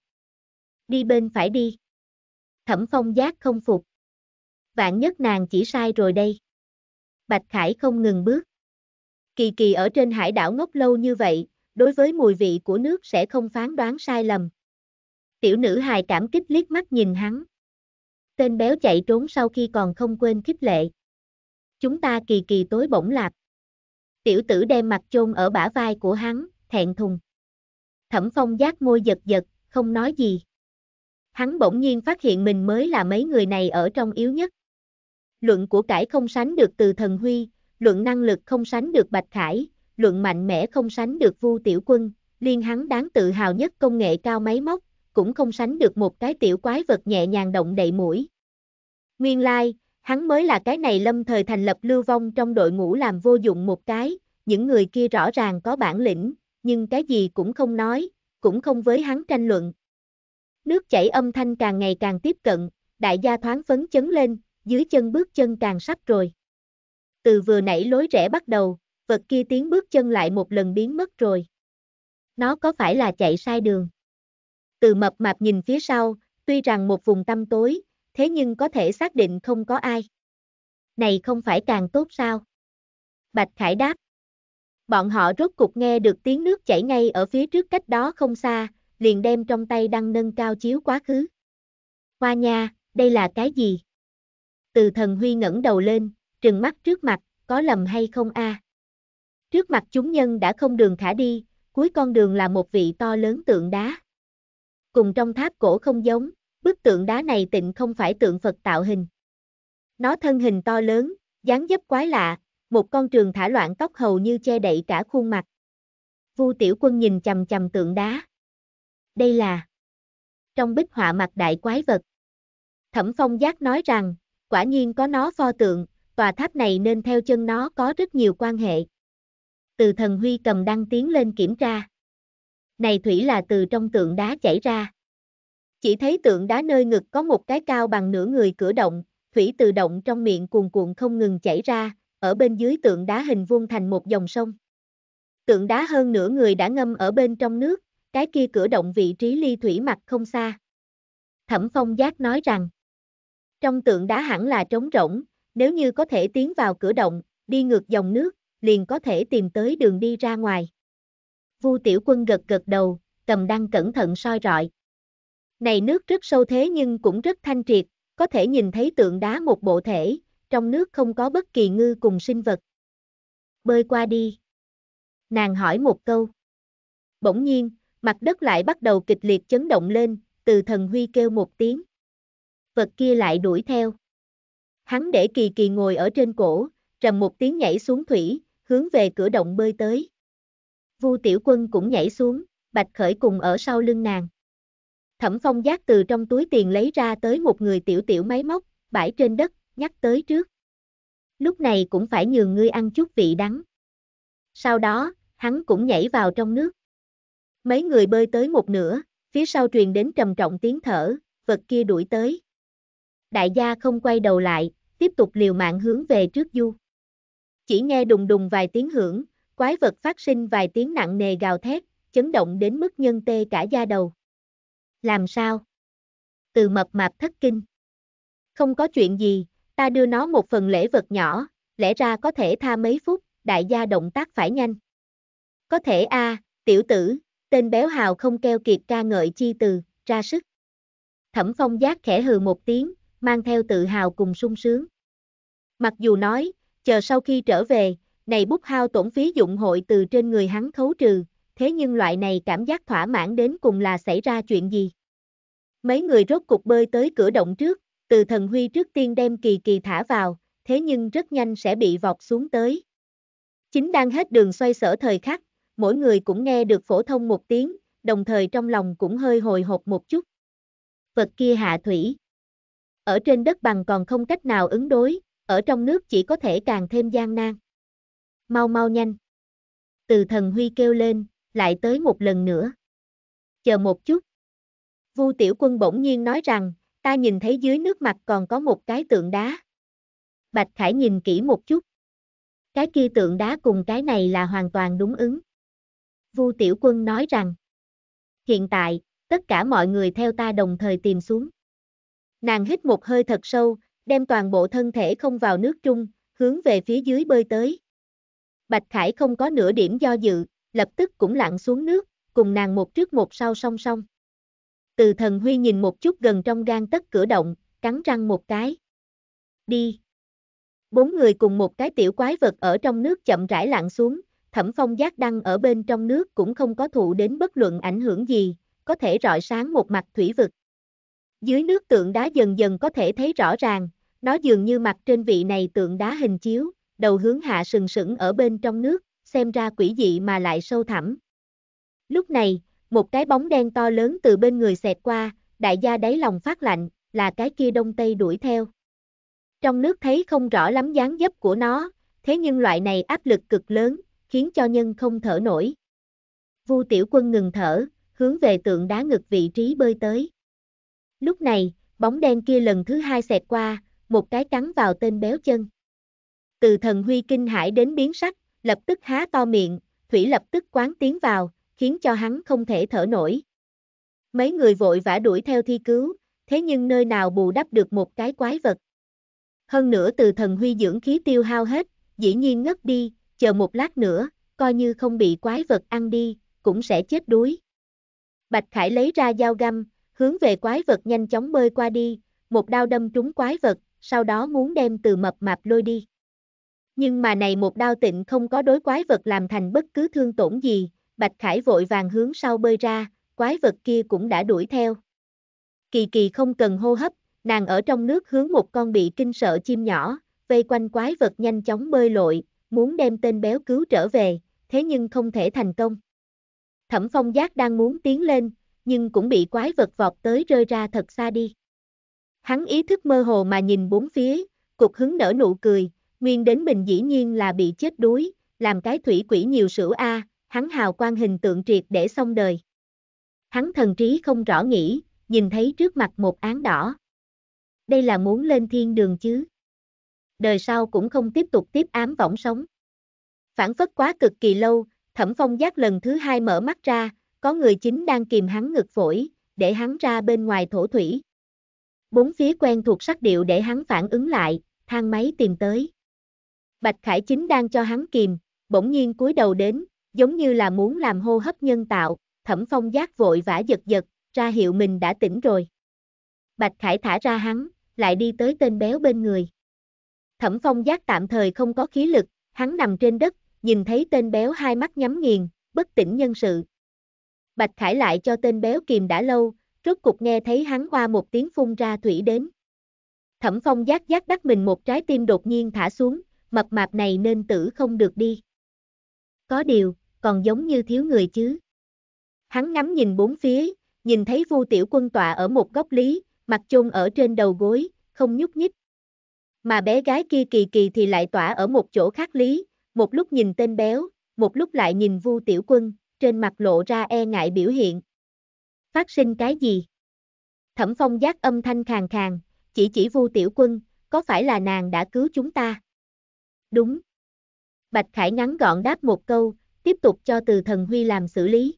Speaker 1: Đi bên phải đi. Thẩm phong giác không phục vạn nhất nàng chỉ sai rồi đây. Bạch Khải không ngừng bước. Kỳ kỳ ở trên hải đảo ngốc lâu như vậy, đối với mùi vị của nước sẽ không phán đoán sai lầm. Tiểu nữ hài cảm kích liếc mắt nhìn hắn. Tên béo chạy trốn sau khi còn không quên khích lệ. Chúng ta kỳ kỳ tối bỗng lạp. Tiểu tử đem mặt chôn ở bả vai của hắn, thẹn thùng. Thẩm phong giác môi giật giật, không nói gì. Hắn bỗng nhiên phát hiện mình mới là mấy người này ở trong yếu nhất luận của cải không sánh được từ thần huy, luận năng lực không sánh được bạch khải, luận mạnh mẽ không sánh được vu tiểu quân, liên hắn đáng tự hào nhất công nghệ cao máy móc, cũng không sánh được một cái tiểu quái vật nhẹ nhàng động đậy mũi. Nguyên lai, like, hắn mới là cái này lâm thời thành lập lưu vong trong đội ngũ làm vô dụng một cái, những người kia rõ ràng có bản lĩnh, nhưng cái gì cũng không nói, cũng không với hắn tranh luận. Nước chảy âm thanh càng ngày càng tiếp cận, đại gia thoáng phấn chấn lên, dưới chân bước chân càng sắp rồi. Từ vừa nãy lối rẽ bắt đầu, vật kia tiếng bước chân lại một lần biến mất rồi. Nó có phải là chạy sai đường? Từ mập mạp nhìn phía sau, tuy rằng một vùng tăm tối, thế nhưng có thể xác định không có ai. Này không phải càng tốt sao? Bạch Khải đáp. Bọn họ rốt cục nghe được tiếng nước chảy ngay ở phía trước cách đó không xa, liền đem trong tay đăng nâng cao chiếu quá khứ. Hoa nha, đây là cái gì? từ thần huy ngẩng đầu lên, trừng mắt trước mặt, có lầm hay không a? À? Trước mặt chúng nhân đã không đường khả đi, cuối con đường là một vị to lớn tượng đá. Cùng trong tháp cổ không giống, bức tượng đá này tịnh không phải tượng Phật tạo hình. Nó thân hình to lớn, dáng dấp quái lạ, một con trường thả loạn tóc hầu như che đậy cả khuôn mặt. Vu Tiểu Quân nhìn chầm chầm tượng đá. Đây là Trong bích họa mặt đại quái vật. Thẩm Phong Giác nói rằng, quả nhiên có nó pho tượng, tòa tháp này nên theo chân nó có rất nhiều quan hệ. Từ thần huy cầm đăng tiến lên kiểm tra. Này thủy là từ trong tượng đá chảy ra. Chỉ thấy tượng đá nơi ngực có một cái cao bằng nửa người cửa động, thủy từ động trong miệng cuồn cuộn không ngừng chảy ra, ở bên dưới tượng đá hình vuông thành một dòng sông. Tượng đá hơn nửa người đã ngâm ở bên trong nước, cái kia cửa động vị trí ly thủy mặt không xa. Thẩm Phong Giác nói rằng, trong tượng đá hẳn là trống rỗng, nếu như có thể tiến vào cửa động, đi ngược dòng nước, liền có thể tìm tới đường đi ra ngoài. Vu Tiểu Quân gật gật đầu, cầm đăng cẩn thận soi rọi. Này nước rất sâu thế nhưng cũng rất thanh triệt, có thể nhìn thấy tượng đá một bộ thể, trong nước không có bất kỳ ngư cùng sinh vật. Bơi qua đi. Nàng hỏi một câu. Bỗng nhiên, mặt đất lại bắt đầu kịch liệt chấn động lên, từ thần huy kêu một tiếng vật kia lại đuổi theo. Hắn để kỳ kỳ ngồi ở trên cổ, trầm một tiếng nhảy xuống thủy, hướng về cửa động bơi tới. Vu tiểu quân cũng nhảy xuống, bạch khởi cùng ở sau lưng nàng. Thẩm phong giác từ trong túi tiền lấy ra tới một người tiểu tiểu máy móc, bãi trên đất, nhắc tới trước. Lúc này cũng phải nhường ngươi ăn chút vị đắng. Sau đó, hắn cũng nhảy vào trong nước. Mấy người bơi tới một nửa, phía sau truyền đến trầm trọng tiếng thở, vật kia đuổi tới đại gia không quay đầu lại, tiếp tục liều mạng hướng về trước du. Chỉ nghe đùng đùng vài tiếng hưởng, quái vật phát sinh vài tiếng nặng nề gào thét, chấn động đến mức nhân tê cả da đầu. Làm sao? Từ mập mạp thất kinh. Không có chuyện gì, ta đưa nó một phần lễ vật nhỏ, lẽ ra có thể tha mấy phút, đại gia động tác phải nhanh. Có thể a, tiểu tử, tên béo hào không keo kiệt ca ngợi chi từ, ra sức. Thẩm phong giác khẽ hừ một tiếng, mang theo tự hào cùng sung sướng. Mặc dù nói, chờ sau khi trở về, này bút hao tổn phí dụng hội từ trên người hắn khấu trừ, thế nhưng loại này cảm giác thỏa mãn đến cùng là xảy ra chuyện gì. Mấy người rốt cục bơi tới cửa động trước, từ thần huy trước tiên đem kỳ kỳ thả vào, thế nhưng rất nhanh sẽ bị vọt xuống tới. Chính đang hết đường xoay sở thời khắc, mỗi người cũng nghe được phổ thông một tiếng, đồng thời trong lòng cũng hơi hồi hộp một chút. Vật kia hạ thủy ở trên đất bằng còn không cách nào ứng đối, ở trong nước chỉ có thể càng thêm gian nan. Mau mau nhanh. Từ thần huy kêu lên, lại tới một lần nữa. Chờ một chút. Vu tiểu quân bỗng nhiên nói rằng, ta nhìn thấy dưới nước mặt còn có một cái tượng đá. Bạch Khải nhìn kỹ một chút. Cái kia tượng đá cùng cái này là hoàn toàn đúng ứng. Vu tiểu quân nói rằng, hiện tại, tất cả mọi người theo ta đồng thời tìm xuống. Nàng hít một hơi thật sâu, đem toàn bộ thân thể không vào nước chung, hướng về phía dưới bơi tới. Bạch Khải không có nửa điểm do dự, lập tức cũng lặn xuống nước, cùng nàng một trước một sau song song. Từ thần huy nhìn một chút gần trong gan tất cửa động, cắn răng một cái. Đi. Bốn người cùng một cái tiểu quái vật ở trong nước chậm rãi lặn xuống, thẩm phong giác đăng ở bên trong nước cũng không có thụ đến bất luận ảnh hưởng gì, có thể rọi sáng một mặt thủy vực. Dưới nước tượng đá dần dần có thể thấy rõ ràng, nó dường như mặt trên vị này tượng đá hình chiếu, đầu hướng hạ sừng sững ở bên trong nước, xem ra quỷ dị mà lại sâu thẳm. Lúc này, một cái bóng đen to lớn từ bên người xẹt qua, đại gia đáy lòng phát lạnh, là cái kia đông tây đuổi theo. Trong nước thấy không rõ lắm dáng dấp của nó, thế nhưng loại này áp lực cực lớn, khiến cho nhân không thở nổi. Vu tiểu quân ngừng thở, hướng về tượng đá ngực vị trí bơi tới. Lúc này, bóng đen kia lần thứ hai xẹt qua, một cái cắn vào tên béo chân. Từ thần huy kinh hải đến biến sắc, lập tức há to miệng, thủy lập tức quán tiến vào, khiến cho hắn không thể thở nổi. Mấy người vội vã đuổi theo thi cứu, thế nhưng nơi nào bù đắp được một cái quái vật. Hơn nữa từ thần huy dưỡng khí tiêu hao hết, dĩ nhiên ngất đi, chờ một lát nữa, coi như không bị quái vật ăn đi, cũng sẽ chết đuối. Bạch Khải lấy ra dao găm, hướng về quái vật nhanh chóng bơi qua đi, một đao đâm trúng quái vật, sau đó muốn đem từ mập mạp lôi đi. Nhưng mà này một đao tịnh không có đối quái vật làm thành bất cứ thương tổn gì, Bạch Khải vội vàng hướng sau bơi ra, quái vật kia cũng đã đuổi theo. Kỳ kỳ không cần hô hấp, nàng ở trong nước hướng một con bị kinh sợ chim nhỏ, vây quanh quái vật nhanh chóng bơi lội, muốn đem tên béo cứu trở về, thế nhưng không thể thành công. Thẩm phong giác đang muốn tiến lên, nhưng cũng bị quái vật vọt tới rơi ra thật xa đi. Hắn ý thức mơ hồ mà nhìn bốn phía, cục hứng nở nụ cười, nguyên đến mình dĩ nhiên là bị chết đuối, làm cái thủy quỷ nhiều sữa A, hắn hào quang hình tượng triệt để xong đời. Hắn thần trí không rõ nghĩ, nhìn thấy trước mặt một án đỏ. Đây là muốn lên thiên đường chứ. Đời sau cũng không tiếp tục tiếp ám võng sống. Phản phất quá cực kỳ lâu, thẩm phong giác lần thứ hai mở mắt ra, có người chính đang kìm hắn ngực phổi, để hắn ra bên ngoài thổ thủy. Bốn phía quen thuộc sắc điệu để hắn phản ứng lại, thang máy tìm tới. Bạch Khải chính đang cho hắn kìm, bỗng nhiên cúi đầu đến, giống như là muốn làm hô hấp nhân tạo, thẩm phong giác vội vã giật giật, ra hiệu mình đã tỉnh rồi. Bạch Khải thả ra hắn, lại đi tới tên béo bên người. Thẩm phong giác tạm thời không có khí lực, hắn nằm trên đất, nhìn thấy tên béo hai mắt nhắm nghiền, bất tỉnh nhân sự, Bạch Khải lại cho tên béo kìm đã lâu, rốt cục nghe thấy hắn qua một tiếng phun ra thủy đến. Thẩm phong giác giác đắc mình một trái tim đột nhiên thả xuống, mập mạp này nên tử không được đi. Có điều, còn giống như thiếu người chứ. Hắn ngắm nhìn bốn phía, nhìn thấy vu tiểu quân tọa ở một góc lý, mặt chôn ở trên đầu gối, không nhúc nhích. Mà bé gái kia kỳ kỳ thì lại tỏa ở một chỗ khác lý, một lúc nhìn tên béo, một lúc lại nhìn vu tiểu quân, trên mặt lộ ra e ngại biểu hiện. Phát sinh cái gì? Thẩm phong giác âm thanh khàn khàn, chỉ chỉ vu tiểu quân, có phải là nàng đã cứu chúng ta? Đúng. Bạch Khải ngắn gọn đáp một câu, tiếp tục cho từ thần huy làm xử lý.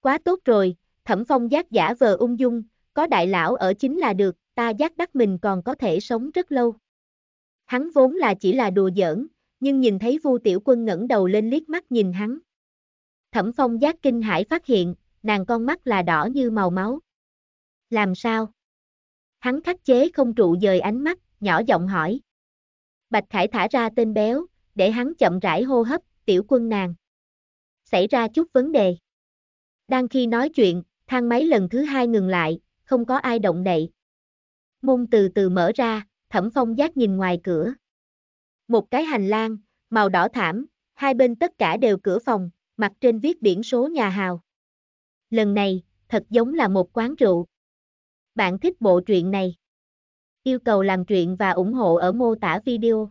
Speaker 1: Quá tốt rồi, thẩm phong giác giả vờ ung dung, có đại lão ở chính là được, ta giác đắc mình còn có thể sống rất lâu. Hắn vốn là chỉ là đùa giỡn, nhưng nhìn thấy Vu Tiểu Quân ngẩng đầu lên liếc mắt nhìn hắn. Thẩm phong giác kinh hải phát hiện, nàng con mắt là đỏ như màu máu. Làm sao? Hắn khắc chế không trụ dời ánh mắt, nhỏ giọng hỏi. Bạch Khải thả ra tên béo, để hắn chậm rãi hô hấp, tiểu quân nàng. Xảy ra chút vấn đề. Đang khi nói chuyện, thang máy lần thứ hai ngừng lại, không có ai động đậy. Môn từ từ mở ra, thẩm phong giác nhìn ngoài cửa. Một cái hành lang, màu đỏ thảm, hai bên tất cả đều cửa phòng, mặt trên viết biển số nhà hào. Lần này, thật giống là một quán rượu. Bạn thích bộ truyện này? Yêu cầu làm truyện và ủng hộ ở mô tả video.